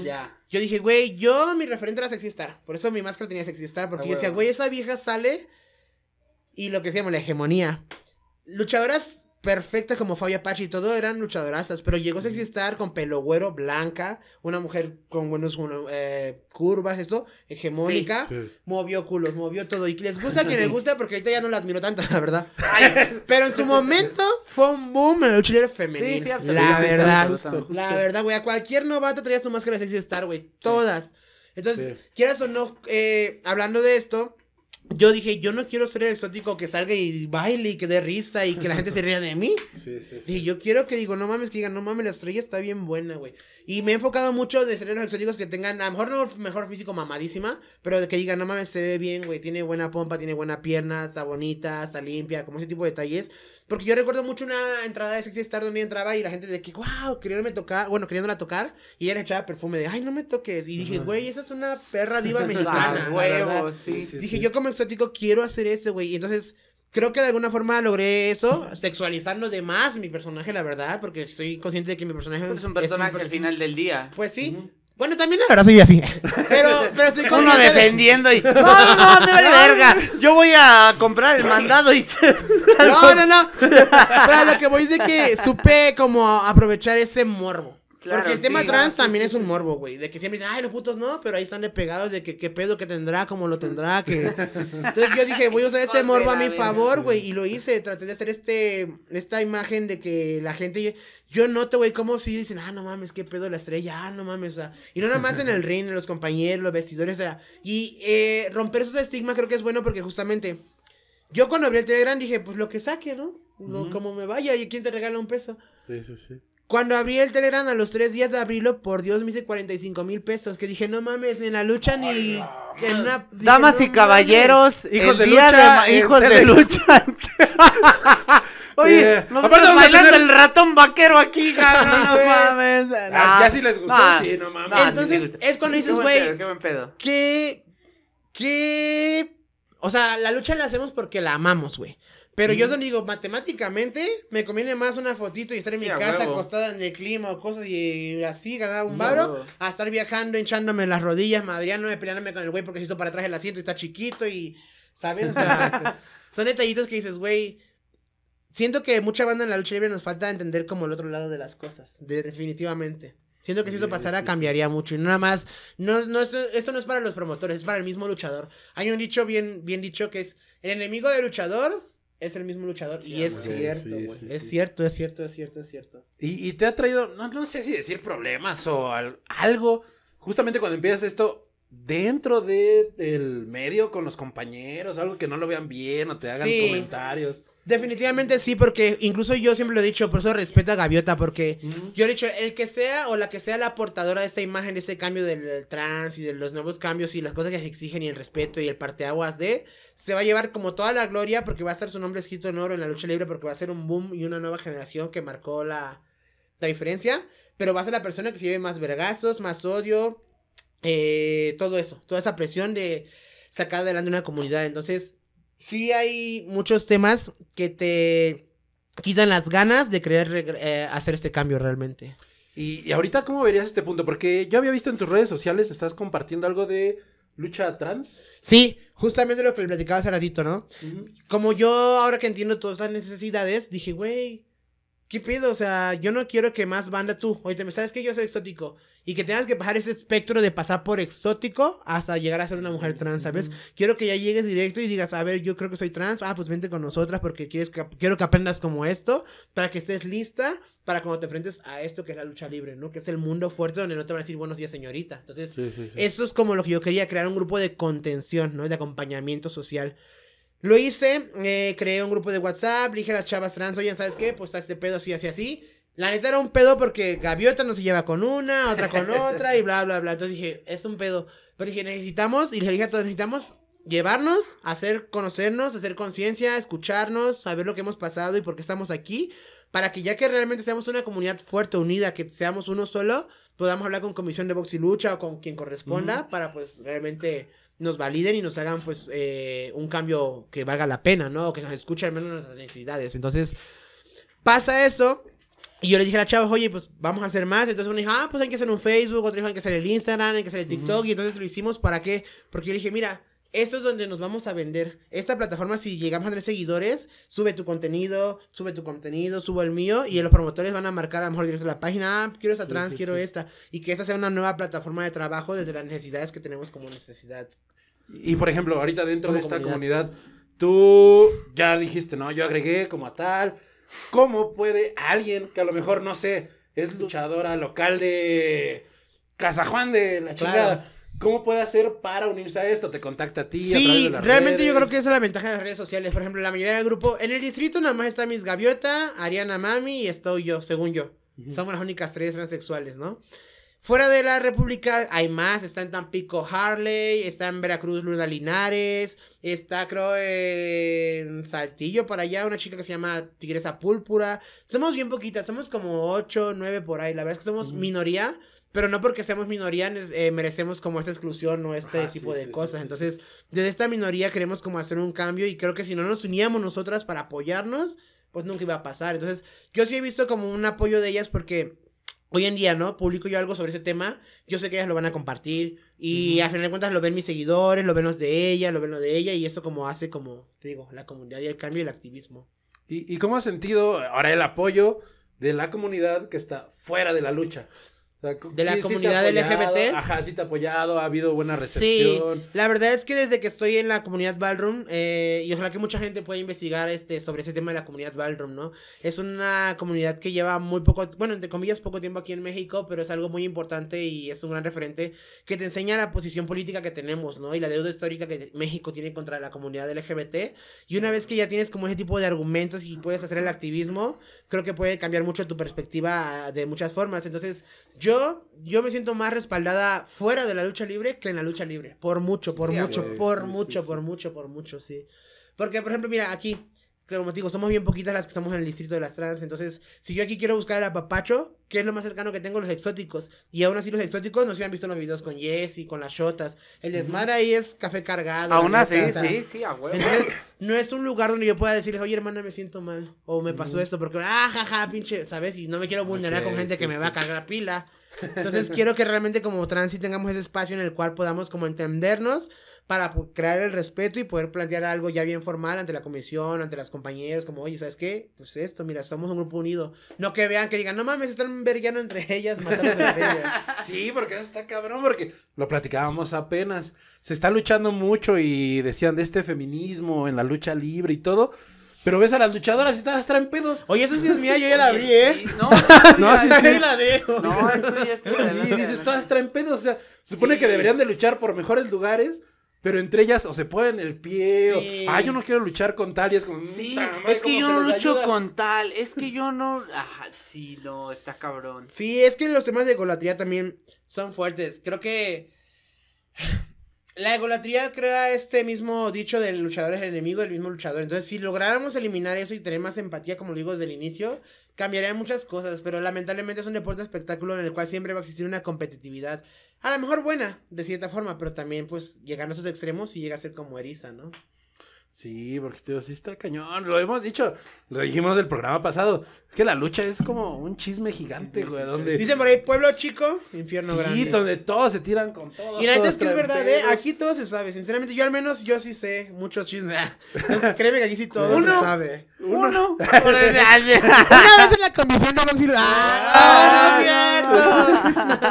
Yo dije, güey, yo, mi referente era Sexy Star. Por eso mi máscara tenía Sexy Star, porque ah, yo decía, güey, esa vieja sale y lo que decíamos, la hegemonía. Luchadoras Perfecta como Fabia Apache y todo eran luchadorazas, pero llegó a Star con pelo güero, blanca, una mujer con buenos eh, curvas, esto, hegemónica, movió culos, movió todo. Y les gusta que les gusta [LAUGHS] porque ahorita ya no la miro tanto, [LAUGHS] la verdad. pero en su momento fue un boom en la femenino. Sí, sí, absolutamente. La verdad, la verdad, güey, a cualquier novato traía su máscara de sexy star, güey, todas. Entonces, quieras o no, eh, hablando de esto, yo dije, yo no quiero ser el exótico que salga y baile y que dé risa y que la gente se ría de mí. [LAUGHS] Sí, sí, sí. Y yo quiero que digo, no mames, que digan, no mames, la estrella está bien buena, güey. Y me he enfocado mucho de ser los exóticos que tengan, a lo mejor no mejor físico mamadísima, pero que digan, no mames, se ve bien, güey, tiene buena pompa, tiene buena pierna, está bonita, está limpia, como ese tipo de detalles. Porque yo recuerdo mucho una entrada de Sexy Star donde entraba y la gente de que, wow, queriéndome tocar, bueno, queriéndola tocar, y ella le echaba perfume de, ay, no me toques. Y dije, güey, esa es una perra diva mexicana. Ah, sí, dije, yo como exótico quiero hacer ese, güey. Y entonces, creo que de alguna forma logré eso, sexualizando de más mi personaje, la verdad, porque estoy consciente de que mi personaje pues es un personaje al final del día. Pues sí, bueno, también verdad, soy así. Pero, pero soy Uno defendiendo y. No, no, no, me [LAUGHS] vale verga. Yo voy a comprar el mandado y. [LAUGHS] no, no, no. Pero lo que voy es de que supe como aprovechar ese morbo. Porque el tema trans también es un morbo, güey. De que siempre dicen, ay, los putos no, pero ahí están de pegados de que qué pedo que tendrá, cómo lo tendrá. Que... [LAUGHS] Entonces yo dije, voy a usar este morbo a mi favor, güey. Y lo hice, traté de hacer este, esta imagen de que la gente... Yo noto, güey, cómo si dicen, ah, no mames, qué pedo la estrella, ah, no mames, o sea. Y no nada más en el ring, en los compañeros, los vestidores, o sea. Y eh, romper esos estigmas creo que es bueno porque justamente... Yo cuando abrí el Telegram dije, pues lo que saque, ¿no? no Como me vaya, ¿y quién te regala un peso? Sí, sí, sí. Cuando abrí el Telegram a los tres días de abrirlo, por Dios me hice 45 mil pesos. Que dije, no mames, en la lucha ni. en una, Damas y caballeros, hijos de lucha. hijos de lucha. [LAUGHS] Oye, nos nosotros bailando el ratón vaquero aquí, [LAUGHS] cabrón, no mames. Así ah, ya sí les gustó, sí, no mames. Entonces, es cuando dices, güey, qué ¿Qué? ¿Qué? O sea, la lucha la hacemos porque la amamos, güey. Pero yo solo digo, matemáticamente me conviene más una fotito y estar en mi casa acostada en el clima o cosas y eh, así ganar un barro, a estar viajando, hinchándome las rodillas, madriándome, peleándome con el güey porque se hizo para atrás el asiento y está chiquito y, ¿sabes? O sea, [LAUGHS] son detallitos que dices, güey, siento que mucha banda en la lucha libre nos falta entender como el otro lado de las cosas, definitivamente. Siento que si esto pasara cambiaría mucho y nada más, no, no, esto, esto, no es para los promotores, es para el mismo luchador. Hay un dicho bien, bien dicho que es, el enemigo del luchador es el mismo luchador. y ah, es cierto, güey. es cierto, es cierto, es cierto, es cierto. Y, te ha traído, no, sé si decir problemas o algo. Justamente cuando empiezas esto dentro del el medio con los compañeros, algo que no lo vean bien o te hagan comentarios. Definitivamente sí, porque incluso yo siempre lo he dicho, por eso respeto a Gaviota, porque yo he dicho, el que sea o la que sea la portadora de esta imagen, de este cambio del, trans y de los nuevos cambios y las cosas que se exigen y el respeto y el parteaguas de, se va a llevar como toda la gloria porque va a estar su nombre escrito en oro en la lucha libre porque va a ser un boom y una nueva generación que marcó la, la diferencia, pero va a ser la persona que se lleve más vergazos, más odio, eh, todo eso, toda esa presión de sacar adelante una comunidad, entonces sí hay muchos temas que te quitan las ganas de querer eh, hacer este cambio realmente. Y, ahorita, ¿cómo verías este punto? Porque yo había visto en tus redes sociales, estás compartiendo algo de lucha trans. Sí, justamente lo que platicabas hace ratito, ¿no? Como yo ahora que entiendo todas las necesidades, dije, güey, ¿qué pido? O sea, yo no quiero que más banda tú. Oye, ¿sabes que Yo soy exótico. Y que tengas que pasar ese espectro de pasar por exótico hasta llegar a ser una mujer trans, ¿sabes? Quiero que ya llegues directo y digas, a ver, yo creo que soy trans, ah, pues vente con nosotras porque quieres quiero que aprendas como esto, para que estés lista para cuando te enfrentes a esto que es la lucha libre, ¿no? Que es el mundo fuerte donde no te van a decir buenos días, señorita. Entonces, eso es como lo que yo quería, crear un grupo de contención, ¿no? De acompañamiento social. Lo hice, eh, creé un grupo de WhatsApp, dije a las chavas trans, oigan, ¿sabes qué? Pues está este pedo así, así, así la neta era un pedo porque Gaviota no se lleva con una, otra con [LAUGHS] otra y bla, bla, bla. Entonces dije, es un pedo. Pero dije, necesitamos, y le dije a todos, necesitamos llevarnos, hacer conocernos, hacer conciencia, escucharnos, saber lo que hemos pasado y por qué estamos aquí. Para que ya que realmente seamos una comunidad fuerte, unida, que seamos uno solo, podamos hablar con comisión de box y lucha o con quien corresponda para pues realmente nos validen y nos hagan pues eh, un cambio que valga la pena, ¿no? O que nos escuchen menos nuestras necesidades. Entonces, pasa eso. Y yo le dije a la chava, oye, pues vamos a hacer más. Entonces uno dijo, ah, pues hay que hacer un Facebook, otro dijo, hay que hacer el Instagram, hay que hacer el TikTok. Y entonces lo hicimos para qué. Porque yo le dije, mira, esto es donde nos vamos a vender. Esta plataforma, si llegamos a tener seguidores, sube tu contenido, sube tu contenido, subo el mío. Y los promotores van a marcar a lo mejor directo a la página, ah, quiero esta trans, quiero esta. Y que esta sea una nueva plataforma de trabajo desde las necesidades que tenemos como necesidad. Y por ejemplo, ahorita dentro de esta comunidad. comunidad, tú ya dijiste, no, yo agregué como a tal ¿Cómo puede alguien que a lo mejor, no sé, es luchadora local de Juan de la chingada? ¿Cómo puede hacer para unirse a esto? ¿Te contacta a ti? Sí, realmente yo creo que esa es la ventaja de las redes sociales. Por ejemplo, la mayoría del grupo, en el distrito nada más está Miss Gaviota, Ariana Mami y estoy yo, según yo. Somos las únicas tres transexuales, ¿no? Fuera de la República hay más, está en Tampico Harley, está en Veracruz Luna Linares, está creo en Saltillo para allá, una chica que se llama Tigresa Púrpura. Somos bien poquitas, somos como 8, 9 por ahí, la verdad es que somos minoría, pero no porque seamos minoría eh, merecemos como esa exclusión o este tipo de cosas. Entonces, desde esta minoría queremos como hacer un cambio y creo que si no nos uníamos nosotras para apoyarnos, pues nunca iba a pasar. Entonces, yo sí he visto como un apoyo de ellas porque hoy en día, ¿no? Publico yo algo sobre ese tema, yo sé que ellas lo van a compartir y al final de cuentas lo ven mis seguidores, lo ven los de ella, lo ven los de ella y eso como hace como, te digo, la comunidad y el cambio y el activismo. ¿Y, y cómo has sentido ahora el apoyo de la comunidad que está fuera de la lucha? de la comunidad LGBT. Ajá, sí te ha apoyado, ha habido buena recepción. Sí, la verdad es que desde que estoy en la comunidad Ballroom, eh, y ojalá que mucha gente pueda investigar este, sobre ese tema de la comunidad Ballroom, ¿no? Es una comunidad que lleva muy poco, bueno, entre comillas, poco tiempo aquí en México, pero es algo muy importante y es un gran referente que te enseña la posición política que tenemos, ¿no? Y la deuda histórica que México tiene contra la comunidad LGBT. Y una vez que ya tienes como ese tipo de argumentos y puedes hacer el activismo, creo que puede cambiar mucho tu perspectiva de muchas formas. Entonces, yo yo, yo me siento más respaldada fuera de la lucha libre que en la lucha libre. Por mucho, por mucho, por mucho, por mucho, por mucho, sí. Porque, por ejemplo, mira, aquí, como te digo, somos bien poquitas las que estamos en el distrito de las trans. Entonces, si yo aquí quiero buscar el apapacho, que es lo más cercano que tengo? Los exóticos. Y aún así, los exóticos no se han visto los videos con Jessy con las shotas. El desmadre ahí es café cargado. Aún así, sí, sí, a Entonces, no es un lugar donde yo pueda decirles, oye, hermana, me siento mal. O me pasó esto, porque, ah, jaja, pinche, ¿sabes? Y no me quiero vulnerar con gente que me va a cargar pila. Entonces [LAUGHS] quiero que realmente como trans tengamos ese espacio en el cual podamos como entendernos para crear el respeto y poder plantear algo ya bien formal ante la comisión, ante las compañeras, como, oye, ¿sabes qué? Pues esto, mira, somos un grupo unido. No que vean, que digan, no mames, están vergüenando entre ellas, entre [LAUGHS] ellas. Sí, porque eso está cabrón, porque lo platicábamos apenas. Se está luchando mucho y decían de este feminismo en la lucha libre y todo. Pero ves a las luchadoras y todas traen pedos. Oye, esa sí es mía, yo ya la vi, ¿eh? No, no, [LAUGHS] sí, sí. la dejo. No, esto ya Y dices, todas traen pedos. O sea, supone que deberían de luchar por mejores lugares. Pero entre ellas o se ponen el pie o, ah, yo no quiero luchar con tal y es como... Mm, sí, es que yo no lucho con tal, es que [LAUGHS] yo no... sí, no, está cabrón. Sí, es que los temas de golatría también son fuertes. Creo que... La egolatría crea este mismo dicho del luchador es el enemigo del mismo luchador. Entonces, si lográramos eliminar eso y tener más empatía, como digo desde el inicio, cambiaría muchas cosas. Pero lamentablemente es un deporte espectáculo en el cual siempre va a existir una competitividad. A lo mejor buena, de cierta forma, pero también, pues, llegando a esos extremos y llega a ser como eriza, ¿no? Sí, porque esto sí está cañón. Lo hemos dicho, lo dijimos el programa pasado. Es que la lucha es como un chisme gigante, güey. Dicen por ahí, pueblo chico, infierno grande. Sí, donde todos se tiran con todo Y la es que es verdad, ¿eh? Aquí todo se sabe. Sinceramente, yo al menos, yo sí sé muchos chismes. [LAUGHS] Entonces, créeme que aquí sí todo se sabe. Uno. [LAUGHS] [LAUGHS] Una vez en la comisión ah, no vamos a ¡Ah, es cierto!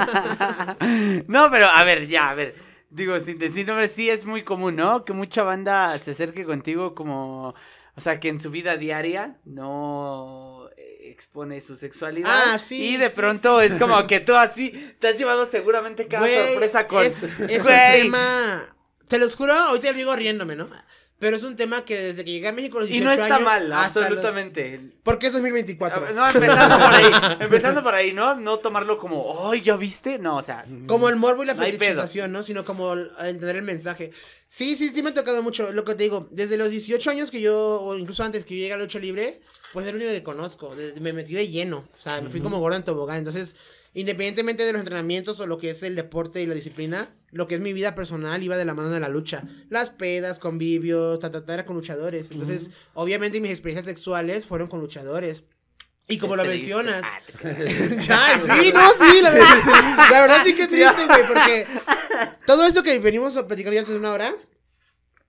no, pero a ver, ya, a ver digo, sin decir nombres, sí es muy común, ¿no? Que mucha banda se acerque contigo como, o sea, que en su vida diaria no eh, expone su sexualidad. Ah, sí. Y de pronto es como que tú así te has llevado seguramente cada sorpresa con. Es, es tema. Te lo juro, hoy te digo riéndome, ¿no? Pero es un tema que desde que llegué a México los 18 Y no está mal, absolutamente. Porque eso es 2024. Ah, no, empezando por ahí. [LAUGHS] empezando por ahí, ¿no? No tomarlo como, ¡ay, ya viste! No, o sea. Como el morbo y la fetichización, ¿no? Sino como entender el mensaje. Sí, sí, sí me ha tocado mucho. Lo que te digo, desde los 18 años que yo, o incluso antes que yo llegué a lucha libre, pues era el único que conozco. Me metí de lleno. O sea, me fui como gordo en tobogán. Entonces independientemente de los entrenamientos o lo que es el deporte y la disciplina, lo que es mi vida personal iba de la mano de la lucha. Las pedas, convivios, tratar con luchadores. Entonces, obviamente mis experiencias sexuales fueron con luchadores. Y como lo mencionas. Ah, [LAUGHS] sí, no, sí, la, verdad, la verdad sí que [LAUGHS] triste, güey, porque todo eso que venimos a platicar ya hace una hora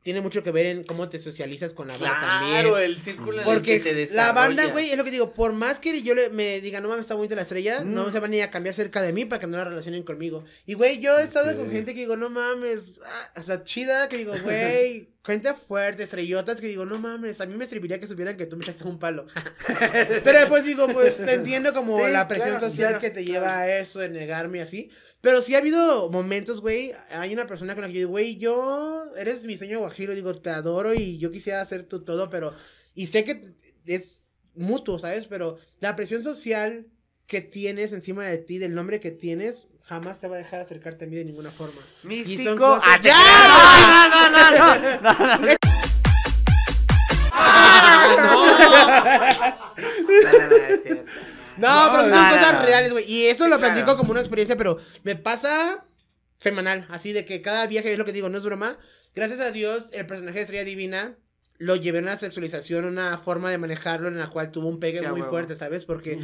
tiene mucho que ver en cómo te socializas con la banda también. Claro, el círculo Porque en el que te la banda, güey, es lo que digo, por más que yo le, me diga, no mames, está bonita la estrella, mm. no se van a ir a cambiar cerca de mí para que no la relacionen conmigo. Y, güey, yo he estado con gente que digo, no mames, ah, hasta chida, que digo, [LAUGHS] güey, gente fuerte, estrellotas, que digo, no mames, a mí me serviría que supieran que tú me echaste un palo. [LAUGHS] Pero después digo, pues [LAUGHS] entiendo como la presión social que te lleva a eso, de negarme así. Pero sí ha habido momentos, güey, hay una persona con la que yo digo, güey, yo eres mi sueño Guajiro, digo, te adoro y yo quisiera hacer tu todo, pero, y sé que es mutuo, ¿sabes? Pero la presión social que tienes encima de ti, del nombre que tienes, jamás te va a dejar acercarte a mí de ninguna forma. Místico, y son cosas... Ah, no, no, no, no, no, no, [LAUGHS] pero son cosas reales, güey. Y eso lo platico como una experiencia, pero me pasa semanal, así de que cada viaje es lo que digo, no es broma. Gracias a Dios, el personaje de Estrella Divina lo llevé a una sexualización, una forma de manejarlo en la cual tuvo un pegue muy fuerte, ¿sabes? Porque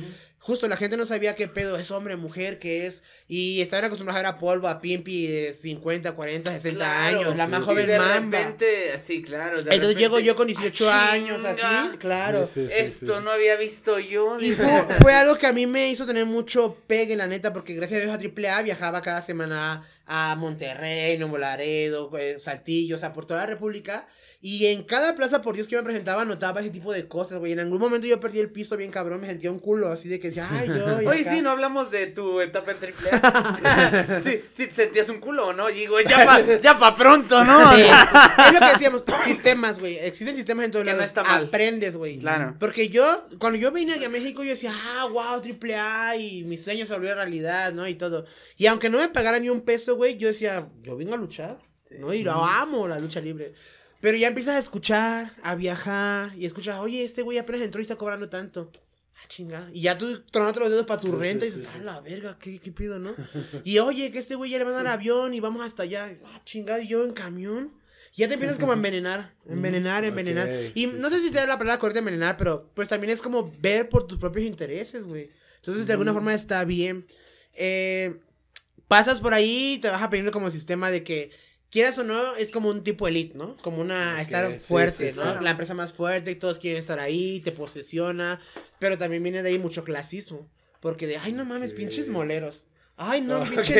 justo la gente no sabía qué pedo es hombre, mujer, qué es. Y estaban acostumbrados a ver a Polvo, a Pimpi de 50, 40, 60 años, la más joven de repente, así, claro. Entonces llego yo con 18 ah, años, así, claro. Esto no había visto yo. Y fue, algo que a mí me hizo tener mucho pegue, la neta, porque gracias a Dios a AAA viajaba cada semana a Monterrey, Nuevo Laredo, eh, Saltillo, o sea, por toda la República. Y en cada plaza, por Dios, que me presentaba, notaba ese tipo de cosas, güey. En algún momento yo perdí el piso bien cabrón, me sentía un culo, así de que ya, Oye, sí, no hablamos de tu etapa en triple A. [LAUGHS] sí, sí, te sentías un culo, ¿no? Y digo, [LAUGHS] ya pa, ya pa pronto, ¿no? es lo que decíamos, sistemas, güey. Existen sistemas en todo que Aprendes, güey. Claro. Porque yo, cuando yo vine a México, yo decía, ah, wow, triple A, y mis sueños se volvieron realidad, ¿no? Y todo. Y aunque no me pagara ni un peso, güey, yo decía, yo vengo a luchar, ¿no? Y lo amo, la lucha libre. Pero ya empiezas a escuchar, a viajar, y escuchas, oye, este güey apenas entró y está cobrando tanto. ¡Ah, Chinga. Y ya tú tronaste los dedos para tu renta y dices, ah, la verga, ¿qué, pido, no? Y oye, que este güey ya le mandan avión y vamos hasta allá. Ah, chingada, y yo en camión. ya te empiezas como a envenenar, [LAUGHS] envenenar, mm, envenenar. Y no sé si sea la palabra correcta envenenar, pero pues también es como ver por tus propios intereses, güey. Entonces, de alguna forma está bien. Eh, pasas por ahí y te vas aprendiendo como el sistema de que quieras o no, es como un tipo elite, ¿no? Como una estar fuerte, ¿no? La empresa más fuerte y todos quieren estar ahí, te posesiona, pero también viene de ahí mucho clasismo, porque de, ay, no mames, pinches moleros. Ay, no, pinche.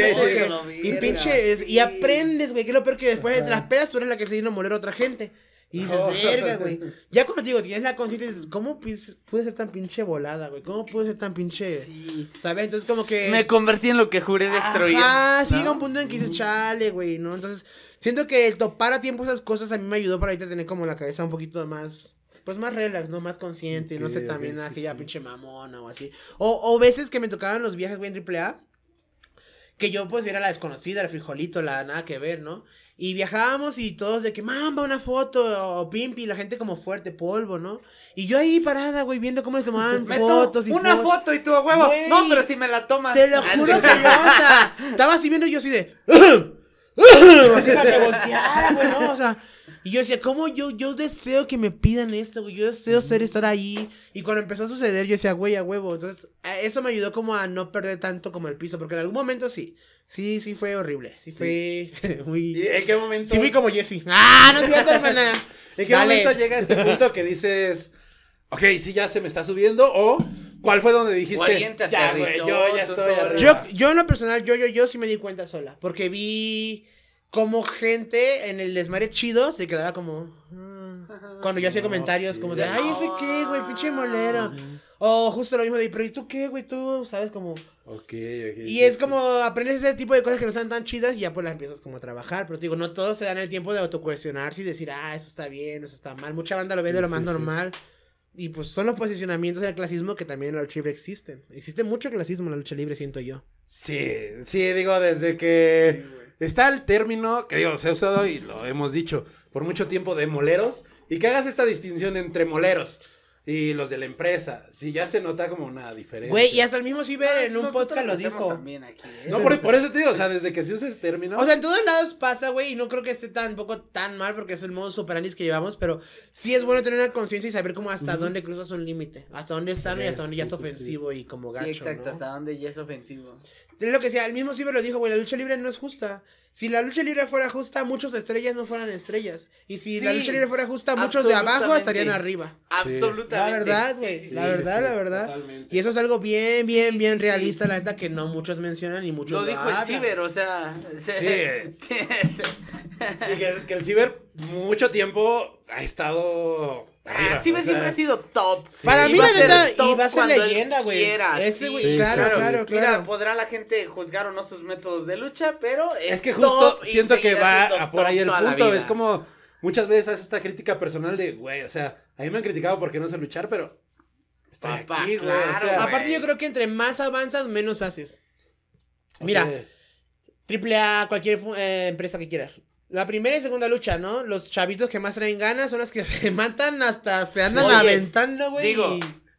y aprendes, güey. Que lo peor que después de las pedas tú eres la que se vino a moler otra gente. Y se verga, güey. Ya cuando digo, tienes la conciencia, dices, ¿cómo pude ser tan pinche volada, güey? ¿Cómo pude ser tan pinche? Sí. ¿Sabes? Entonces, como que. Me convertí en lo que juré destruir. Ah, sí, llega un punto en que dices, chale, güey, ¿no? Entonces, siento que el topar a tiempo esas cosas a mí me ayudó para ahorita tener como la cabeza un poquito más pues más relax, ¿no? Más consciente, no sé, también aquella pinche mamona o así. O, o veces que me tocaban los viajes, güey, en A que yo pues era la desconocida, el frijolito, la nada que ver, ¿no? Y viajábamos y todos de que, mamba, una foto, o pimpi, la gente como fuerte, polvo, ¿no? Y yo ahí parada, güey, viendo cómo les tomaban fotos y Una foto y tuvo huevo, no, pero si me la tomas. Te lo juro ah, que yo, o estaba así viendo yo así de... [LAUGHS] [LAUGHS] así para que güey, ¿no? O sea, y yo decía, ¿cómo yo, yo deseo que me pidan esto, güey? Yo deseo ser, estar ahí. Y cuando empezó a suceder, yo decía, güey, a huevo. Entonces, eso me ayudó como a no perder tanto como el piso, porque en algún momento sí. Sí, sí fue horrible. Sí, fue [LAUGHS] muy. ¿En qué momento? Sí, fui como Jesse. ¡Ah! No es cierto, [LAUGHS] hermana. ¿En qué momento llega este punto que dices, ok, sí, ya se me está subiendo? O. ¿Cuál fue donde dijiste? ya, güey, yo ya estoy arriba. Yo, yo en lo personal, yo, yo, yo sí me di cuenta sola. Porque vi como gente en el desmare chido se quedaba como. cuando yo hacía comentarios como de, ay, ese qué, güey, ah. pinche molero. O justo lo mismo de, pero ¿y tú qué, güey? Tú sabes como. Ok, ok. Y es como aprendes ese tipo de cosas que no están tan chidas y ya pues las empiezas como a trabajar. Pero te digo, no todos se dan el tiempo de autocuestionarse y decir, ah, eso está bien, eso está mal. Mucha banda lo ve de lo más normal. Y pues son los posicionamientos del clasismo que también en la lucha libre existen. Existe mucho clasismo en la lucha libre, siento yo. Sí, sí, digo, desde que. Está el término que digo, se ha usado y lo hemos dicho por mucho tiempo de moleros y que hagas esta distinción entre moleros y los de la empresa. si ya se nota como una diferencia. Güey, y hasta el mismo Cyber ah, en un podcast lo dijo. ¿eh? No, por, eso te digo, o sea, desde que se usa ese término. O sea, en todos lados pasa, güey, y no creo que esté tampoco tan mal porque es el modo superanis que llevamos, pero sí es bueno tener una conciencia y saber cómo hasta dónde cruzas un límite, hasta dónde están y hasta dónde ya es ofensivo y como gacho. Sí, exacto, hasta dónde ya es ofensivo. Es lo que sea, el mismo Ciber lo dijo, güey, la lucha libre no es justa. Si la lucha libre fuera justa, muchos estrellas no fueran estrellas. Y si la lucha libre fuera justa, muchos de abajo estarían arriba. Absolutamente. La verdad, güey. la verdad, la verdad. Y eso es algo bien, bien, bien realista, la neta, que no muchos mencionan y muchos. no Lo dijo el ciber, o sea. Sí. [LAUGHS] Sí. que el ciber mucho tiempo ha estado sí, siempre ha sido top. Para mí, la neta, y va a ser leyenda, güey. Ese, güey, claro, claro, claro, Mira, podrá la gente juzgar o no sus métodos de lucha, pero es, que justo siento que va por ahí el punto. Es como muchas veces hace esta crítica personal de, güey, o sea, a mí me han criticado porque no sé luchar, pero estoy aparte, yo creo que entre más avanzas, menos haces. Mira, triple A, cualquier eh, empresa que quieras. La primera y segunda lucha, ¿no? Los chavitos que más traen ganas son las que [LAUGHS] se matan hasta se andan aventando, güey. Digo,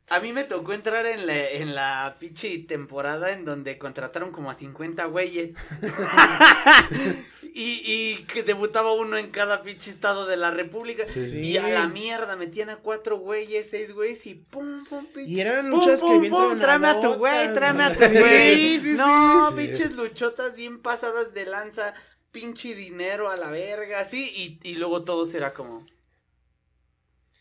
a mí me tocó entrar en la, en la pinche temporada en donde contrataron como a 50 güeyes. [LAUGHS] y, que debutaba uno en cada pinche estado de la república. Y a la mierda metían a cuatro güeyes, seis güeyes y pum, pum, pinche. Y eran luchas que pum, pum, tráeme a tu güey, tráeme a tu [LAUGHS] güey. Sí, no, pinches luchotas bien pasadas de lanza pinche dinero a la verga, ¿sí? y, luego todo será como...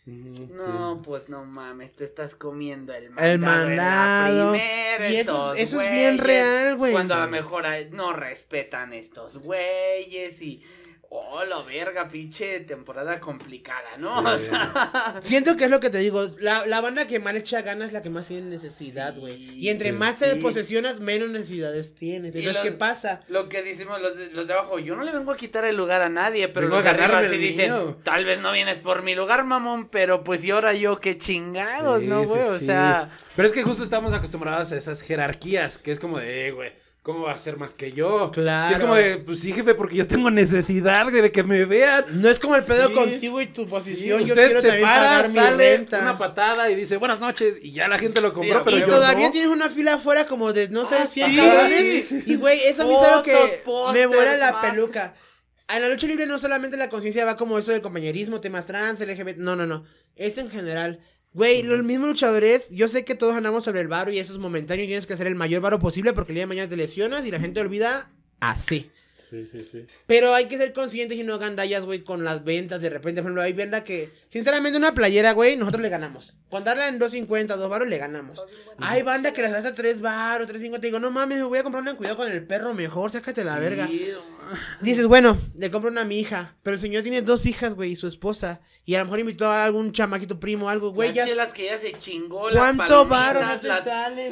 no, pues no mames, te estás comiendo el mandado. El mandado. y eso es bien real, güey. Cuando a lo mejor no respetan estos güeyes y oh, la verga, pinche temporada complicada, ¿no? [LAUGHS] Siento que es lo que te digo, la, banda que más echa ganas es la que más tiene necesidad, güey. y entre más se posesionas, menos necesidades tienes. Entonces, ¿qué pasa? Lo que decimos los, los, de abajo, yo no le vengo a quitar el lugar a nadie, pero los de arriba dicen, tal vez no vienes por mi lugar, mamón, pero pues y ahora yo qué chingados, ¿no, güey? o sea... Pero es que justo estamos acostumbrados a esas jerarquías, que es como de, eh, güey ¿Cómo va a ser más que yo? Claro. es como de, pues sí, jefe, porque yo tengo necesidad, de que me vean. No es como el pedo contigo y tu posición. usted se para, sale una patada y dice, buenas noches, y ya la gente lo compró, pero y todavía tienes una fila afuera como de, no sé, 100 ah, cabrones. Y, güey, eso a mí algo que me vuela la peluca. En la lucha libre no solamente la conciencia va como eso de compañerismo, temas trans, LGBT, no, no, no. Es en general. Güey, los mismos luchadores, yo sé que todos andamos sobre el varo y eso es momentáneo tienes que hacer el mayor varo posible porque el día de mañana te lesionas y la gente olvida así. Sí, sí, sí. Pero hay que ser conscientes y no gandallas, güey, con las ventas. De repente, por ejemplo, hay venda que, sinceramente, una playera, güey, nosotros le ganamos. Con darla en 2.50, 2 baros, le ganamos. Hay banda que las da a 3 baros, 3.50. Digo, no mames, me voy a comprar una cuidado con el perro mejor, sácate la verga. Dices, bueno, le compro una a mi hija. Pero el señor tiene dos hijas, güey, y su esposa. Y a lo mejor invitó a algún chamaquito primo, algo, güey. Ya... las que ya se chingó. ¿Cuánto baros te las...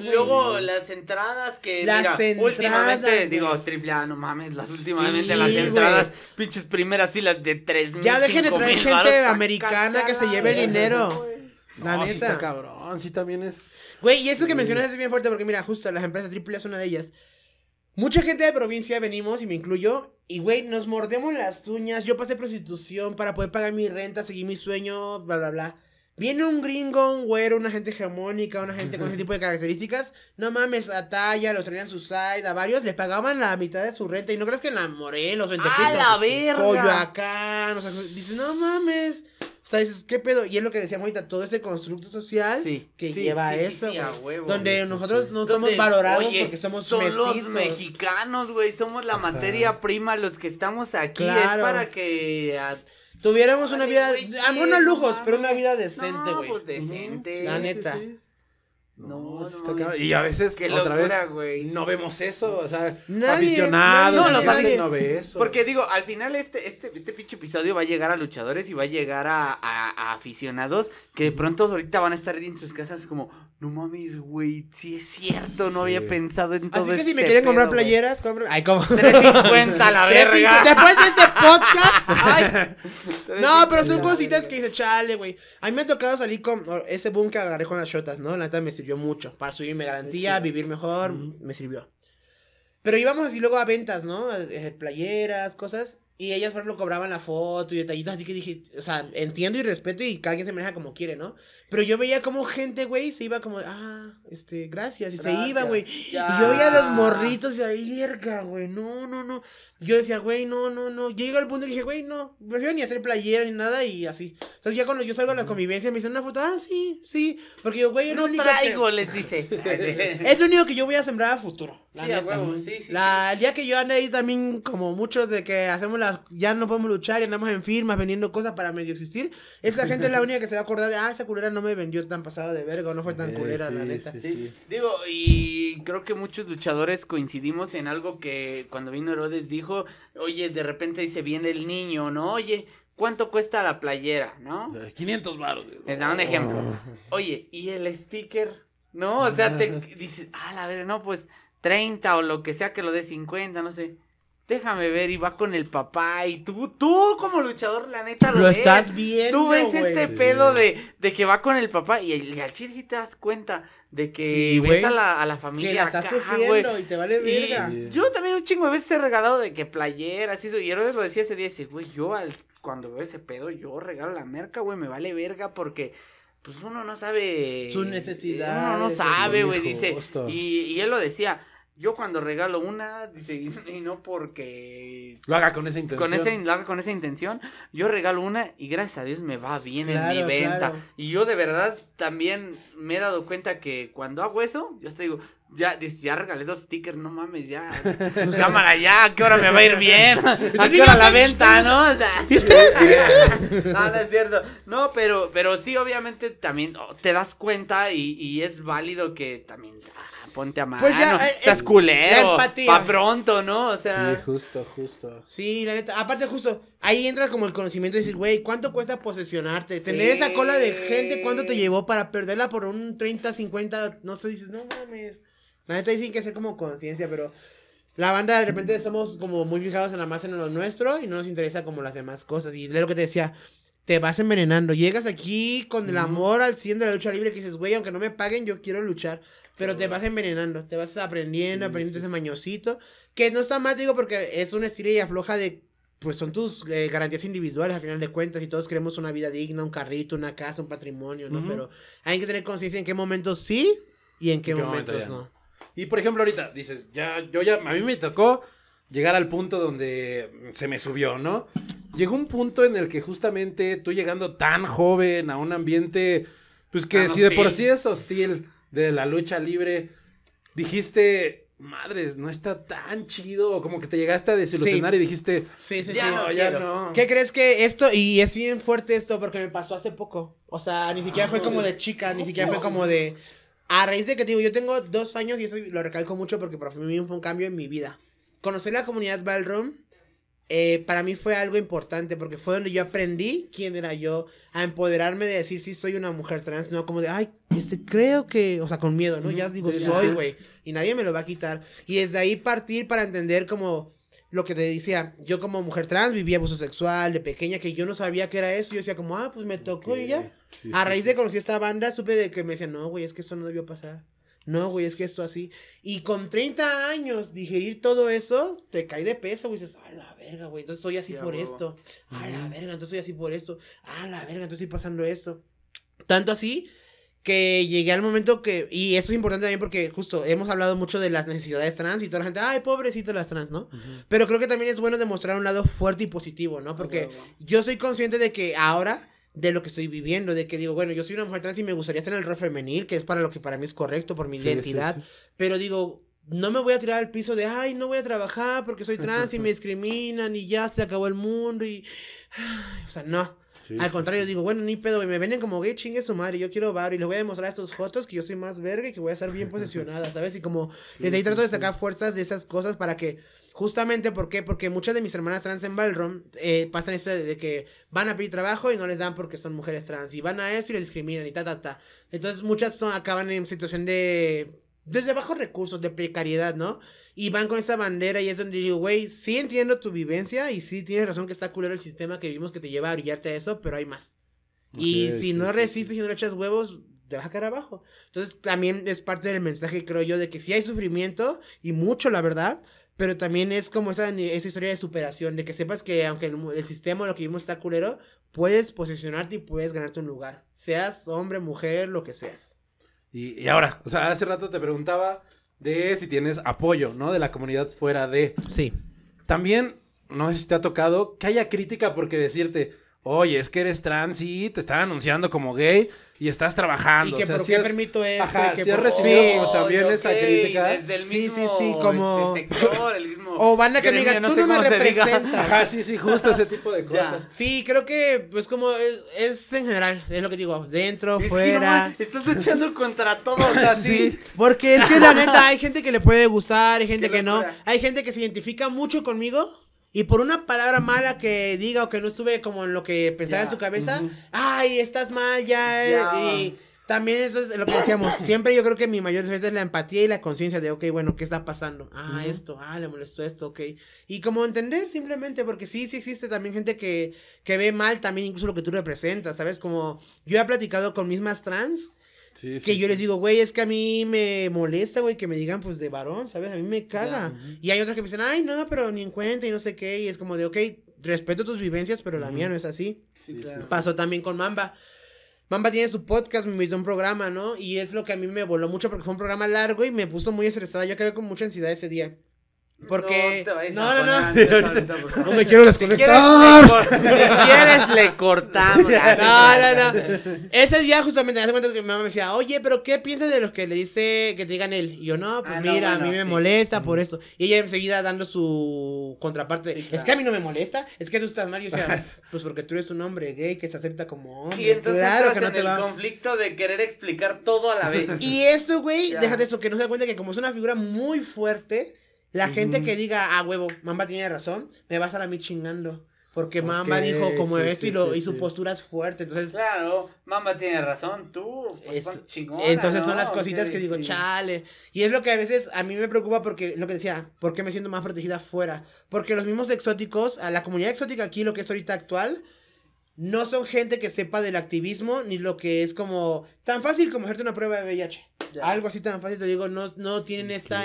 Luego, las entradas que. Las entradas, Últimamente, digo, triple no mames, las últimas las entradas, pinches primeras filas de tres mil. Ya dejen de traer gente americana que se lleve el dinero. La neta. cabrón, sí también es. Güey, y eso que mencionas es bien fuerte porque mira, justo las empresas Triples es una de ellas. Mucha gente de provincia venimos, y me incluyo, y güey, nos mordemos las uñas. Yo pasé prostitución para poder pagar mi renta, seguir mi sueño, bla, bla, bla. Viene un gringo, un güero, una gente hegemónica, una gente con ese tipo de características. No mames, a Talla, los traían su side, a varios le pagaban la mitad de su renta. Y no crees que en la Morelos los en Tepito. ¡A la verga! o sea, dices, no mames. O sea, dices, ¿qué pedo? Y es lo que decíamos ahorita, todo ese constructo social que lleva a eso. donde nosotros no somos valorados porque somos son los mexicanos, güey. Somos la materia prima los que estamos aquí. Es para que. Tuviéramos una vida, algunos ah, lujos, pero una vida decente, güey. No, pues, La neta. No, no, está y a veces otra vez no vemos eso, o sea, aficionados, no, ve eso. Porque digo, al final este este este pinche episodio va a llegar a luchadores y va a llegar a, aficionados que de pronto ahorita van a estar en sus casas como, no mames, güey, sí es cierto, no había pensado en todo Así que si me este quieren comprar playeras, compren. Ay, como 350 la [LAUGHS] verga. Después de este podcast, [LAUGHS] ay. [LAUGHS] No, pero son cositas que dice, chale, güey. A mí me ha tocado salir con ese boom que agarré con las shotas, ¿no? La neta me sirvió mucho. Para subirme garantía, vivir mejor, me sirvió. Pero íbamos así luego a ventas, ¿no? Eh, playeras, cosas. Y ellas, por ejemplo, cobraban la foto y detallitos, así que dije, o sea, entiendo y respeto y cada quien se maneja como quiere, ¿no? Pero yo veía como gente, güey, se iba como, ah, este, gracias, y se iba, güey. Y yo veía a los morritos y ahí, verga, güey, no, no, no. Yo decía, güey, no, no, no. Yo al punto y dije, güey, no, prefiero ni hacer playera ni nada y así. Entonces ya cuando yo salgo a la convivencia me dicen una foto, ah, sí, sí. Porque yo, güey, no traigo, les dice. [LAUGHS] es lo único que yo voy a sembrar a futuro. La neta. Sí, sí, la, El día que yo ande ahí también, como muchos de que hacemos las. Ya no podemos luchar y andamos en firmas vendiendo cosas para medio existir. Esa [LAUGHS] gente es la única que se va a acordar de. Ah, esa culera no me vendió tan pasado de verga no fue tan eh, culera, la neta. Sí, Digo, y creo que muchos luchadores coincidimos en algo que cuando vino Herodes dijo: Oye, de repente dice, viene el niño, ¿no? Oye, ¿Cuánto cuesta la playera, no? 500 baros. Les da un ejemplo. Oh. Oye, ¿y el sticker? No, o sea, te [LAUGHS] dices, ah, la ver, no, pues 30 o lo que sea que lo dé 50, no sé. Déjame ver, y va con el papá. Y tú, tú como luchador, la neta lo, lo estás viendo. Tú ves este pedo de, de, que va con el papá. Y, al chile te das cuenta de que ves a la, a la familia. Que estás sufriendo y te vale verga. Yo también un chingo de veces he regalado de que playeras y eso. Y Herodes lo decía ese día. Dice, güey, yo al, cuando veo ese pedo, yo regalo la merca, güey, me vale verga porque pues uno no sabe. Su necesidad. Uno no sabe, güey, dice. y, él lo decía, yo cuando regalo una, dice, y no porque... Lo haga con esa intención. Con lo haga con esa intención. Yo regalo una y gracias a Dios me va bien en mi venta. Y yo de verdad también me he dado cuenta que cuando hago eso, yo te digo, ya, ya regalé dos stickers, no mames, ya. [LAUGHS] Cámara, ya, qué hora me va a ir bien? [LAUGHS] ¿A qué la venta, no? O sea, ¿Viste? ¿Sí viste? [LAUGHS] No, no es cierto. No, pero, pero sí, obviamente, también oh, te das cuenta y es válido que también ah, ponte a mano, pues ya, eh, estás es, eh, culero, pa' pronto, ¿no? O sea... Sí, justo, justo. Sí, la neta, aparte justo, ahí entra como el conocimiento de decir, güey, ¿cuánto cuesta posesionarte? Tener esa cola de gente, ¿cuánto te llevó para perderla por un 30, 50, no sé, dices, no mames. La neta dicen que hacer como conciencia, pero la banda de repente somos como muy fijados en la masa, en lo nuestro y no nos interesa como las demás cosas. Y es lo que te decía, te vas envenenando. Llegas aquí con el amor al 100 de la lucha libre que dices, güey, aunque no me paguen, yo quiero luchar. Pero te vas envenenando, te vas aprendiendo, aprendiendo ese mañosito. Que no está mal, digo, porque es una estilo y afloja de. Pues son tus eh, garantías individuales, al final de cuentas, y todos queremos una vida digna, un carrito, una casa, un patrimonio, ¿no? Pero hay que tener conciencia en qué momentos sí y en qué, momentos no. Y por ejemplo, ahorita dices, ya, yo ya, a mí me tocó llegar al punto donde se me subió, ¿no? Llegó un punto en el que justamente tú llegando tan joven a un ambiente, pues que si de por sí es hostil de la lucha libre, dijiste, madres, no está tan chido, como que te llegaste a desilusionar y dijiste, sí, ya, no, ya no. ¿Qué crees que esto, y es bien fuerte esto porque me pasó hace poco, o sea, ni ah, siquiera fue como pues. de chica, ni siquiera fue como de... A raíz de que digo, yo tengo dos años y eso lo recalco mucho porque para mí fue un cambio en mi vida conocer la comunidad Ballroom eh, para mí fue algo importante porque fue donde yo aprendí quién era yo, a empoderarme de decir si soy una mujer trans, no como de, ay, este creo que, o sea, con miedo, ¿no? ya digo, soy, güey, y nadie me lo va a quitar. Y desde ahí partir para entender como lo que te decía, yo como mujer trans vivía abuso sexual de pequeña, que yo no sabía qué era eso, yo decía como, ah, pues me tocó y ya. a raíz de conocer esta banda, supe de que me decían, no, güey, es que eso no debió pasar. No, güey, es que esto así. Y con 30 años, digerir todo eso, te cae de peso, güey. Dices, a la verga, güey. Entonces soy así por esto. A la verga, entonces soy así por esto. A la verga, entonces estoy pasando esto. Tanto así que llegué al momento que. Y eso es importante también porque, justo, hemos hablado mucho de las necesidades trans y toda la gente, ay, pobrecito las trans, ¿no? Pero creo que también es bueno demostrar un lado fuerte y positivo, ¿no? Porque yo soy consciente de que ahora de lo que estoy viviendo, de que digo, bueno, yo soy una mujer trans y me gustaría ser en el rol femenil, que es para lo que para mí es correcto, por mi identidad, pero digo, no me voy a tirar al piso de, ay, no voy a trabajar porque soy trans y [LAUGHS] me discriminan y ya se acabó el mundo y, [SIGHS] o sea, no. Al contrario, digo, bueno, ni pedo, me venden como gay, chingue su madre, yo quiero bar y les voy a demostrar a estos jotos que yo soy más verga y que voy a estar bien posicionada ¿sabes? Y como desde ahí trato de sacar fuerzas de esas cosas para que, justamente, ¿por qué? Porque muchas de mis hermanas trans en Balrón, eh, pasan esto de, que van a pedir trabajo y no les dan porque son mujeres trans, y van a eso y les discriminan y ta, ta, ta. Entonces muchas son, acaban en situación de, desde pues, bajos recursos, de precariedad, ¿no? y van con esa bandera y es donde digo, güey, sí entiendo tu vivencia y sí tienes razón que está culero el sistema que vivimos que te lleva a brillarte a eso, pero hay más. y si no resistes y no echas huevos, te vas a caer abajo. Entonces también es parte del mensaje, creo yo, de que sí hay sufrimiento y mucho, la verdad, pero también es como esa, esa historia de superación, de que sepas que aunque el, sistema, lo que vivimos está culero, puedes posicionarte y puedes ganarte un lugar, seas hombre, mujer, lo que seas. Y, y ahora, o sea, hace rato te preguntaba de si tienes apoyo, ¿no? De la comunidad fuera de. Sí. También, no sé si te ha tocado que haya crítica porque decirte, oye, es que eres trans y te están anunciando como gay y estás trabajando. Y que por qué permito eso. Ajá, que recibido también esa crítica. sí, sí, sí, como... Este, sector, o van a que me tú no, me representas. Ajá, sí, sí, justo ese tipo de [LAUGHS] cosas. Sí, creo que, pues, como es, en general, es lo que digo, dentro, fuera. estás luchando contra todos, [LAUGHS] así. porque es que la neta, hay gente que le puede gustar, hay gente que no. Hay gente que se identifica mucho conmigo. Y por una palabra mala que diga o que no estuve como en lo que pensaba en su cabeza, ay, estás mal, ya. Y también eso es lo que decíamos. [COUGHS] Siempre yo creo que mi mayor es la empatía y la conciencia de, ok, bueno, ¿qué está pasando? Ah, esto, ah, le molestó esto, ok. Y como entender simplemente, porque sí, sí existe también gente que, que ve mal también incluso lo que tú representas, ¿sabes? Como yo he platicado con mismas trans. que yo les digo, güey, es que a mí me molesta, güey, que me digan, pues, de varón, ¿sabes? A mí me caga. Y hay otras que me dicen, ay, no, pero ni en cuenta y no sé qué. Y es como de, ok, respeto tus vivencias, pero la mía no es así. Claro. Pasó también con Mamba Mamba tiene su podcast, me invitó un programa, ¿no? Y es lo que a mí me voló mucho porque fue un programa largo y me puso muy estresada. Yo quedé con mucha ansiedad ese día. Porque. No, no, no. [LAUGHS] No, me quiero desconectar. Si quieres, le cortamos. [LAUGHS] No, no, no. Ese día, justamente, hace cuenta que mi mamá me decía, oye, pero ¿qué piensas de los que le dice que te digan él? Y yo, no, pues ah, mira, a mí me molesta por eso. Y ella enseguida dando su contraparte. Es que a mí no me molesta, es que tú estás mal. Y yo decía, [LAUGHS] pues porque tú eres un hombre gay que se acepta como hombre. Y entonces claro que en el conflicto de querer explicar todo a la vez. Y esto, güey, de eso, que no se da cuenta que como es una figura muy fuerte la gente que diga, ah, huevo, Mamba tiene razón, me va a estar a mí chingando. Porque Mamba dijo como sí, y, su postura es fuerte, entonces... Claro, Mamba tiene razón, tú, pues, Entonces son las cositas que digo, chale. Y es lo que a veces a mí me preocupa porque, lo que decía, porque me siento más protegida afuera? Porque los mismos exóticos, a la comunidad exótica aquí, lo que es ahorita actual, no son gente que sepa del activismo ni lo que es como tan fácil como hacerte una prueba de VIH. Algo así tan fácil, te digo, no, no tienen esta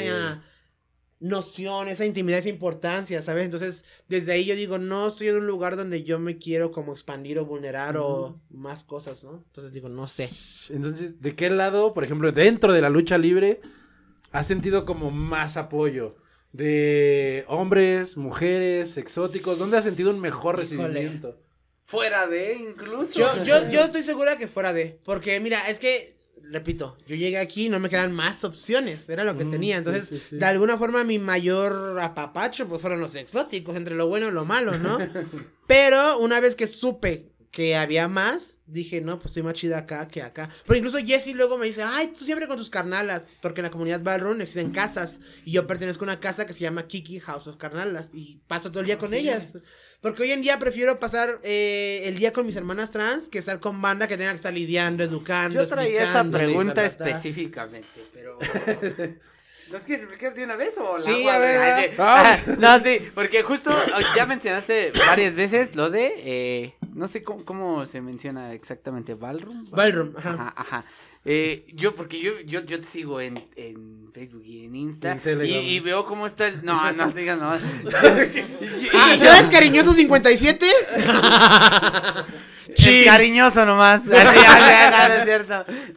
noción, esa intimidad, esa importancia, ¿sabes? Entonces, desde ahí yo digo, no estoy en un lugar donde yo me quiero como expandir o vulnerar o más cosas, ¿no? Entonces digo, no sé. Entonces, ¿de qué lado, por ejemplo, dentro de la lucha libre, has sentido como más apoyo? De hombres, mujeres, exóticos, ¿dónde has sentido un mejor recibimiento? Fuera de, incluso. Yo, yo, yo [LAUGHS] estoy segura que fuera de. Porque, mira, es que repito, yo llegué aquí no me quedan más opciones, era lo que mm, tenía. Entonces, de alguna forma, mi mayor apapacho pues fueron los exóticos, entre lo bueno y lo malo, ¿no? [LAUGHS] Pero una vez que supe que había más, dije, no, pues estoy más chida acá que acá. Pero incluso Jesse luego me dice, ay, tú siempre con tus carnalas, porque en la comunidad Balrun existen casas, y yo pertenezco a una casa que se llama Kiki House of Carnalas, y paso todo el día ah, con ellas. Porque hoy en día prefiero pasar eh, el día con mis hermanas trans que estar con banda que tenga que estar lidiando, educando. Yo traía esa pregunta específicamente, pero. [LAUGHS] ¿Los quieres explicar de una vez o la Sí, a ver. Ah. Ah, no, sí, porque justo oh, ya mencionaste varias veces lo de. Eh, no sé cómo, se menciona exactamente, Ballroom. Ballroom, Ajá, ajá. Eh, yo, porque yo, yo, te sigo en, Facebook y en Insta. y, veo cómo está el. No, no [LAUGHS] digas no. ah, [LAUGHS] ah es cariñoso 57? Sí. [LAUGHS] Cariñoso nomás.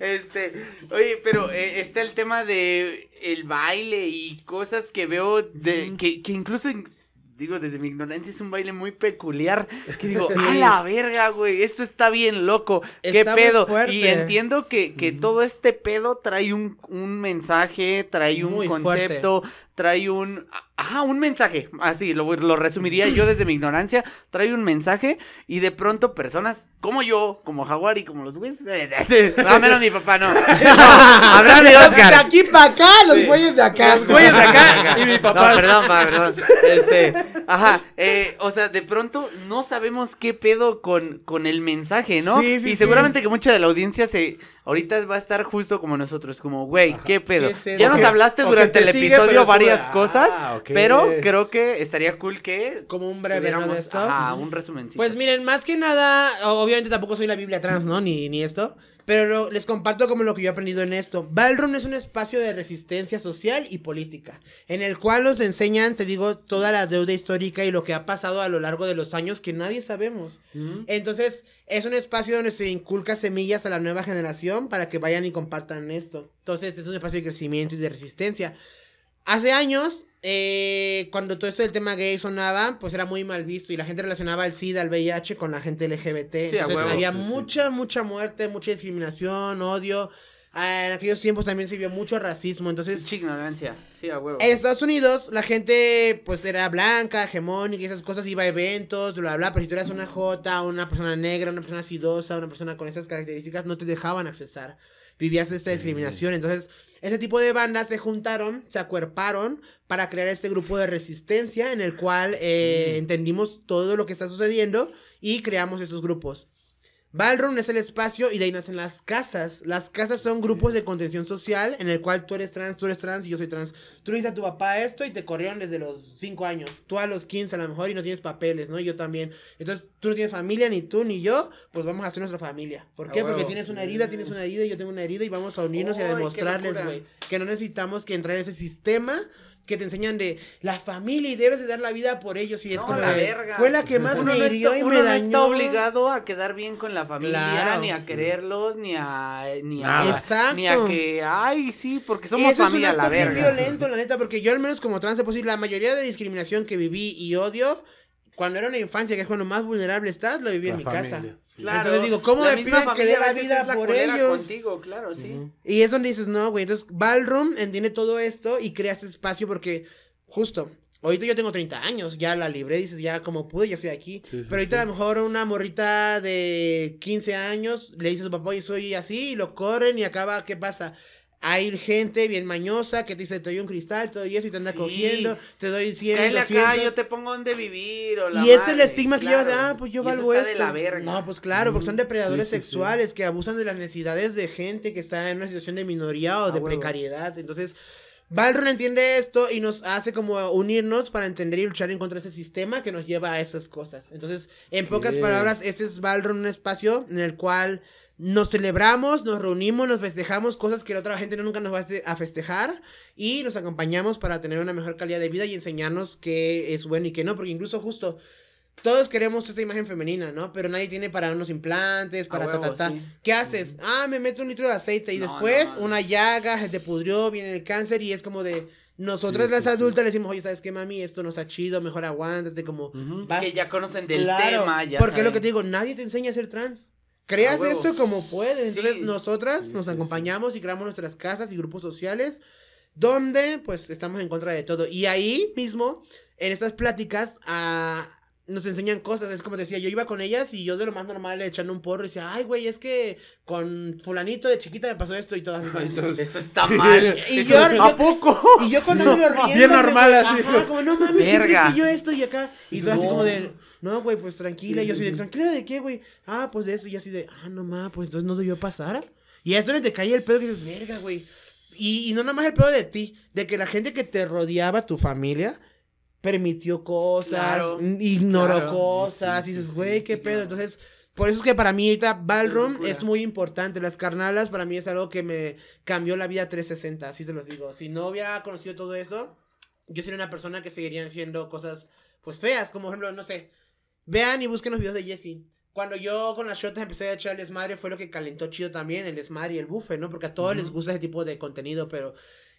Este, oye, pero eh, está el tema de el baile y cosas que veo de, que, que incluso digo, desde mi ignorancia, es un baile muy peculiar. Que digo, [LAUGHS] a la verga, güey, esto está bien loco. ¿Qué pedo? Y entiendo que, que todo este pedo trae un, mensaje, trae un concepto, trae un Ajá, ah, un mensaje. Así ah, lo, resumiría yo desde mi ignorancia. Trae un mensaje y de pronto personas como yo, como Jaguar y como los güeyes. [LAUGHS] No, menos mi papá, no. habrá De aquí para acá, los güeyes de acá. Los güeyes de acá y mi papá. No, perdón, perdón. Este, ajá. Eh, o sea, de pronto no sabemos qué pedo con, con el mensaje, ¿no? Sí, sí, y seguramente que mucha de la audiencia se. Ahorita va a estar justo como nosotros, como, güey, ¿qué pedo? ya nos hablaste durante el episodio varias cosas. Ah, pero creo que estaría cool que. Como un breve de esto. Ah, un resumencito. Pues miren, más que nada, obviamente tampoco soy la Biblia trans, ¿no? Ni, ni esto. Pero les comparto como lo que yo he aprendido en esto. Ballroom es un espacio de resistencia social y política, en el cual nos enseñan, te digo, toda la deuda histórica y lo que ha pasado a lo largo de los años que nadie sabemos. Entonces, es un espacio donde se inculca semillas a la nueva generación para que vayan y compartan esto. Entonces, es un espacio de crecimiento y de resistencia. Hace años, eh, cuando todo esto del tema gay sonaba, pues era muy mal visto y la gente relacionaba el SIDA, el VIH con la gente LGBT. había mucha, mucha muerte, mucha discriminación, odio. Ah, en aquellos tiempos también se vio mucho racismo, entonces... ignorancia, sí, a huevo. En Estados Unidos la gente pues era blanca, hegemónica y esas cosas, iba a eventos, bla, bla, pero si tú eras una jota, una persona negra, una persona sidosa, una persona con esas características, no te dejaban accesar. Vivías esta discriminación, entonces ese tipo de bandas se juntaron, se acuerparon para crear este grupo de resistencia en el cual eh, entendimos todo lo que está sucediendo y creamos esos grupos. Ballroom es el espacio y de ahí nacen las casas. Las casas son grupos de contención social en el cual tú eres trans, tú eres trans y yo soy trans. Tú le dices a tu papá esto y te corrieron desde los 5 años. Tú a los 15 a lo mejor y no tienes papeles, ¿no? Y yo también. Entonces tú no tienes familia, ni tú ni yo, pues vamos a hacer nuestra familia. ¿Por qué? Porque tienes una herida, tienes una herida y yo tengo una herida y vamos a unirnos y a demostrarles, güey, que no necesitamos que entrar en ese sistema que te enseñan de la familia y debes de dar la vida por ellos y es no, la verga. fue la que más me no está, y no está obligado a quedar bien con la familia ni a quererlos ni a ni a, ni a que ay sí porque somos familia es un acto la violento la neta porque yo al menos como trans posible la mayoría de discriminación que viví y odio cuando era una infancia, que es cuando más vulnerable estás, lo viví en mi casa. Claro. Entonces digo, ¿cómo me piden que dé la vida por ellos? Contigo, claro, sí. Y es donde dices, no, güey, entonces Ballroom entiende todo esto y crea ese espacio porque, justo, ahorita yo tengo 30 años, ya la libré, dices, ya como pude, ya estoy aquí. pero ahorita a lo mejor una morrita de 15 años le dice a su papá, yo soy así, y lo corren y acaba, ¿qué pasa? Hay gente bien mañosa que te dice, te doy un cristal, todo y eso, y te anda cogiendo, te doy 100, Dale acá, yo te pongo donde vivir, Y es el estigma que llevas de, ah, pues yo valgo eso No, pues claro, porque son mm, depredadores sexuales que abusan de las necesidades de gente que está en una situación de minoría o de precariedad. Entonces, Balron entiende esto y nos hace como unirnos para entender y luchar en contra de ese sistema que nos lleva a esas cosas. Entonces, en pocas palabras, ese es Balron, un espacio en el cual nos celebramos, nos reunimos, nos festejamos cosas que la otra gente nunca nos va a festejar y nos acompañamos para tener una mejor calidad de vida y enseñarnos qué es bueno y qué no, porque incluso justo todos queremos esa imagen femenina, ¿no? Pero nadie tiene para unos implantes, para ta, ta, ta. ¿Qué haces? Ah, me meto un litro de aceite y después una llaga, se te pudrió, viene el cáncer y es como de... Nosotras las adultas le decimos, oye, ¿sabes qué, mami? Esto nos ha chido, mejor aguántate, como... Que ya conocen del tema, ya Porque es lo que te digo, nadie te enseña a ser trans. Creas esto como puedes. Entonces nosotras nos acompañamos y creamos nuestras casas y grupos sociales donde pues estamos en contra de todo. Y ahí mismo, en estas pláticas, ah, nos enseñan cosas. Es como te decía, yo iba con ellas y yo de lo más normal echando un porro y decía, ay, güey, es que con fulanito de chiquita me pasó esto y todo. Entonces, eso está mal. [LAUGHS] Y, yo, ¿A poco? Y yo cuando me [LAUGHS] lo riendo. Bien normal así. como, no mames, ¿qué yo esto y acá? Y todo así como de no, güey, pues tranquila. yo soy de, tranquila de qué, güey. Ah, pues de eso. Y así de, ah, no mames, pues entonces no debió pasar. Y es donde te caía el pedo que dices, verga, güey. Y, no nada más el pedo de ti, de que la gente que te rodeaba, tu familia, permitió cosas, ignoró cosas. y dices, güey, qué pedo. Entonces. Por eso es que para mí ahorita Ballroom es muy importante. Las carnalas para mí es algo que me cambió la vida 360, así se los digo. Si no hubiera conocido todo eso, yo sería una persona que seguiría haciendo cosas pues feas, como por ejemplo, no sé, Vean y busquen los videos de Jesse. Cuando yo con las shotas empecé a echar el desmadre, fue lo que calentó chido también el desmadre y el buffet, ¿no? Porque a todos les gusta ese tipo de contenido, pero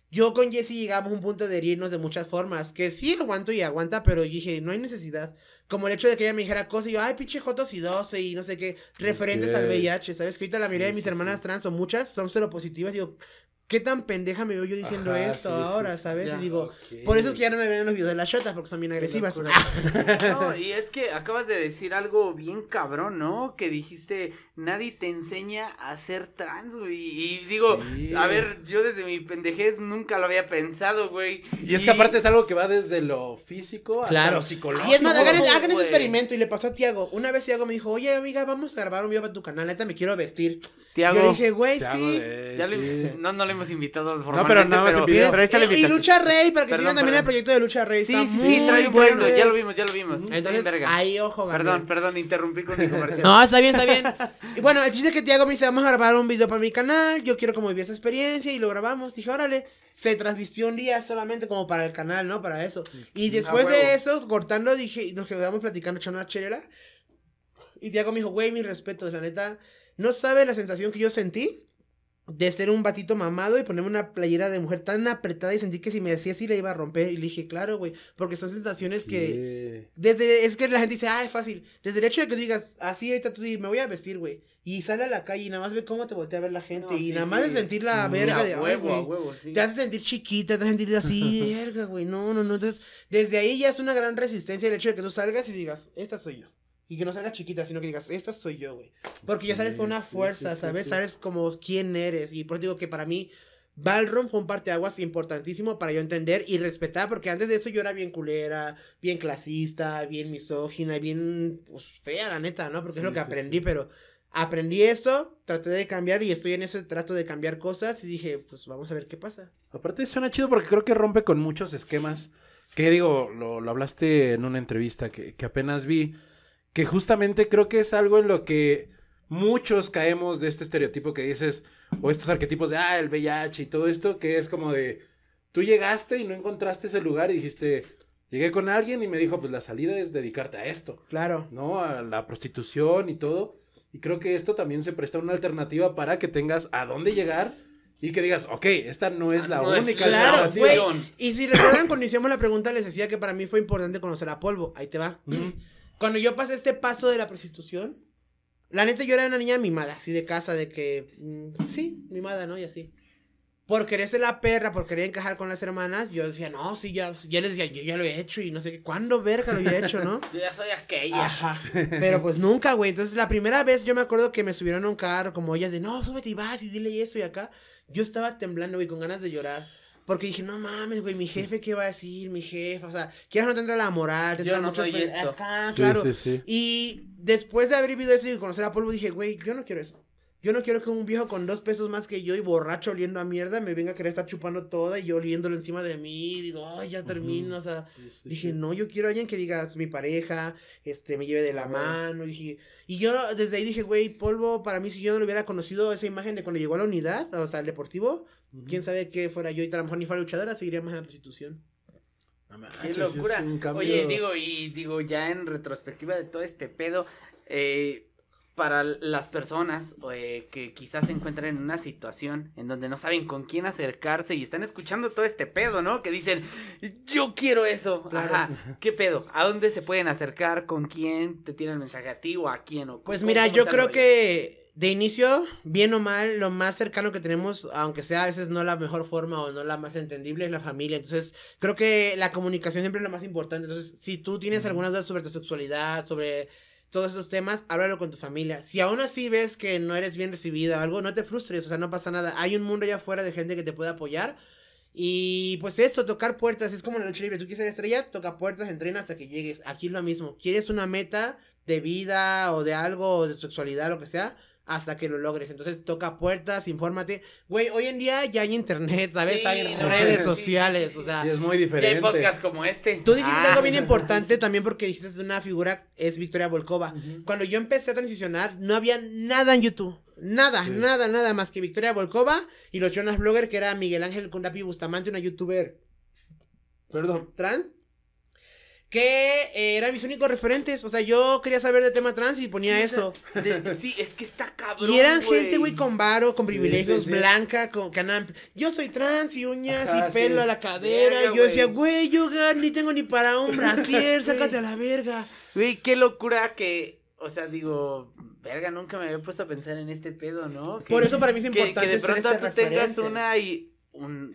yo con Jesse llegamos a un punto de herirnos de muchas formas, que sí aguanto y aguanta, pero dije, no hay necesidad. Como el hecho de que ella me dijera cosas y yo, ay, pinche Jotos y 12 y no sé qué, referentes al VIH, ¿sabes? Que ahorita la mayoría de mis hermanas trans son muchas son solo positivas, digo, ¿Qué tan pendeja me veo yo diciendo esto ahora, sabes? y digo, por eso es que ya no me ven los videos de las shotas porque son bien agresivas. [LAUGHS] no, y es que acabas de decir algo bien cabrón, ¿no? Que dijiste, nadie te enseña a ser trans, güey. Y digo, a ver, yo desde mi pendejez nunca lo había pensado, güey. Y, es que aparte es algo que va desde lo físico a lo psicológico. Y es más, hagan, ese experimento y le pasó a Tiago. Una vez Tiago me dijo, oye, amiga, vamos a grabar un video para tu canal, neta, me quiero vestir. Tiago. Yo le dije, güey, sí. no, no le hemos invitado formalmente. No, pero no, pero, pero, Y Lucha Rey, para que sigan también el proyecto de Lucha Rey. Sí, está sí, muy trae un bueno. Ya lo vimos, ya lo vimos. Entonces, ahí, ojo, Perdón, perdón, interrumpí con mi conversación [LAUGHS] no, está bien, está bien. [LAUGHS] Y bueno, el chiste es que Tiago me dice, vamos a grabar un video para mi canal, yo quiero como vivir esa experiencia, y lo grabamos. Dije, órale, se transmitió un día solamente como para el canal, ¿no? Para eso. Y ah, después de eso, cortando, dije, nos quedamos platicando, echando una chela. Y Tiago me dijo, güey, mis respetos, la neta, no sabe la sensación que yo sentí de ser un batito mamado y ponerme una playera de mujer tan apretada y sentí que si me decía así la iba a romper. Y le dije, claro, güey, porque son sensaciones que... Desde, es que la gente dice, ah, es fácil. Desde el hecho de que tú digas, así ahorita tú dices, me voy a vestir, güey. Y sale a la calle y nada más ve cómo te voltea a ver la gente. y nada más de sentir la mm, verga a de huevo, a huevo Te hace sentir chiquita, te hace sentir así, [LAUGHS] verga, güey. No, no, no. Entonces, desde ahí ya es una gran resistencia el hecho de que tú salgas y digas, esta soy yo. Y que no salga chiquita, sino que digas, esta soy yo, güey. Porque ya sales con una fuerza, ¿sabes? ¿sabes? como quién eres. Y por eso digo que para mí, Balron fue un parteaguas importantísimo para yo entender y respetar, porque antes de eso yo era bien culera, bien clasista, bien misógina, bien pues, fea, la neta, ¿no? Porque es lo que aprendí, pero aprendí eso, traté de cambiar y estoy en ese trato de cambiar cosas y dije, pues vamos a ver qué pasa. Aparte suena chido porque creo que rompe con muchos esquemas, que digo, lo, lo hablaste en una entrevista que, que apenas vi, que justamente creo que es algo en lo que muchos caemos de este estereotipo que dices, o estos arquetipos de, ah, el VIH y todo esto, que es como de, tú llegaste y no encontraste ese lugar y dijiste, llegué con alguien y me dijo, pues la salida es dedicarte a esto. Claro. ¿No? A la prostitución y todo. Y creo que esto también se presta una alternativa para que tengas a dónde llegar y que digas, ok, esta no es ah, la única. claro, Y si recuerdan, cuando hicimos la pregunta, les decía que para mí fue importante conocer a Polvo. Ahí te va. Cuando yo pasé este paso de la prostitución, la neta yo era una niña mimada, así de casa, de que, mm, sí, mimada, ¿no? Y así. Por querer ser la perra, por querer encajar con las hermanas, yo decía, no, sí, ya, ya les decía, yo ya lo he hecho y no sé qué, ¿cuándo verga lo había hecho, no? [LAUGHS] yo ya soy aquella. Ajá. [LAUGHS] Pero pues nunca, güey. Entonces la primera vez yo me acuerdo que me subieron a un carro como ellas de, no, súbete y vas y dile eso y acá. Yo estaba temblando, güey, con ganas de llorar. Porque dije, no mames, güey, mi jefe, ¿qué va a decir? Mi jefe, o sea, quieras no tendrá la moral, tendrá no muchas esto. claro. Y después de haber vivido eso y conocer a Polvo, dije, güey, yo no quiero eso. Yo no quiero que un viejo con dos pesos más que yo y borracho oliendo a mierda me venga a querer estar chupando toda y yo oliéndolo encima de mí. Digo, ay, ya termino. O sea, dije, no, yo quiero a alguien que diga es mi pareja, este, me lleve de la mano. Dije, y yo desde ahí dije, güey, polvo, para mí, si yo no lo hubiera conocido esa imagen de cuando llegó a la unidad, o sea, al deportivo, Quién sabe qué fuera yo y a lo mejor ni fuera luchadora, seguiría más en la prostitución. qué ah, locura. Oye, digo, y digo, ya en retrospectiva de todo este pedo, eh, para las personas eh, que quizás se encuentran en una situación en donde no saben con quién acercarse y están escuchando todo este pedo, ¿no? Que dicen, yo quiero eso. Ajá, [LAUGHS] ¿qué pedo? ¿A dónde se pueden acercar? ¿Con quién? ¿Te tienen mensaje a ti o a quién? O pues mira, yo creo que de inicio, bien o mal, lo más cercano que tenemos, aunque sea a veces no la mejor forma o no la más entendible, es la familia. Entonces, creo que la comunicación siempre es lo más importante. Entonces, si tú tienes alguna duda sobre tu sexualidad, sobre todos esos temas, háblalo con tu familia. Si aún así ves que no eres bien recibida o algo, no te frustres, o sea, no pasa nada. Hay un mundo allá afuera de gente que te puede apoyar. Y pues esto, tocar puertas, es como la noche libre. Tú quieres ser estrella, toca puertas, entrena hasta que llegues. Aquí es lo mismo. ¿Quieres una meta de vida o de algo, de sexualidad, lo que sea? hasta que lo logres. Entonces toca puertas, infórmate. Güey, hoy en día ya hay internet, ¿sabes? hay redes sociales, o sea. es muy diferente. hay podcasts como este. Tú dijiste ah. algo bien importante también porque dijiste de una figura, es Victoria Volkova. Cuando yo empecé a transicionar, no había nada en YouTube. Nada, nada, nada más que Victoria Volkova y los Jonas Blogger, que era Miguel Ángel Kundapi Bustamante, una youtuber, perdón, trans, que eh, eran mis únicos referentes. O sea, yo quería saber de tema trans y ponía eso. sí, es que está cabrón. Y eran gente, güey, con varo, con privilegios, blanca, con canal. Yo soy trans y uñas y pelo a la cadera. y yo decía, güey, yo ni tengo ni para un brasier, [LAUGHS] sácate a la verga. Güey, qué locura que. O sea, digo, verga, nunca me había puesto a pensar en este pedo, ¿no? Por eso para mí es importante. Que, que de pronto este tú tengas una y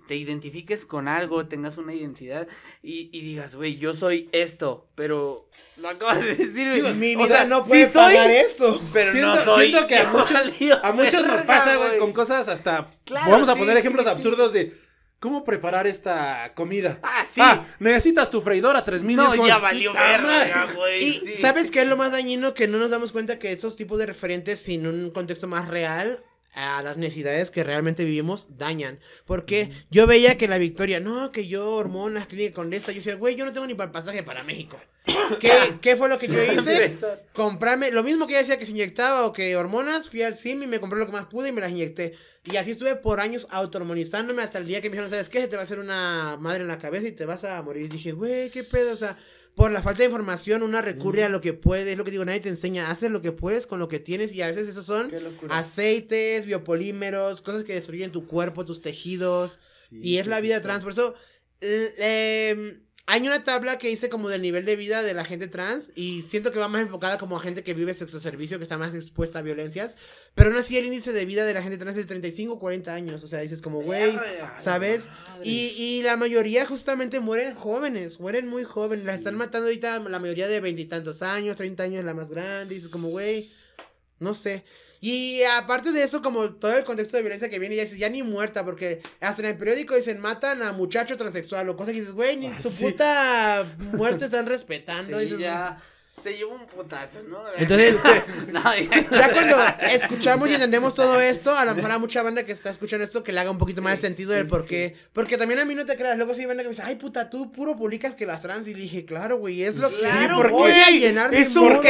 te identifiques con algo, tengas una identidad y, digas, güey, yo soy esto, pero lo acabas de decir, En mi vida o sea, no puede eso. Pero siento, no Siento que a [LAUGHS] muchos, nos pasa, güey, con cosas hasta. vamos a poner ejemplos absurdos de. ¿Cómo preparar esta comida? Ah, sí. Ah, necesitas tu freidora 3000. No, ya valió verga, güey. Y ¿sabes qué es lo más dañino? Que no nos damos cuenta que esos tipos de referentes sin un contexto más real a las necesidades que realmente vivimos dañan. Porque yo veía que la Victoria, no, que yo hormonas, clínica condesa, yo decía, güey, yo no tengo ni para el pasaje para México. [COUGHS] ¿Qué, ¿Qué, fue lo que yo hice? Comprarme, lo mismo que ella decía que se inyectaba o que hormonas, fui al sim y me compré lo que más pude y me las inyecté. Y así estuve por años autohormonizándome hasta el día que me dijeron, ¿sabes qué? Se te va a hacer una madre en la cabeza y te vas a morir. Y dije, güey, qué pedo, o sea, por la falta de información una recurre a lo que puede, es lo que digo, nadie te enseña, haces lo que puedes con lo que tienes y a veces esos son aceites, biopolímeros, cosas que destruyen tu cuerpo, tus tejidos y es la vida trans, por eso eh, hay una tabla que hice como del nivel de vida de la gente trans y siento que va más enfocada como a gente que vive sexo servicio, que está más expuesta a violencias, pero aún así el índice de vida de la gente trans es de 35 o 40 años, o sea, dices como, güey, ¿sabes? Y, la mayoría justamente mueren jóvenes, mueren muy jóvenes, las están matando ahorita la mayoría de veintitantos años, 30 años la más grande, dices como, güey, no sé. Y aparte de eso, como todo el contexto de violencia que viene, ya, ya ni muerta, porque hasta en el periódico dicen matan a muchacho transexual o cosas que dices, güey, ni ah, su puta muerte están respetando. dices, ya se llevó un putazo, ¿no? Entonces, [LAUGHS] este, ya, cuando escuchamos y entendemos todo esto, a lo mejor a mucha banda que está escuchando esto que le haga un poquito más de sentido el por qué. Porque también a mí no te creas, luego si banda que me dice, ay puta, tú puro publicas que las trans. Y dije, claro, güey, es lo que voy a llenar Es un puto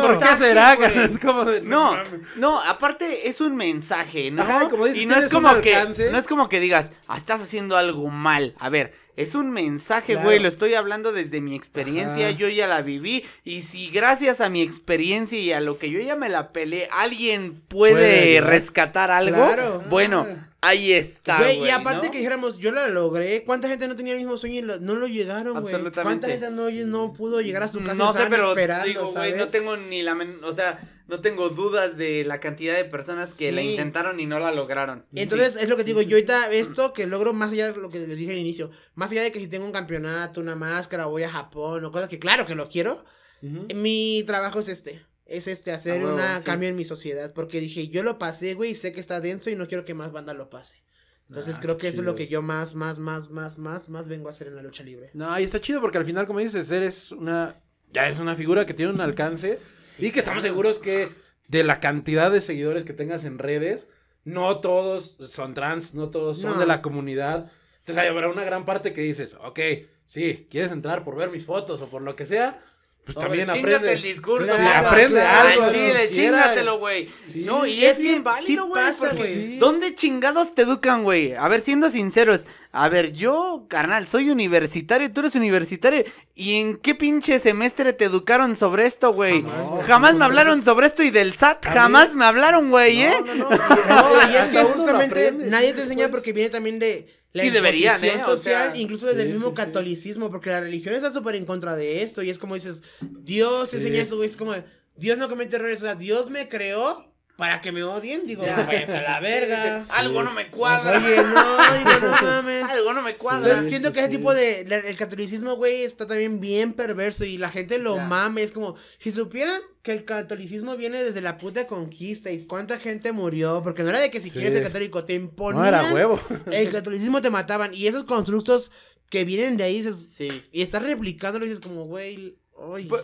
¿Por qué será? [LAUGHS] como de, no, no, aparte es un mensaje, ¿no? Ajá, como dices, y no es como que, no es como que digas, ah, estás haciendo algo mal. A ver, es un mensaje, güey, lo estoy hablando desde mi experiencia, yo ya la viví y si gracias a mi experiencia y a lo que yo ya me la peleé, alguien puede, puede rescatar algo, claro. bueno, Ahí está, güey. y aparte que dijéramos, yo la logré. ¿Cuánta gente no tenía el mismo sueño y no lo llegaron, güey? Absolutamente. ¿Cuánta gente no, pudo llegar a su casa? No sé, pero digo, güey, no tengo ni la... o sea, no tengo dudas de la cantidad de personas que la intentaron y no la lograron. Entonces, es lo que digo, yo ahorita esto que logro más allá de lo que les dije al inicio, más allá de que si tengo un campeonato, una máscara, voy a Japón o cosas que claro que lo quiero, mi trabajo es este es este hacer un cambio en mi sociedad. Porque dije, yo lo pasé, güey, y sé que está denso y no quiero que más banda lo pase. Entonces ah, creo que eso es lo que yo más, más, más, más, más, más vengo a hacer en la lucha libre. No, y está chido porque al final, como dices, eres una. Ya eres una figura que tiene un alcance. y que estamos seguros que de la cantidad de seguidores que tengas en redes, no todos son trans, no todos son de la comunidad. Entonces hay habrá una gran parte que dices, ok, sí, quieres entrar por ver mis fotos o por lo que sea, pues también aprende! aprende. el discurso. aprende algo. Al chile, chingatelo, güey. no, y es, es válido, güey. ¿Dónde chingados te educan, güey? A ver, siendo sinceros. A ver, yo, carnal, soy universitario, tú eres universitario. ¿Y en qué pinche semestre te educaron sobre esto, güey? jamás me hablaron sobre esto y del SAT, jamás me hablaron, güey, ¿eh? [LAUGHS] No, y es que justamente nadie ¿eh? te enseña porque viene también de la y deberían, ¿eh? social, o sea, incluso desde el mismo catolicismo, porque la religión está súper en contra de esto, y es como dices, Dios enseña esto, es como, Dios no comete errores, o sea, Dios me creó para que me odien, digo, ya, a la verga. Algo no me cuadra. no, digo, no [LAUGHS] mames. Algo no me cuadra. Entonces siento que ese tipo de, el catolicismo, güey, está también bien perverso y la gente lo mame, es como, si supieran que el catolicismo viene desde la puta conquista y cuánta gente murió, porque no era de que si quieres ser católico te imponían. No era huevo. El catolicismo te mataban y esos constructos que vienen de ahí sí. y estás replicándolo y dices como, güey,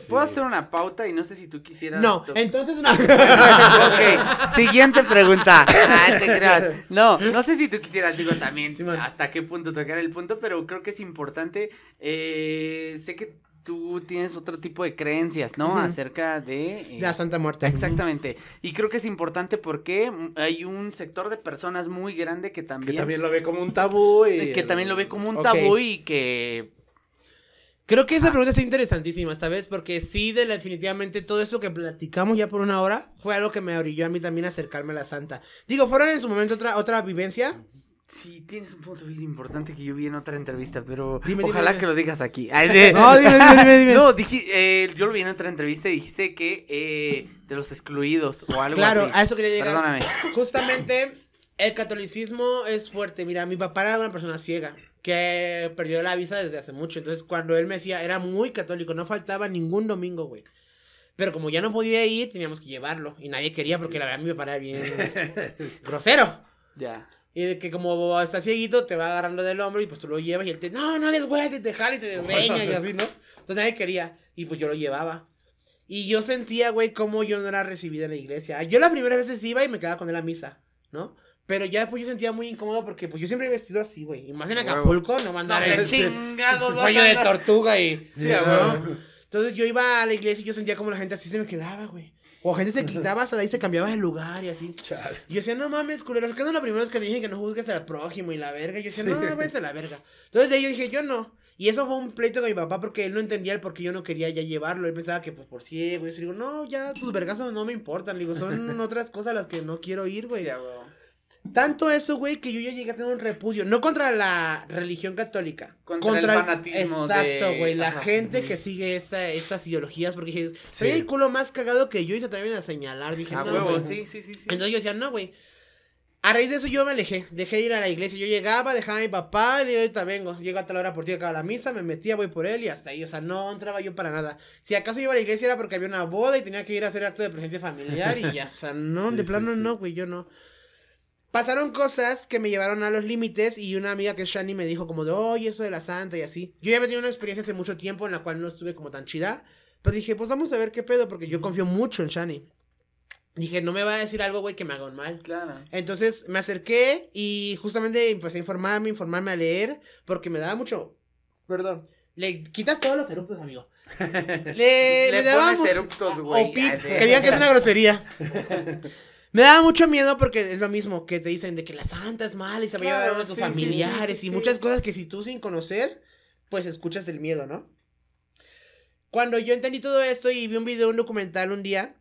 ¿Puedo hacer una pauta y no sé si tú quisieras? No, entonces una. [LAUGHS] ok, siguiente pregunta. No, no sé si tú quisieras, digo también, hasta qué punto tocar el punto, pero creo que es importante. Eh, sé que tú tienes otro tipo de creencias, ¿no? Acerca de... Eh, la Santa Muerte. Exactamente. Y creo que es importante porque hay un sector de personas muy grande que también... Que también lo ve como un tabú. Y... Que también lo ve como un tabú y que Creo que esa ah. pregunta es interesantísima, ¿sabes? Porque sí, definitivamente todo eso que platicamos ya por una hora fue algo que me orilló a mí también acercarme a la santa. Digo, fueron en su momento otra, otra vivencia. Sí, tienes un punto importante que yo vi en otra entrevista, pero ojalá que lo digas aquí. [LAUGHS] No, dime, dime, dime, No, dije, eh, yo lo vi en otra entrevista y dijiste que eh, de los excluidos o algo así. Claro, a eso quería llegar. Perdóname. Justamente, el catolicismo es fuerte. Mira, mi papá era una persona ciega que perdió la visa desde hace mucho. Entonces, cuando él me decía, era muy católico, no faltaba ningún domingo, güey. Pero como ya no podía ir, teníamos que llevarlo. Y nadie quería porque la verdad me paraba bien [LAUGHS] grosero. Ya. Y que como está cieguito, te va agarrando del hombro y pues tú lo llevas y él te, no, no desgüetes, te jala y te reña y [LAUGHS] así, ¿no? Entonces nadie quería. Y pues yo lo llevaba. Y yo sentía, güey, cómo yo no era recibida en la iglesia. Yo las primeras veces iba y me quedaba con él a misa, ¿no? Pero ya después yo sentía muy incómodo porque pues yo siempre he vestido así, güey. Y más en Acapulco, no mandar el chingados, cuello de tortuga y... Sí, ¿no? Entonces yo iba a la iglesia y yo sentía como la gente así se me quedaba, güey. O gente se quitaba hasta ahí, se cambiaba de lugar y así. Chale. Y yo decía, no mames, culero, que no la primera vez que dije que no juzgues al prójimo y la verga. Y yo decía, no, no, a la verga. Entonces de ahí yo dije, yo no. Y eso fue un pleito con mi papá porque él no entendía el por qué yo no quería ya llevarlo. Él pensaba que, pues, por ciego. Y yo digo, no, ya tus vergazos no me importan. digo, son otras cosas las que no quiero ir, güey. Tanto eso, güey, que yo ya llegué a tener un repudio. No contra la religión católica. Contra, el, fanatismo. Exacto, güey. La gente que sigue Esas estas ideologías. Porque dije, soy el culo más cagado que yo y se atreven a señalar. Dije, no, Sí, sí, sí, Entonces yo decía, no, güey. A raíz de eso yo me alejé, dejé de ir a la iglesia. Yo llegaba, dejaba a mi papá, y le dije, ahorita vengo. Llego a la hora por ti, acaba la misa, me metía, voy por él y hasta ahí. O sea, no entraba yo para nada. Si acaso iba a la iglesia era porque había una boda y tenía que ir a hacer acto de presencia familiar y ya. O sea, no, de plano no, güey, yo no. Pasaron cosas que me llevaron a los límites y una amiga que es Shani me dijo como de, oye, eso de la santa y así. Yo ya había tenido una experiencia hace mucho tiempo en la cual no estuve como tan chida, pero dije, pues vamos a ver qué pedo, porque yo confío mucho en Shani. Dije, no me va a decir algo, güey, que me haga mal. Claro. Entonces me acerqué y justamente empecé a informarme, informarme a leer, porque me daba mucho... Perdón. Le quitas todos los eruptos, amigo. [LAUGHS] Le, le, le pones güey. Ah, que digan que es una grosería. [LAUGHS] Me daba mucho miedo porque es lo mismo que te dicen de que la santa es mala y se va a llevar a tus familiares y muchas cosas que si tú sin conocer, pues escuchas el miedo, ¿no? Cuando yo entendí todo esto y vi un video, un documental un día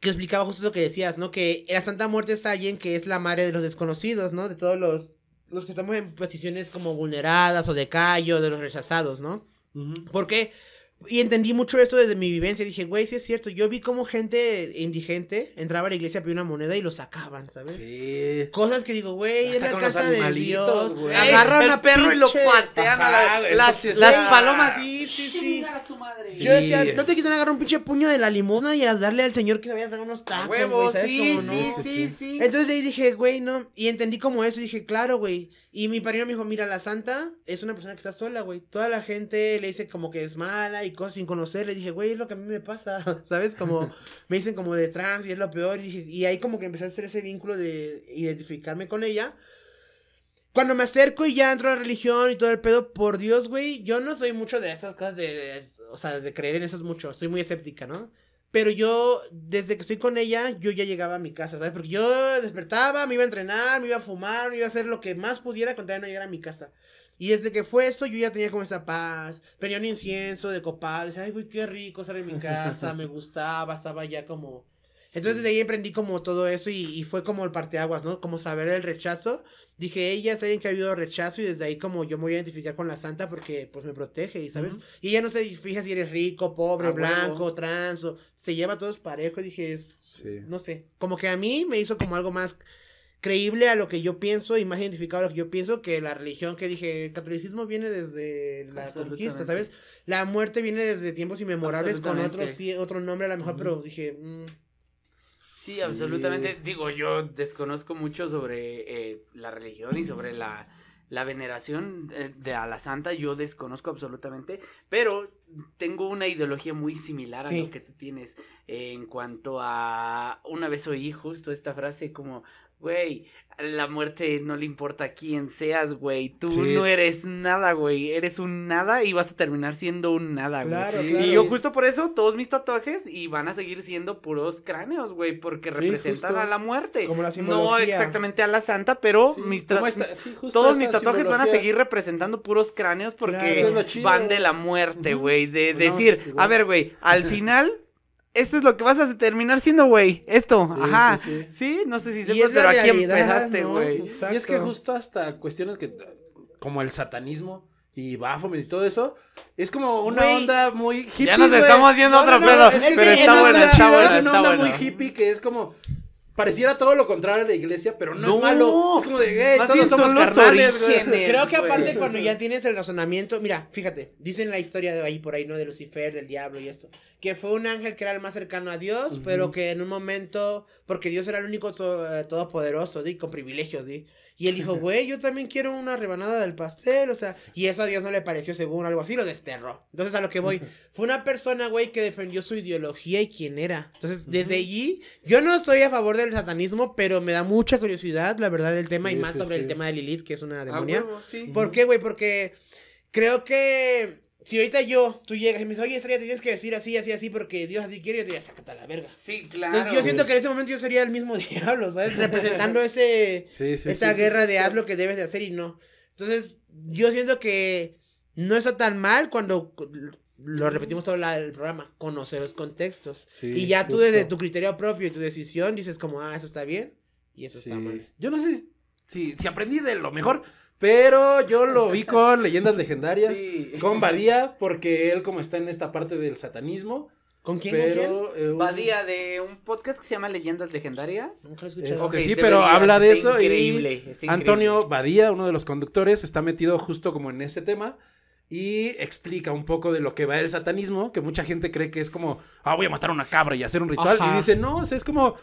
que explicaba justo lo que decías, ¿no? Que la Santa Muerte allí en que es la madre de los desconocidos, ¿no? De todos los, los que estamos en posiciones como vulneradas o de callo, de los rechazados, ¿no? Porque... Y entendí mucho esto desde mi vivencia. Dije, güey, sí es cierto. Yo vi como gente indigente entraba a la iglesia, pedía una moneda y lo sacaban, ¿sabes? Sí. Cosas que digo, güey, es la casa de Dios. Agarran a perro y lo patean a las, palomas. Sí, sí, sí. Yo decía, no te quitan agarrar un pinche puño de la limosna y a darle al señor que se vaya a traer unos tacos, Huevos, güey, Sí, sí, sí, Entonces ahí dije, güey, no. Y entendí como eso y dije, claro, güey. Y mi padrino me dijo, mira, la santa es una persona que está sola, güey. Toda la gente le dice como que es mala y cosas sin conocerle. Dije, güey, es lo que a mí me pasa, [LAUGHS] ¿sabes? Como me dicen como de trans y es lo peor. Y, dije, y ahí como que empecé a hacer ese vínculo de identificarme con ella. Cuando me acerco y ya entro a la religión y todo el pedo, por Dios, güey, yo no soy mucho de esas cosas de, o sea, de creer en esas mucho. Soy muy escéptica, ¿no? Pero yo, desde que estoy con ella, yo ya llegaba a mi casa, ¿sabes? Porque yo despertaba, me iba a entrenar, me iba a fumar, me iba a hacer lo que más pudiera con no llegar a mi casa. Y desde que fue eso, yo ya tenía como esa paz. tenía un incienso de copal. Decía, ay, güey, qué rico estar en mi casa. Me gustaba, estaba ya como. Entonces de ahí emprendí como todo eso y, fue como el parteaguas, ¿no? Como saber el rechazo. Dije, ella es alguien que ha habido rechazo y desde ahí como yo me voy a identificar con la santa porque pues me protege y, ¿sabes? Y ya no sé fija si eres rico, pobre, ah, blanco, transo, trans, o se lleva a todos parejos, dije, es, no sé, como que a mí me hizo como algo más creíble a lo que yo pienso y más identificado a lo que yo pienso que la religión que dije, el catolicismo viene desde la conquista, ¿sabes? La muerte viene desde tiempos inmemorables con otro, otro nombre a lo mejor, pero dije... Mm. Sí, absolutamente. Digo, yo desconozco mucho sobre eh, la religión y sobre la, veneración eh, de a la santa, yo desconozco absolutamente, pero tengo una ideología muy similar a lo que tú tienes eh, en cuanto a, una vez oí justo esta frase como, güey, la muerte no le importa quién seas, güey. Tú no eres nada, güey. Eres un nada y vas a terminar siendo un nada, güey. Y yo justo por eso todos mis tatuajes y van a seguir siendo puros cráneos, güey, porque representan a la muerte. no exactamente a la santa, pero mis todos mis tatuajes van a seguir representando puros cráneos porque van de la muerte, güey. De pues decir, pues a ver, güey, al [LAUGHS] final esto es lo que vas a terminar siendo, güey. Esto, ajá. Sí, no sé si sepas, pero aquí empezaste, güey. y es que justo hasta cuestiones que, como el satanismo y Baphomet y todo eso, es como una onda muy hippie. Ya nos estamos haciendo otra otro pero está bueno, está Es una onda muy hippie que es como, Pareciera todo lo contrario a la iglesia, pero no, es malo. Es como de, eh, todos somos carnales, Creo que aparte cuando ya tienes el razonamiento, mira, fíjate, dicen la historia de ahí por ahí, ¿no? De Lucifer, del diablo y esto. Que fue un ángel que era el más cercano a Dios, pero que en un momento, porque Dios era el único eh, todopoderoso, di, con privilegios, di. Y él dijo, güey, yo también quiero una rebanada del pastel, o sea, y eso a Dios no le pareció según algo así, lo desterró. Entonces a lo que voy, [LAUGHS] fue una persona, güey, que defendió su ideología y quién era. Entonces, desde allí, yo no estoy a favor del satanismo, pero me da mucha curiosidad, la verdad, del tema y más sobre el tema de Lilith, que es una demonia. ¿Por qué, güey? Porque creo que si ahorita yo, tú llegas y me dices, oye, Estrella, te tienes que decir así, así, así, porque Dios así quiere, yo te ya sácate la verga. Sí, claro. yo siento que en ese momento yo sería el mismo [LAUGHS] diablo, ¿sabes? Representando ese, [LAUGHS] esa guerra de haz lo que debes de hacer y no. Entonces, yo siento que no está tan mal cuando lo repetimos todo el programa, conocer los contextos. y ya tú desde tu criterio propio y tu decisión dices como, ah, eso está bien y eso está mal. Yo no sé si, si aprendí de lo mejor. Pero yo lo vi con leyendas legendarias, con Badía, porque él como está en esta parte del satanismo. ¿Con quién? Eh, Badía de un podcast que se llama Leyendas Legendarias. Nunca lo he escuchado. sí, pero habla de eso. Increíble, y Antonio Badía, uno de los conductores, está metido justo como en ese tema y explica un poco de lo que va el satanismo, que mucha gente cree que es como, ah, voy a matar a una cabra y hacer un ritual. Y dice, no, o sea, es como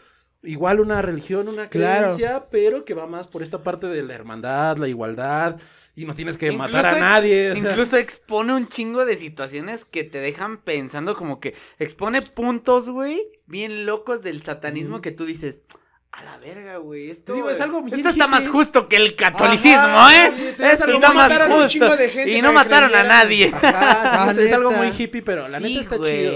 igual una religión, una creencia, pero que va más por esta parte de la hermandad, la igualdad. Y no tienes que matar a nadie. [LAUGHS] incluso expone un chingo de situaciones que te dejan pensando como que expone puntos, güey, bien locos del satanismo que tú dices, a la verga, güey. Esto, es algo está más justo que el catolicismo, ¿eh? Esto está más justo. y no mataron a nadie. es, algo muy hippie, pero la neta está chido.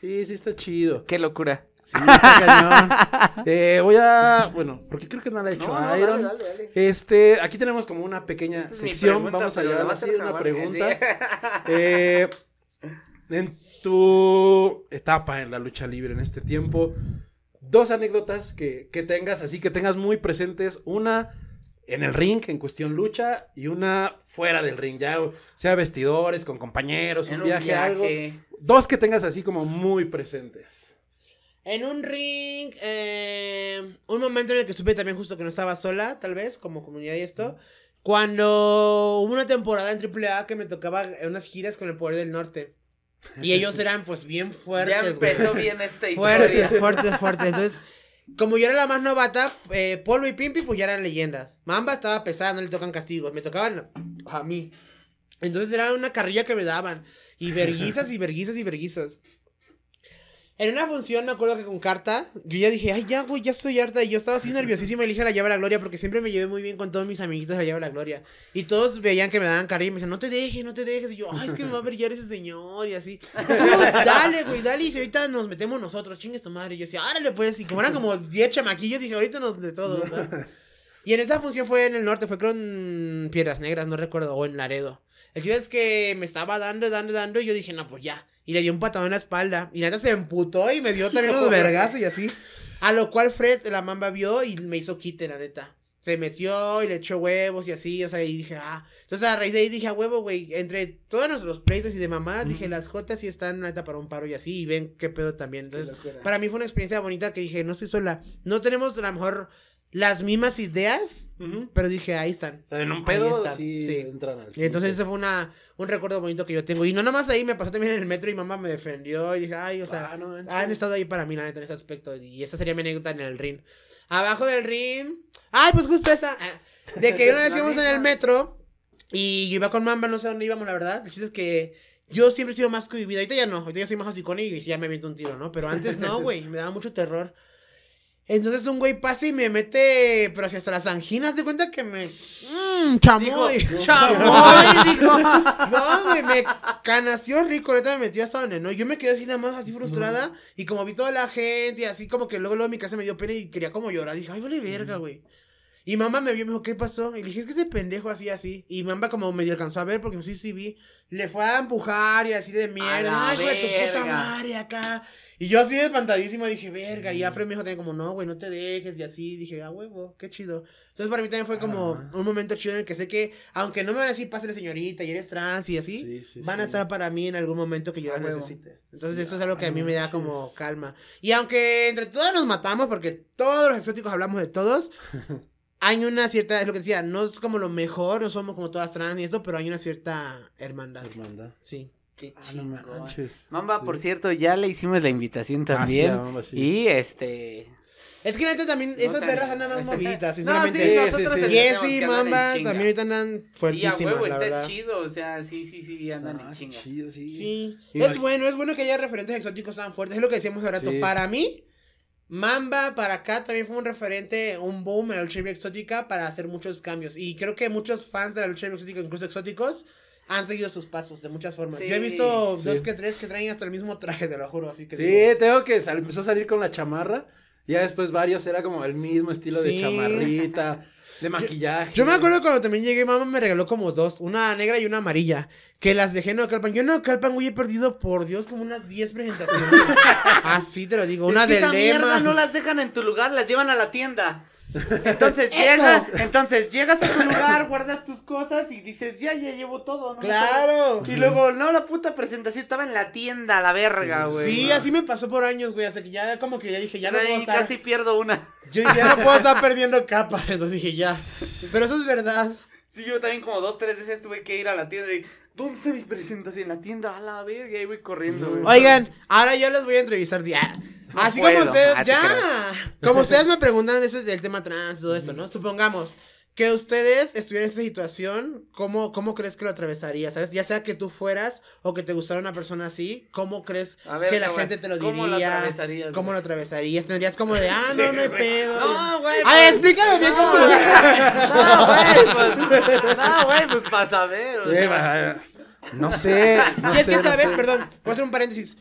Sí, sí está chido. Qué locura. [LAUGHS] Eh, voy a. Bueno, porque creo que no la he hecho Este, aquí tenemos como una pequeña sección. Vamos a así una pregunta. [LAUGHS] Eh, en tu etapa en la lucha libre en este tiempo, dos anécdotas que, que tengas, así que tengas muy presentes. Una en el ring, en cuestión lucha, y una fuera del ring, ya sea vestidores, con compañeros, un, En viaje, viaje. Dos que tengas así como muy presentes. En un ring, em, un momento en el que supe también justo que no estaba sola, tal vez, como comunidad y esto. Cuando hubo una temporada en AAA que me tocaba unas giras con el Poder del Norte. Y ellos [LAUGHS] eran pues bien fuertes. Ya empezó bien esta [LAUGHS] historia. Fuerte, fuerte, fuerte. Entonces, [LAUGHS] como yo era la más novata, eh, Polo y Pimpi pues ya eran leyendas. Mamba estaba pesada, no le tocan castigos. Me tocaban a mí. Entonces era una carrilla que me daban. Y verguizas y verguizas y verguizas. En una función me acuerdo que con carta, yo ya dije, ay, ya, güey, ya estoy harta. Y yo estaba así nerviosísima y le dije la llave de la gloria porque siempre me llevé muy bien con todos mis amiguitos de la llave de la gloria. Y todos veían que me daban cariño y me decían, no te dejes, no te dejes. Y yo, ay, es que me va a brillar ese señor y así. dale, güey, dale. Y ahorita nos metemos nosotros, chingues tu madre. Y yo decía, árale, pues. Y como eran como 10 chamaquillos, dije, ahorita nos de todo. Y en esa función fue en el norte, fue con Piedras Negras, no recuerdo, o en Laredo. El chido es que me estaba dando, dando, dando y yo dije, no, pues ya y le dio un patadón en la espalda. Y neta se emputó y me dio [LAUGHS] también unos vergas y así. A lo cual Fred, la mamba, vio y me hizo quite, la neta. Se metió y le echó huevos y así, o sea, y dije, ah. Entonces a raíz de ahí dije, a huevo, güey, entre todos nuestros pleitos y de mamás, dije, las Jotas sí están, la neta, para un paro y así, y ven qué pedo también. Entonces, para mí fue una experiencia bonita que dije, no estoy sola. No tenemos la lo mejor las mismas ideas, pero dije, ahí están. O sea, en un pedo sí, entran al Y entonces eso fue una, un recuerdo bonito que yo tengo. Y no nomás ahí, me pasó también en el metro y mamá me defendió. Y dije, ay, o sea, ah, han estado ahí para mí, la neta, en ese aspecto. Y esa sería mi anécdota en el ring. Abajo del ring, ay, pues justo esa. Ah, de que una [LAUGHS] vez íbamos en el metro y iba con mamá, no sé dónde íbamos, la verdad. El chiste es que yo siempre he sido más cohibido, Ahorita ya no, ahorita ya soy más hocicón y ya me aviento un tiro, ¿no? Pero antes no, güey, me daba mucho terror. Entonces un güey pasa y me mete, pero si hasta las anginas, de cuenta que me... Mmm, chamoy. [LAUGHS] chamoy, [LAUGHS] No, güey, me canació rico, ahorita me metió hasta donde no. Yo me quedé así nada más, así frustrada. Y como vi toda la gente, y así como que luego, luego en mi casa me dio pena y quería como llorar. Dije, ay, vale verga, güey. Y mamá me vio y me dijo, ¿qué pasó? Y le dije, es que ese pendejo así, así. Y mamá como medio alcanzó a ver, porque no sé si vi, le fue a empujar y así de mierda. Ay, güey, tu puta madre acá. Y yo así espantadísimo dije, verga. Y Afre me dijo también como, no, güey, no te dejes. Y así dije, ah, huevo, qué chido. Entonces para mí también fue como un momento chido en el que sé que, aunque no me van a decir, pásale señorita y eres trans y así, van a estar para mí en algún momento que yo ah, necesite. Entonces eso es algo que a mí me da como calma. Y aunque entre todos nos matamos, porque todos los exóticos hablamos de todos. [LAUGHS] hay una cierta, es lo que decía, no es como lo mejor, no somos como todas trans y esto, pero hay una cierta hermandad. Hermandad. Sí. Qué ah, chido. Mamba, por cierto, ya le hicimos la invitación ah, también. Y este. Es que gente también, esas perras andan más [LAUGHS] movidas, sinceramente. No, sí, nosotros Mamba, también ahorita andan fuertísimas, Y a huevo, está chido, o sea, sí, sí, sí, andan ah, en chinga. Chido, sí. sí. Es bueno, es bueno que haya referentes exóticos tan fuertes, es lo que decíamos hace rato. Para mí, Mamba para acá también fue un referente, un boom en la lucha exótica para hacer muchos cambios. Y creo que muchos fans de la lucha libre exótica, incluso exóticos, han seguido sus pasos de muchas formas. Yo he visto dos que tres que traen hasta el mismo traje, te lo juro, así que. Sí, tengo que empezó a salir con la chamarra. Ya después varios era como el mismo estilo de chamarrita. [LAUGHS] De maquillaje. Yo, me acuerdo cuando también llegué, mamá me regaló como dos, una negra y una amarilla, que las dejé en Ocalpan, Yo en Ocalpan, güey, he perdido, por Dios, como unas 10 presentaciones. Así [LAUGHS] ah, te lo digo, una de esa mierda no las dejan en tu lugar, las llevan a la tienda. Entonces llega, entonces llegas a tu lugar, guardas tus cosas y dices, ya, ya llevo todo, ¿no? Claro. Y luego, no, la puta presentación estaba en la tienda, la verga, güey. Sí, así me pasó por años, güey. Hasta que ya como que ya dije, ya no puedo estar. casi pierdo una. [LAUGHS] Yo ya no puedo estar [LAUGHS] perdiendo capas. Entonces dije, ya. Pero eso es verdad. Sí, yo también como dos, tres veces tuve que ir a la tienda y, todo se me presentas en la tienda a la verga y voy corriendo. Oigan, ahora yo les voy a entrevistar ya. Así como ustedes, ah, ya. Como ustedes [LAUGHS] me preguntan eso del tema trans y todo eso, ¿no? Supongamos que ustedes estuvieran en esa situación, ¿cómo, ¿cómo crees que lo atravesaría? ¿Sabes? Ya sea que tú fueras o que te gustara una persona así, ¿cómo crees que la gente te lo diría? ¿cómo lo atravesarías, ¿Cómo lo Tendrías como de, ah, no, no hay pedo. No, güey. A ver, pues, explícame bien cómo [LAUGHS] No, güey, pues. No, güey, pues para saber. O sea, no sé. No y es que, ¿sabes? Perdón, voy a hacer un paréntesis.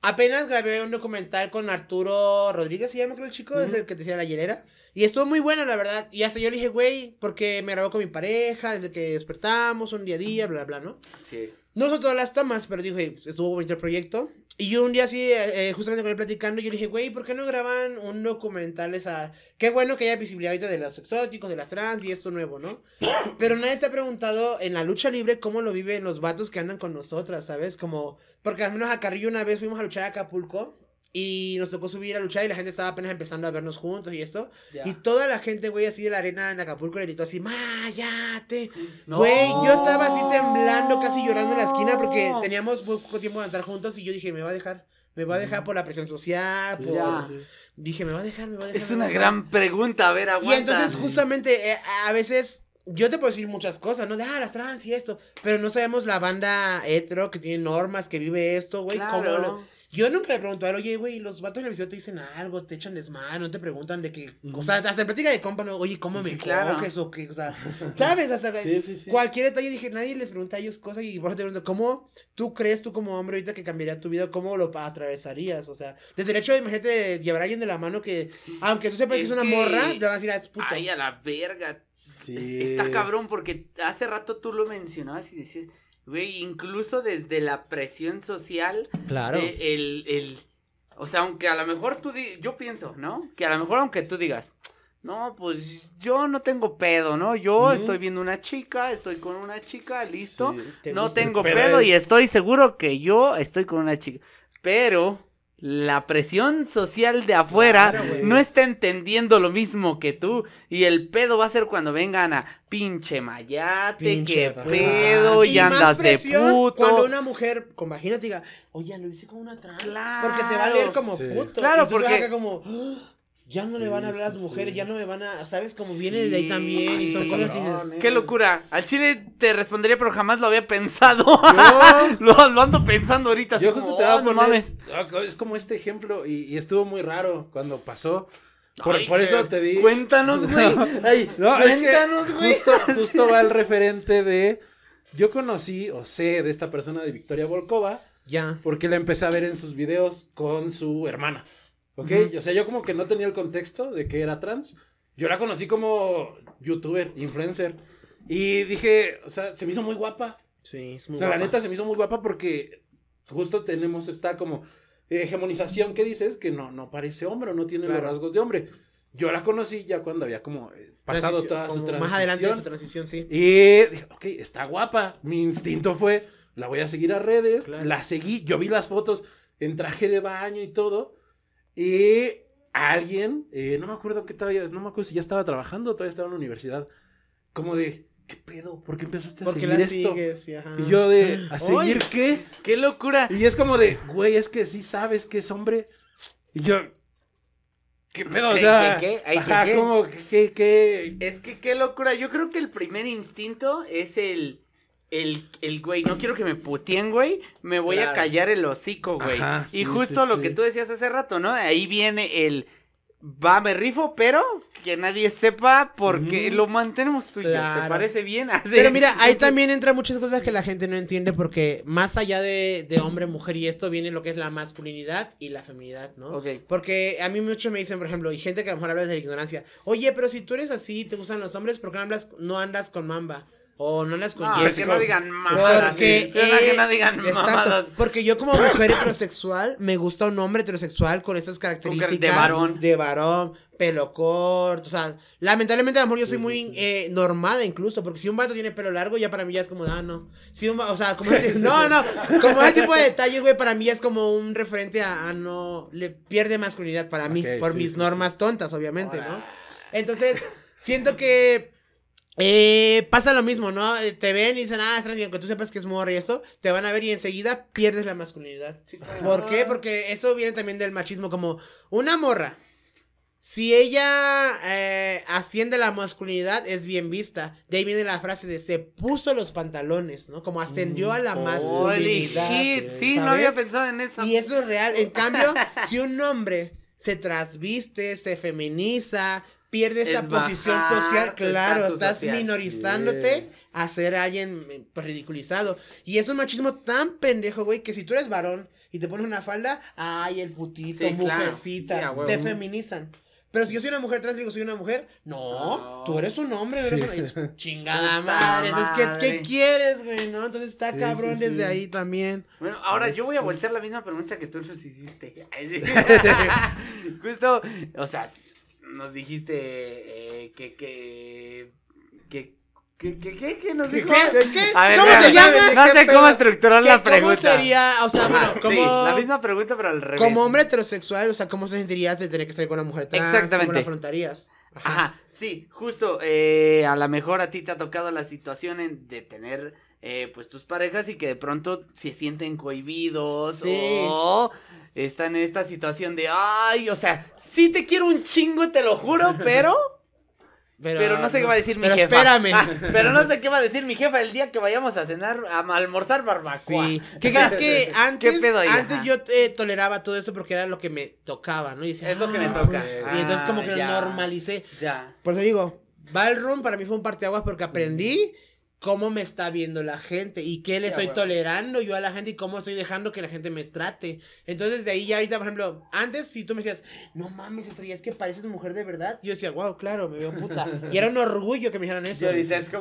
Apenas grabé un documental con Arturo Rodríguez, se llama que el chico, es el que te decía la hielera. Y estuvo muy bueno, la verdad. Y hasta yo le dije, güey, porque me grabó con mi pareja, desde que despertamos, un día a día, bla, bla, bla, ¿no? Sí. No son todas las tomas, pero dije, pues, estuvo bonito el proyecto. Y yo un día así, eh, eh, justamente con él platicando, yo le dije, güey, ¿por qué no graban un documental esa? Qué bueno que haya visibilidad de los exóticos, de las trans y esto nuevo, ¿no? [COUGHS] Pero nadie se ha preguntado en la lucha libre cómo lo viven los vatos que andan con nosotras, ¿sabes? Como, porque al menos a Carrillo una vez fuimos a luchar a Acapulco y nos tocó subir a luchar y la gente estaba apenas empezando a vernos juntos y eso. Y toda la gente, güey, así de la arena en Acapulco le gritó así, ya No. Güey, yo estaba así temblando, casi llorando en la esquina porque teníamos muy poco tiempo de andar juntos y yo dije, me va a dejar. Me va a dejar por la presión social, Dije, me va a dejar, Es una gran pregunta, a ver, aguanta. Y entonces justamente eh, a veces yo te puedo decir muchas cosas, ¿no? De, ah, las trans y esto. Pero no sabemos la banda hetero que tiene normas, que vive esto, güey. Yo nunca le pregunto a él, oye, güey, los vatos en la visión te dicen algo, te echan desmán, no te preguntan de qué. O sea, hasta de compa, no, oye, ¿cómo me claro. coges o qué? O sea, ¿sabes? Hasta sí, cualquier detalle dije, nadie les pregunta a ellos cosas y por eso te pregunto, ¿cómo tú crees tú como hombre ahorita que cambiaría tu vida? ¿Cómo lo atravesarías? O sea, desde el hecho de, imagínate, de llevar a alguien de la mano que, aunque tú sepas que es una morra, te vas a decir, a ah, es puto. Ay, a la verga. Está cabrón porque hace rato tú lo mencionabas y decías incluso desde la presión social. Claro. el, el, o sea, aunque a lo mejor tú digas, yo pienso, ¿no? Que a lo mejor aunque tú digas, no, pues yo no tengo pedo, ¿no? Yo estoy viendo una chica, estoy con una chica, listo. no tengo pedo y estoy seguro que yo estoy con una chica. Pero la presión social de afuera no está entendiendo lo mismo que tú. Y el pedo va a ser cuando vengan a pinche mayate, que pedo, y, andas de puto. Cuando una mujer con vagina diga, oye, lo hice con una trans. Claro, porque te va a leer como puto. Claro, y porque. Vas como, ya no le van a hablar a tu mujeres, ya no me van a, ¿sabes? cómo viene de ahí también ¿eh? Qué locura. Al chile te respondería, pero jamás lo había pensado. [LAUGHS] lo, ando pensando ahorita. Yo justo te oh, no mames. Ah, es como este ejemplo y, estuvo muy raro cuando pasó. Por, eso te di. Cuéntanos, güey. [LAUGHS] cuéntanos, justo, [LAUGHS] justo va el referente de. Yo conocí o sé de esta persona de Victoria Volkova. Ya. Porque la empecé a ver en sus videos con su hermana. ¿Ok? O sea, yo como que no tenía el contexto de que era trans. Yo la conocí como youtuber, influencer. Y dije, o sea, se me hizo muy guapa. Sí, es muy O sea, guapa. la neta se me hizo muy guapa porque justo tenemos esta como hegemonización que dices que no, no parece hombre o no tiene los rasgos de hombre. Yo la conocí ya cuando había como eh, pasado toda su transición. Más adelante de su transición, sí. Y dije, ok, está guapa. Mi instinto fue, la voy a seguir a redes. La seguí, yo vi las fotos en traje de baño y todo. Y alguien, eh, no me acuerdo qué todavía, no me acuerdo si ya estaba trabajando, todavía estaba en la universidad, como de, ¿qué pedo? ¿Por qué empezaste a seguir la esto? Sigues, y, y yo de, ¿a seguir qué? ¡Qué locura! Y es como de, güey, es que sí sabes que es hombre. Y yo, ¿Qué pedo? O sea, ¿qué, qué, qué? Ajá, como, ¿Qué, qué? Es que qué locura. Yo creo que el primer instinto es el el, el güey, no quiero que me putien, güey, me voy a callar el hocico, güey. y justo lo que tú decías hace rato, ¿no? Ahí viene el va, me rifo, pero que nadie sepa porque lo mantenemos tuyo. ¿Te parece bien? [LAUGHS] pero mira, ahí [LAUGHS] también entra muchas cosas que la gente no entiende porque más allá de, hombre, mujer y esto viene lo que es la masculinidad y la feminidad, ¿no? Porque a mí mucho me dicen, por ejemplo, y gente que a lo mejor habla de la ignorancia, oye, pero si tú eres así, te gustan los hombres, ¿por qué no andas con mamba? o no las que no digan mamadas. Porque, que no digan mamadas. porque yo como mujer heterosexual me gusta un hombre heterosexual con esas características. De varón. De varón, pelo corto, o sea, lamentablemente amor yo soy muy eh, normada incluso, porque si un vato tiene pelo largo ya para mí ya es como, ah, no. Si un, o sea, como [LAUGHS] ese, no, como ese tipo de detalles, güey, para mí es como un referente a, no, le pierde masculinidad para mí, por mis normas tontas, obviamente, ¿no? Entonces, siento que eh, pasa lo mismo, ¿no? Eh, te ven y dicen, ah, es aunque tú sepas que es morra y eso, te van a ver y enseguida pierdes la masculinidad. ¿Por qué? Porque eso viene también del machismo, como una morra. Si ella eh, asciende la masculinidad, es bien vista. De ahí viene la frase de se puso los pantalones, ¿no? Como ascendió a la mm, masculinidad. Holy shit, sí, no había pensado en eso. Y eso es real. En cambio, si un hombre se trasviste, se feminiza, Pierde esa posición social, claro, estás minorizándote a ser alguien eh, pues, ridiculizado. Y es un machismo tan pendejo, güey, que si tú eres varón y te pones una falda, ay, el putito, mujercita, te feminizan. Pero si yo soy una mujer trans, digo, soy una mujer. No, tú eres un hombre, eres una... [LAUGHS] Chingada madre. Entonces, ¿qué, quieres, güey? ¿No? Entonces está cabrón desde ahí también. Bueno, ahora yo voy a voltear la misma pregunta que tú entonces, hiciste. [LAUGHS] [LAUGHS] Justo, o sea, nos dijiste eh, que, que, que, que, que, nos dijo? ¿Qué? ¿Qué? ¿Cómo te llamas? No sé cómo estructurar la pregunta. ¿Cómo sería, o sea, bueno, como... la misma pregunta, pero al revés. Como hombre heterosexual, o sea, ¿cómo se sentirías de tener que salir con una mujer trans? Exactamente. ¿Cómo la afrontarías? Ajá. sí, justo, eh, a lo mejor a ti te ha tocado la situación en, de tener, eh, pues, tus parejas y que de pronto se sienten cohibidos sí. o está en esta situación de, ay, o sea, sí te quiero un chingo, te lo juro, [LAUGHS] pero... Pero, no sé qué va a decir mi jefa. Espérame. Ah, pero no sé qué va a decir mi jefa el día que vayamos a cenar, a almorzar barbacoa. Sí. ¿Qué crees que [LAUGHS] antes, antes yo eh, toleraba todo eso porque era lo que me tocaba, ¿no? es lo que me ah, toca. Pues". y entonces ah, como que lo normalicé. Ya. Por eso digo, Ballroom para mí fue un aguas porque aprendí cómo me está viendo la gente y qué le estoy tolerando yo a la gente y cómo estoy dejando que la gente me trate. Entonces, de ahí ya por ejemplo, antes si tú me decías, no mames, es que pareces mujer de verdad, yo decía, wow, claro, me veo puta. y era un orgullo que me dijeran eso.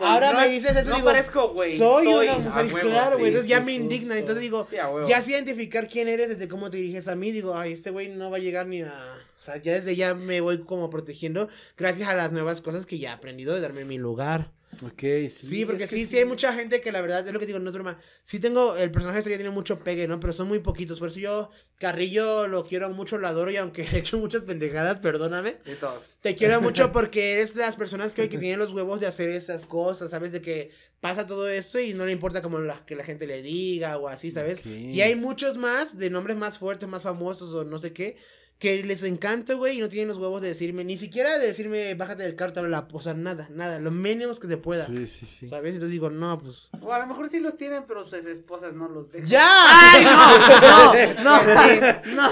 Ahora me dices eso, no digo, parezco, Güey, soy, una mujer, claro, güey. entonces ya me indigna. Entonces digo, ya sé identificar quién eres desde cómo te diriges a mí. Digo, ay, este güey no va a llegar ni a... O sea, ya desde ya me voy como protegiendo gracias a las nuevas cosas que ya he aprendido de darme mi lugar. Ok, sí. Sí, porque sí, sí, hay mucha gente que la verdad es lo que digo, no es broma. Sí tengo, el personaje sería, este tiene mucho pegue, ¿no? Pero son muy poquitos. Por eso yo, Carrillo, lo quiero mucho, lo adoro y aunque [LAUGHS] he hecho muchas pendejadas, perdóname. todos. Te quiero [LAUGHS] mucho porque eres de las personas que, que tienen los huevos de hacer esas cosas, ¿sabes? De que pasa todo esto y no le importa como la, que la gente le diga o así, ¿sabes? Y hay muchos más de nombres más fuertes, más famosos o no sé qué que les encanta, güey, y no tienen los huevos de decirme, ni siquiera de decirme, bájate del carro, la, o sea, nada, nada, lo mínimo que se pueda. Sí, sí, sí. ¿Sabes? Entonces digo, no, pues. O a lo mejor sí los tienen, pero sus esposas no los dejan. ¡Ya! ¡Ay, no! No, no, [LAUGHS] sí, no.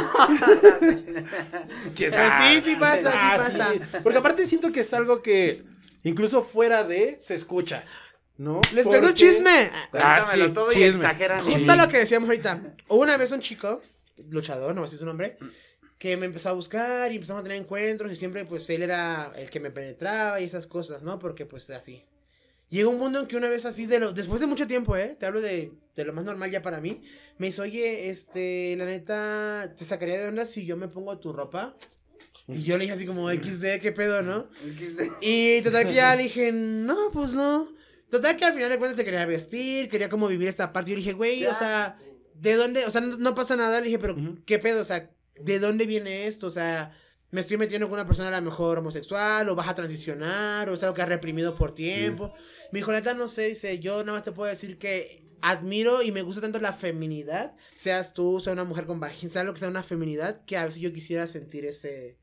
sí, sí pasa, ah, sí pasa. Porque aparte siento que es algo que, incluso fuera de, se escucha. ¿No? Les pegó un chisme. Ah, ah sí, todo y exageran. Justo lo que decíamos ahorita. Hubo una vez un chico, luchador, no sé si su nombre, que me empezó a buscar y empezamos a tener encuentros y siempre pues él era el que me penetraba y esas cosas, ¿no? Porque pues así. Llegó un mundo en que una vez así, de lo, después de mucho tiempo, ¿eh? Te hablo de, lo más normal ya para mí. Me dice, oye, este, la neta, ¿te sacaría de onda si yo me pongo tu ropa? Y yo le dije así como, XD, ¿qué pedo, no? Y total que ya le dije, no, pues no. Total que al final de cuentas se quería vestir, quería como vivir esta parte. Yo le dije, güey, o sea, ¿de dónde? O sea, no, pasa nada. Le dije, pero, ¿qué pedo? O sea, ¿de dónde viene esto? O sea, me estoy metiendo con una persona a lo mejor homosexual, o vas a transicionar, o es algo que has reprimido por tiempo. Mi hijo, no sé, dice, yo nada más te puedo decir que admiro y me gusta tanto la feminidad, seas tú, sea una mujer con vagina, sea lo que sea una feminidad, que a veces yo quisiera sentir ese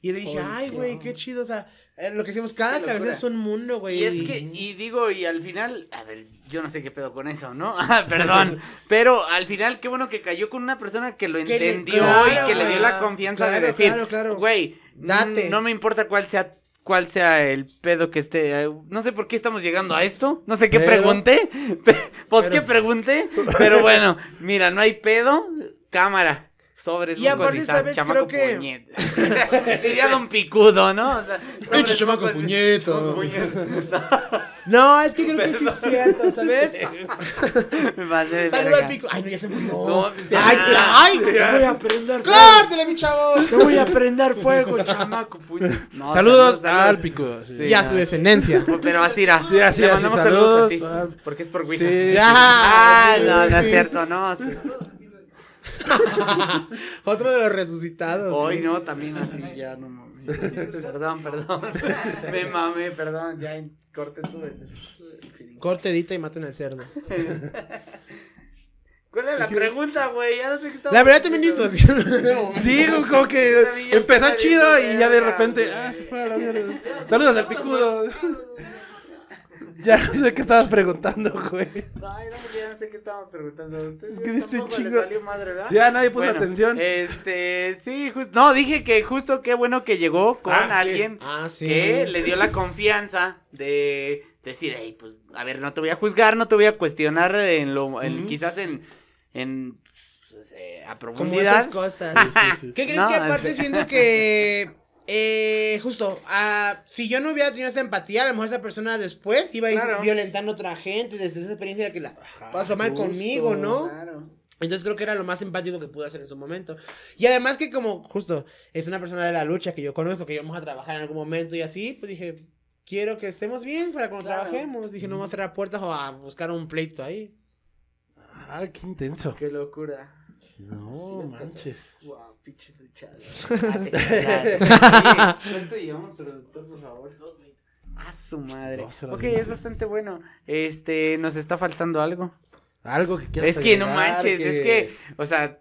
y le dije, ay, güey, qué chido. O sea, eh, lo que hicimos, cada cabeza es un mundo, güey. Y es que, y digo, y al final, a ver, yo no sé qué pedo con eso, ¿no? [LAUGHS] Ah, perdón. [LAUGHS] pero al final, qué bueno que cayó con una persona que lo entendió y que le dio la confianza de decir, güey, Date. no me importa cuál sea cuál sea el pedo que esté. Eh, no sé por qué estamos llegando a esto. No sé qué pregunte pregunté. [LAUGHS] Pues qué pregunté. Pero bueno, mira, no hay pedo. Cámara. Sobres, y aparte, ¿sabes? creo que. [LAUGHS] Diría Don Picudo, ¿no? O sea, chamaco puñeto. No, es que creo que sí es cierto, ¿sabes? Me [LAUGHS] pasé al Picudo! Ay, no, ya se murió. Pues ay, ay, te voy a prender fuego. ¡Córtele, mi chavo! Te voy a prender fuego, [LAUGHS] chamaco, puñeto! saludos, saludos, al Picudo! y a su descendencia. Pero así era. Sí, así Le mandamos saludos, así, Porque es por Wicca. Sí. Ah, no, no es cierto, no. [LAUGHS] Otro de los resucitados. Hoy ¿eh? no, también así, ya no [LAUGHS] perdón, perdón. Me mame, perdón. Ya corte tú. Corte, y maten al cerdo. [LAUGHS] ¿Cuál es la pregunta, güey? Ya no sé qué estaba. La verdad también hizo así. sí, como que empezó chido y ya de repente. Ah, se fue a la mierda. Saludos al picudo. Ya no sé qué estabas preguntando, güey. No, ya no sé qué estabas preguntando. Ustedes es que diste un chingo. ya nadie puso atención. Este, sí, justo. No, dije que justo qué bueno que llegó con ah, alguien ah, que le dio la confianza de decir, hey, pues, a ver, no te voy a juzgar, no te voy a cuestionar en lo, quizás en, en pues, eh, a profundidad. Como esas cosas. [LAUGHS] ¿Qué crees que aparte siendo [LAUGHS] que eh, justo, ah, si yo no hubiera tenido esa empatía, a lo mejor esa persona después iba a ir violentando a otra gente desde esa experiencia que la pasó mal conmigo, ¿no? Entonces creo que era lo más empático que pude hacer en su momento. Y además que como, justo, es una persona de la lucha que yo conozco, que íbamos a trabajar en algún momento y así, pues dije, quiero que estemos bien para cuando trabajemos. Dije, no vamos a cerrar puertas o a buscar un pleito ahí. Ah, qué intenso. Qué locura. No, manches. Guau, wow, pinches luchadas. [LAUGHS] Ah, ¿Cuánto llevamos, productor, por favor? A su madre. Ok, es bastante bueno. Este, nos está faltando algo. Algo que quieras Es que no manches, es que, o sea,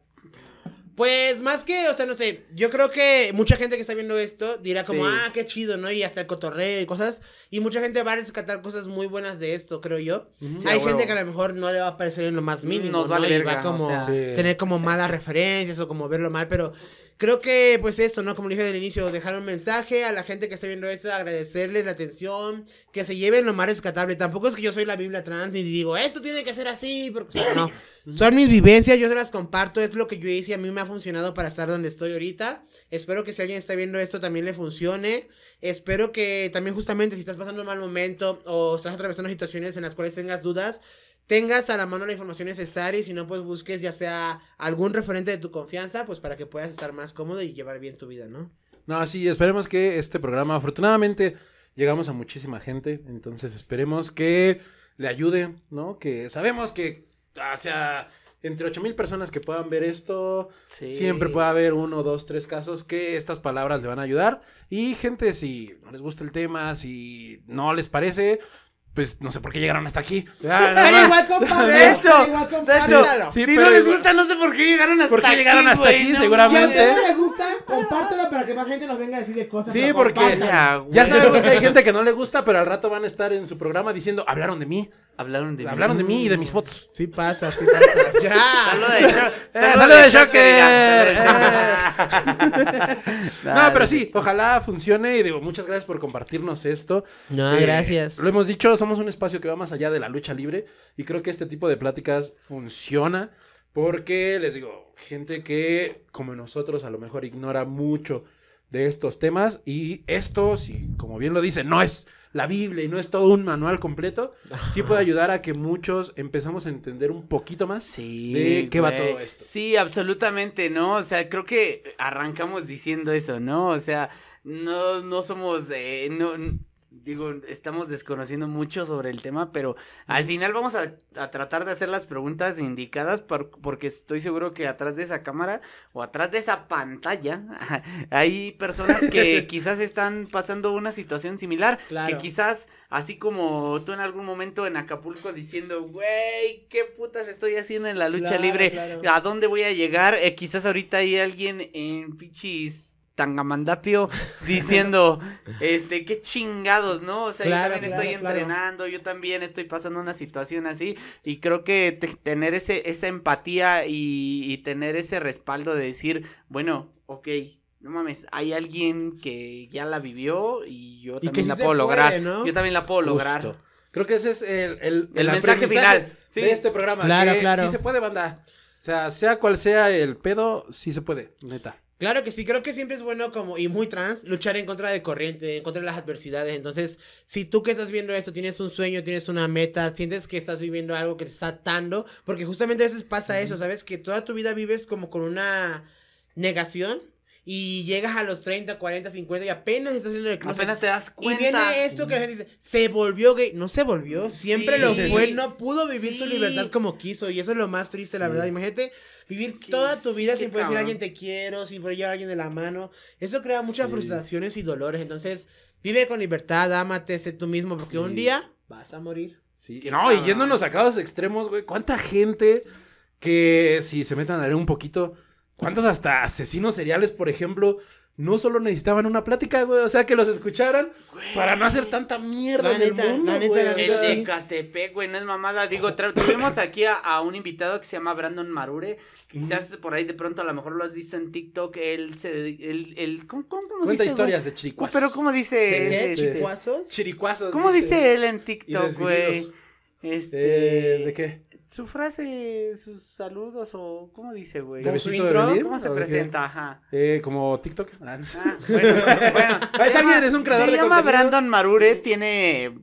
pues más que, o sea, no sé, yo creo que mucha gente que está viendo esto dirá como, ah, qué chido, ¿no? Y hasta el cotorreo y cosas. Y mucha gente va a rescatar cosas muy buenas de esto, creo yo. Hay gente que a lo mejor no le va a parecer en lo más mínimo. Nos va a y como tener como malas referencias o como verlo mal, pero creo que pues eso, ¿no? Como dije al inicio, dejar un mensaje a la gente que está viendo esto, agradecerles la atención, que se lleven lo más rescatable. Tampoco es que yo soy la Biblia trans y digo, esto tiene que ser así, porque no. [CLEARS THROAT] Son mis vivencias, yo se las comparto, es lo que yo hice, y a mí me ha funcionado para estar donde estoy ahorita. Espero que si alguien está viendo esto también le funcione. Espero que también justamente si estás pasando un mal momento o estás atravesando situaciones en las cuales tengas dudas, tengas a la mano la información necesaria y si no, pues busques ya sea algún referente de tu confianza, pues para que puedas estar más cómodo y llevar bien tu vida, ¿no? No, sí, esperemos que este programa, afortunadamente, llegamos a muchísima gente, entonces esperemos que le ayude, ¿no? Que sabemos que, ah, o sea, entre mil personas que puedan ver esto, siempre puede haber uno, dos, tres casos que estas palabras le van a ayudar. Y gente, si no les gusta el tema, si no les parece, pues no sé por qué llegaron hasta aquí. Ah, [LAUGHS] ¿eh? pero igual, De hecho, si no les gusta, no sé por qué llegaron hasta ¿Por aquí. llegaron hasta aquí, no, seguramente. Si a ustedes les gusta, compártelo para que más gente nos venga a decir de cosas. Sí, porque ya, ya, sabemos que hay gente que no le gusta, pero al rato van a estar en su programa diciendo, hablaron de mí. Hablaron de pues, Hablaron mí. de mí y de mis mm. fotos. Sí pasa, sí pasa. [LAUGHS] ¡Ya! ¡Saludos de, shock, de, no, pero sí, ojalá funcione. Y digo, muchas gracias por compartirnos esto. No, eh, gracias. Lo hemos dicho, somos un espacio que va más allá de la lucha libre. Y creo que este tipo de pláticas funciona. Porque, les digo, gente que, como nosotros, a lo mejor ignora mucho de estos temas. Y esto, si, como bien lo dice, no es la Biblia y no es todo un manual completo, [LAUGHS] sí puede ayudar a que muchos empezamos a entender un poquito más de qué va todo esto. Sí, absolutamente, ¿no? O sea, creo que arrancamos diciendo eso, ¿no? O sea, no, no somos, eh, no digo, estamos desconociendo mucho sobre el tema, pero al final vamos a, tratar de hacer las preguntas indicadas porque estoy seguro que atrás de esa cámara o atrás de esa pantalla [LAUGHS] hay personas que [LAUGHS] quizás están pasando una situación similar, que quizás así como tú en algún momento en Acapulco diciendo, güey, ¿qué putas estoy haciendo en la lucha libre? ¿A dónde voy a llegar? Eh, quizás ahorita hay alguien en pichis Tangamandapio [LAUGHS] diciendo, este, qué chingados, ¿no? O sea, yo también estoy entrenando, yo también estoy pasando una situación así y creo que tener ese, esa empatía y, tener ese respaldo de decir, bueno, ok, no mames, hay alguien que ya la vivió y yo también la puedo lograr. Yo también la puedo lograr. Creo que ese es el, mensaje final de este programa. Claro, claro. Sí se puede, banda. O sea, sea cual sea el pedo, sí se puede, neta. Claro que sí, creo que siempre es bueno como, y muy trans, luchar en contra de corriente, en contra de las adversidades. Entonces, si tú que estás viendo eso, tienes un sueño, tienes una meta, sientes que estás viviendo algo que te está atando, porque justamente a veces pasa eso, ¿sabes? Que toda tu vida vives como con una negación y llegas a los 30, 40, 50 y apenas estás saliendo el club. Apenas te das cuenta. Y viene esto que la gente dice, se volvió gay. No se volvió, siempre lo fue, no pudo vivir su libertad como quiso y eso es lo más triste, la verdad. Imagínate vivir toda tu vida sin poder decir a alguien te quiero, sin poder llevar a alguien de la mano. Eso crea muchas frustraciones y dolores. Entonces, vive con libertad, ámate, sé tú mismo, porque un día vas a morir. Sí, y no, y yéndonos a los extremos, güey, ¿cuánta gente que si se metan a leer un poquito ¿Cuántos hasta asesinos seriales, por ejemplo, no solo necesitaban una plática, güey, o sea, que los escucharan para no hacer tanta mierda la neta, el mundo, güey. el de güey, no es mamada. Digo, tuvimos aquí a, un invitado que se llama Brandon Marure. Quizás por ahí de pronto a lo mejor lo has visto en TikTok. Él se. Él, él, ¿cómo, cómo, Cuenta historias de chiricuazos. Pero ¿cómo dice él? ¿Chiricuazos? Chiricuazos. ¿Cómo dice él en TikTok, güey? Este... Eh, ¿De este, qué? su frase, sus saludos o cómo dice, güey. su intro? ¿Cómo se presenta? Ajá. Eh, como TikTok. Ah, ah, bueno, bueno. [LAUGHS] ¿Es alguien es un creador se llama Brandon Marure, tiene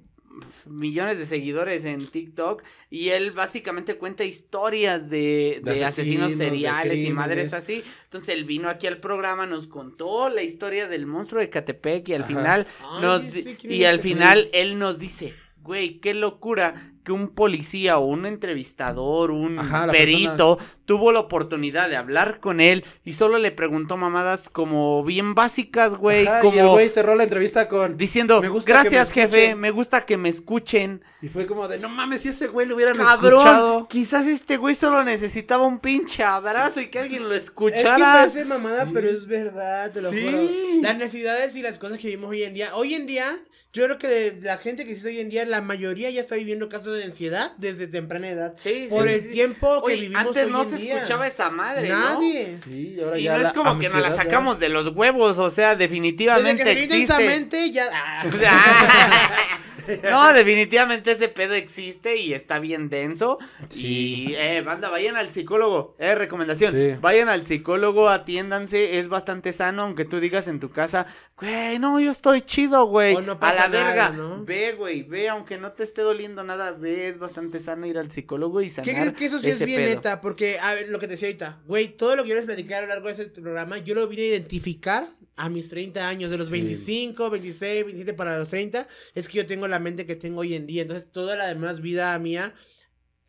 millones de seguidores en TikTok y él básicamente cuenta historias de, asesinos, seriales y madres así. Entonces él vino aquí al programa, nos contó la historia del monstruo de Catepec y al final nos y al final él nos dice, güey, qué locura que un policía o un entrevistador, un perito, tuvo la oportunidad de hablar con él y solo le preguntó mamadas como bien básicas, güey. como... Y el güey cerró la entrevista con. Diciendo, gracias, jefe, me gusta que me escuchen. Y fue como de, no mames, si ese güey lo hubieran escuchado. Quizás este güey solo necesitaba un pinche abrazo y que alguien lo escuchara. Es que parece mamada, pero es verdad, te lo sí. Las necesidades y las cosas que vimos hoy en día. Hoy en día, yo creo que la gente que existe hoy en día, la mayoría ya está viviendo casos de ansiedad desde temprana edad. Sí, Por el tiempo que vivimos Antes no se escuchaba esa madre. Nadie. Sí, ahora y no es como que nos la sacamos de los huevos, o sea, definitivamente. Desde que ya. Ah. [LAUGHS] Ah. [LAUGHS] No, definitivamente ese pedo existe y está bien denso. Y, eh, banda, vayan al psicólogo. Eh, recomendación. Vayan al psicólogo, atiéndanse. Es bastante sano, aunque tú digas en tu casa, güey, no, yo estoy chido, güey. a la verga. ¿no? Ve, güey, ve, aunque no te esté doliendo nada, ve, es bastante sano ir al psicólogo y sanar. ¿Qué crees que eso sí es bien neta? Porque, a ver, lo que te decía ahorita, güey, todo lo que yo les platicé a lo largo de ese programa, yo lo vine a identificar a mis 30 años, de los 25, 26, 27 para los 30, es que yo tengo la mente que tengo hoy en día. Entonces, toda la demás vida mía,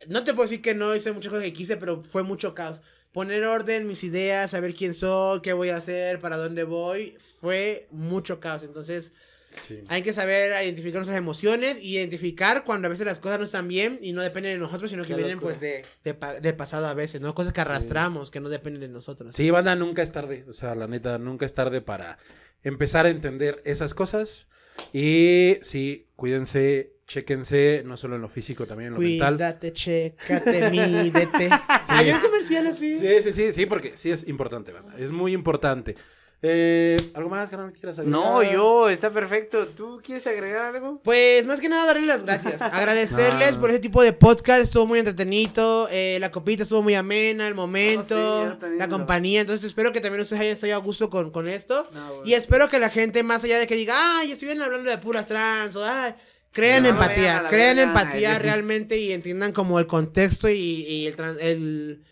no te puedo decir que no hice muchas cosas que quise, pero fue mucho caos. Poner orden, mis ideas, saber quién soy, qué voy a hacer, para dónde voy, fue mucho caos. Entonces, hay que saber identificar nuestras emociones y identificar cuando a veces las cosas no están bien y no dependen de nosotros, sino que vienen pues de, del pasado a veces, ¿no? Cosas que arrastramos que no dependen de nosotros. Sí, banda, nunca es tarde. O sea, la neta, nunca es tarde para empezar a entender esas cosas. Y sí, cuídense, chequense, no solo en lo físico, también en lo mental. Cuídate, chécate, mídete. [LAUGHS] Sí. Hay un comercial así. Sí, sí, sí, sí, porque sí es importante, banda. Es muy importante. Eh, ¿Algo más que no quieras agregar? No, yo, está perfecto. ¿Tú quieres agregar algo? Pues más que nada darle las gracias. [LAUGHS] Agradecerles ah. por ese tipo de podcast, estuvo muy entretenido. Eh, la copita estuvo muy amena, el momento, oh, la compañía. Entonces espero que también ustedes hayan estado a gusto con, esto. Ah, y espero que la gente, más allá de que diga, ay, bien hablando de puras trans, o ay. Crean empatía, crean empatía realmente y entiendan como el contexto y, el,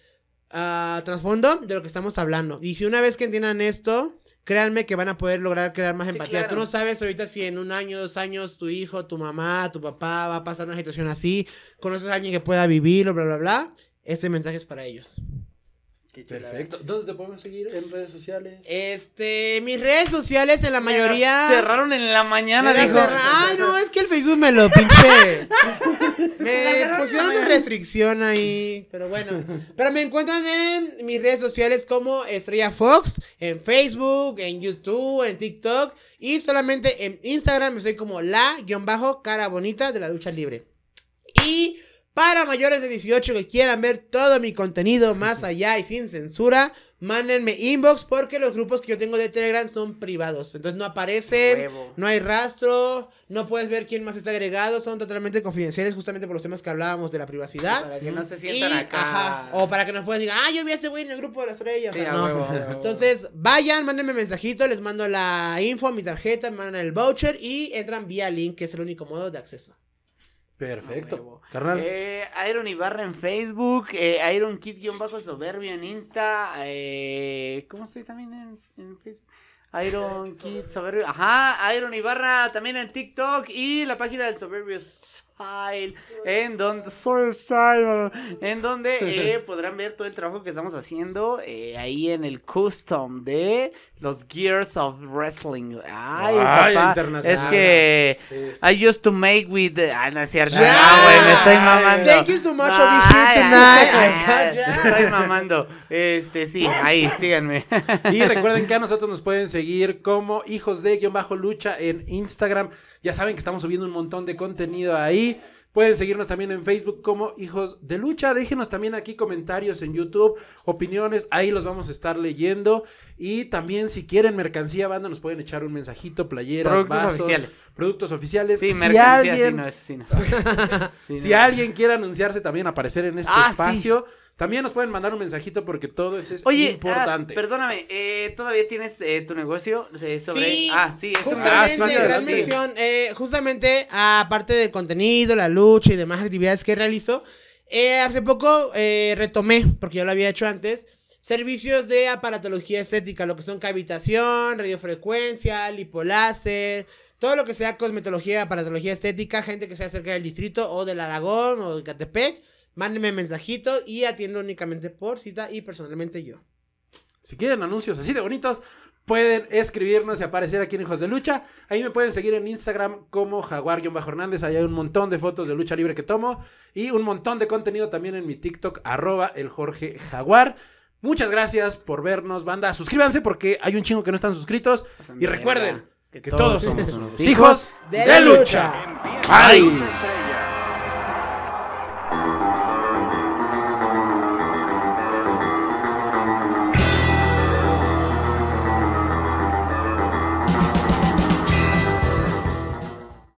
ah, trasfondo de lo que estamos hablando. Y si una vez que entiendan esto, créanme que van a poder lograr crear más empatía. Tú no sabes ahorita si en un año, dos años, tu hijo, tu mamá, tu papá va a pasar una situación así, conoces a alguien que pueda vivirlo, bla, bla, bla. Este mensaje es para ellos. Perfecto. ¿Dónde te podemos seguir? ¿En redes sociales? Este, mis redes sociales en la mayoría. cerraron en la mañana, dijo. Ay, no, es que el Facebook me lo pinché. [LAUGHS] me pusieron una restricción ahí. Pero bueno. Pero me encuentran en mis redes sociales como Estrella Fox, en Facebook, en YouTube, en TikTok. Y solamente en Instagram me soy como la-cara bonita de la lucha libre. Y para mayores de 18 que quieran ver todo mi contenido más allá y sin censura, mándenme inbox porque los grupos que yo tengo de Telegram son privados. Entonces no aparecen, no hay rastro, no puedes ver quién más está agregado, son totalmente confidenciales justamente por los temas que hablábamos de la privacidad. Para que no se sientan acá. o para que nos puedan decir, ah, yo vi a ese güey en el grupo de las estrellas. no. Entonces vayan, mándenme mensajito, les mando la info, mi tarjeta, me mandan el voucher y entran vía link, que es el único modo de acceso. Perfecto. Carnal. Eh, Iron Ibarra en Facebook, eh, Iron Kid-Soberbio en Insta. Eh, ¿Cómo estoy también en, Facebook? Iron [LAUGHS] Kid Soberbio. Ajá, Iron Ibarra también en TikTok y la página del Soberbios en donde, en donde [LAUGHS] eh, podrán ver todo el trabajo que estamos haciendo eh, ahí en el custom de los Gears of Wrestling. Ay, es que I used to make with, ah, no es cierto, me estoy mamando. Thank you so much for here tonight. Me estoy mamando. Este, sí, ahí, síganme. Y recuerden que a nosotros nos pueden seguir como hijos de guión bajo lucha en Instagram. Ya saben que estamos subiendo un montón de contenido ahí. Pueden seguirnos también en Facebook como Hijos de Lucha. Déjenos también aquí comentarios en YouTube, opiniones, ahí los vamos a estar leyendo. Y también si quieren mercancía banda, nos pueden echar un mensajito, playeras, productos oficiales. Productos oficiales. Sí, si alguien... [LAUGHS] si alguien quiere anunciarse también, aparecer en este ah, espacio. También nos pueden mandar un mensajito porque todo eso es ah, importante. perdóname, eh, ¿todavía tienes eh, tu negocio eh, sobre...? Sí, ah, sí, es justamente, gran justamente, aparte del contenido, la lucha y demás actividades que realizo, hace poco retomé, porque yo lo había hecho antes, servicios de aparatología estética, lo que son cavitación, radiofrecuencia, lipoláser... Todo lo que sea cosmetología, aparatología estética, gente que sea cerca del distrito o del Aragón o del Catepec, Mándenme mensajito y atiendo únicamente por cita y personalmente yo. Si quieren anuncios así de bonitos, pueden escribirnos y aparecer aquí en Hijos de Lucha. Ahí me pueden seguir en Instagram como jaguar-hernández. Ahí hay un montón de fotos de lucha libre que tomo y un montón de contenido también en mi TikTok, arroba el Jorge Jaguar. Muchas gracias por vernos, banda. Suscríbanse porque hay un chingo que no están suscritos. y recuerden que, todos somos hijos de lucha. ¡ay!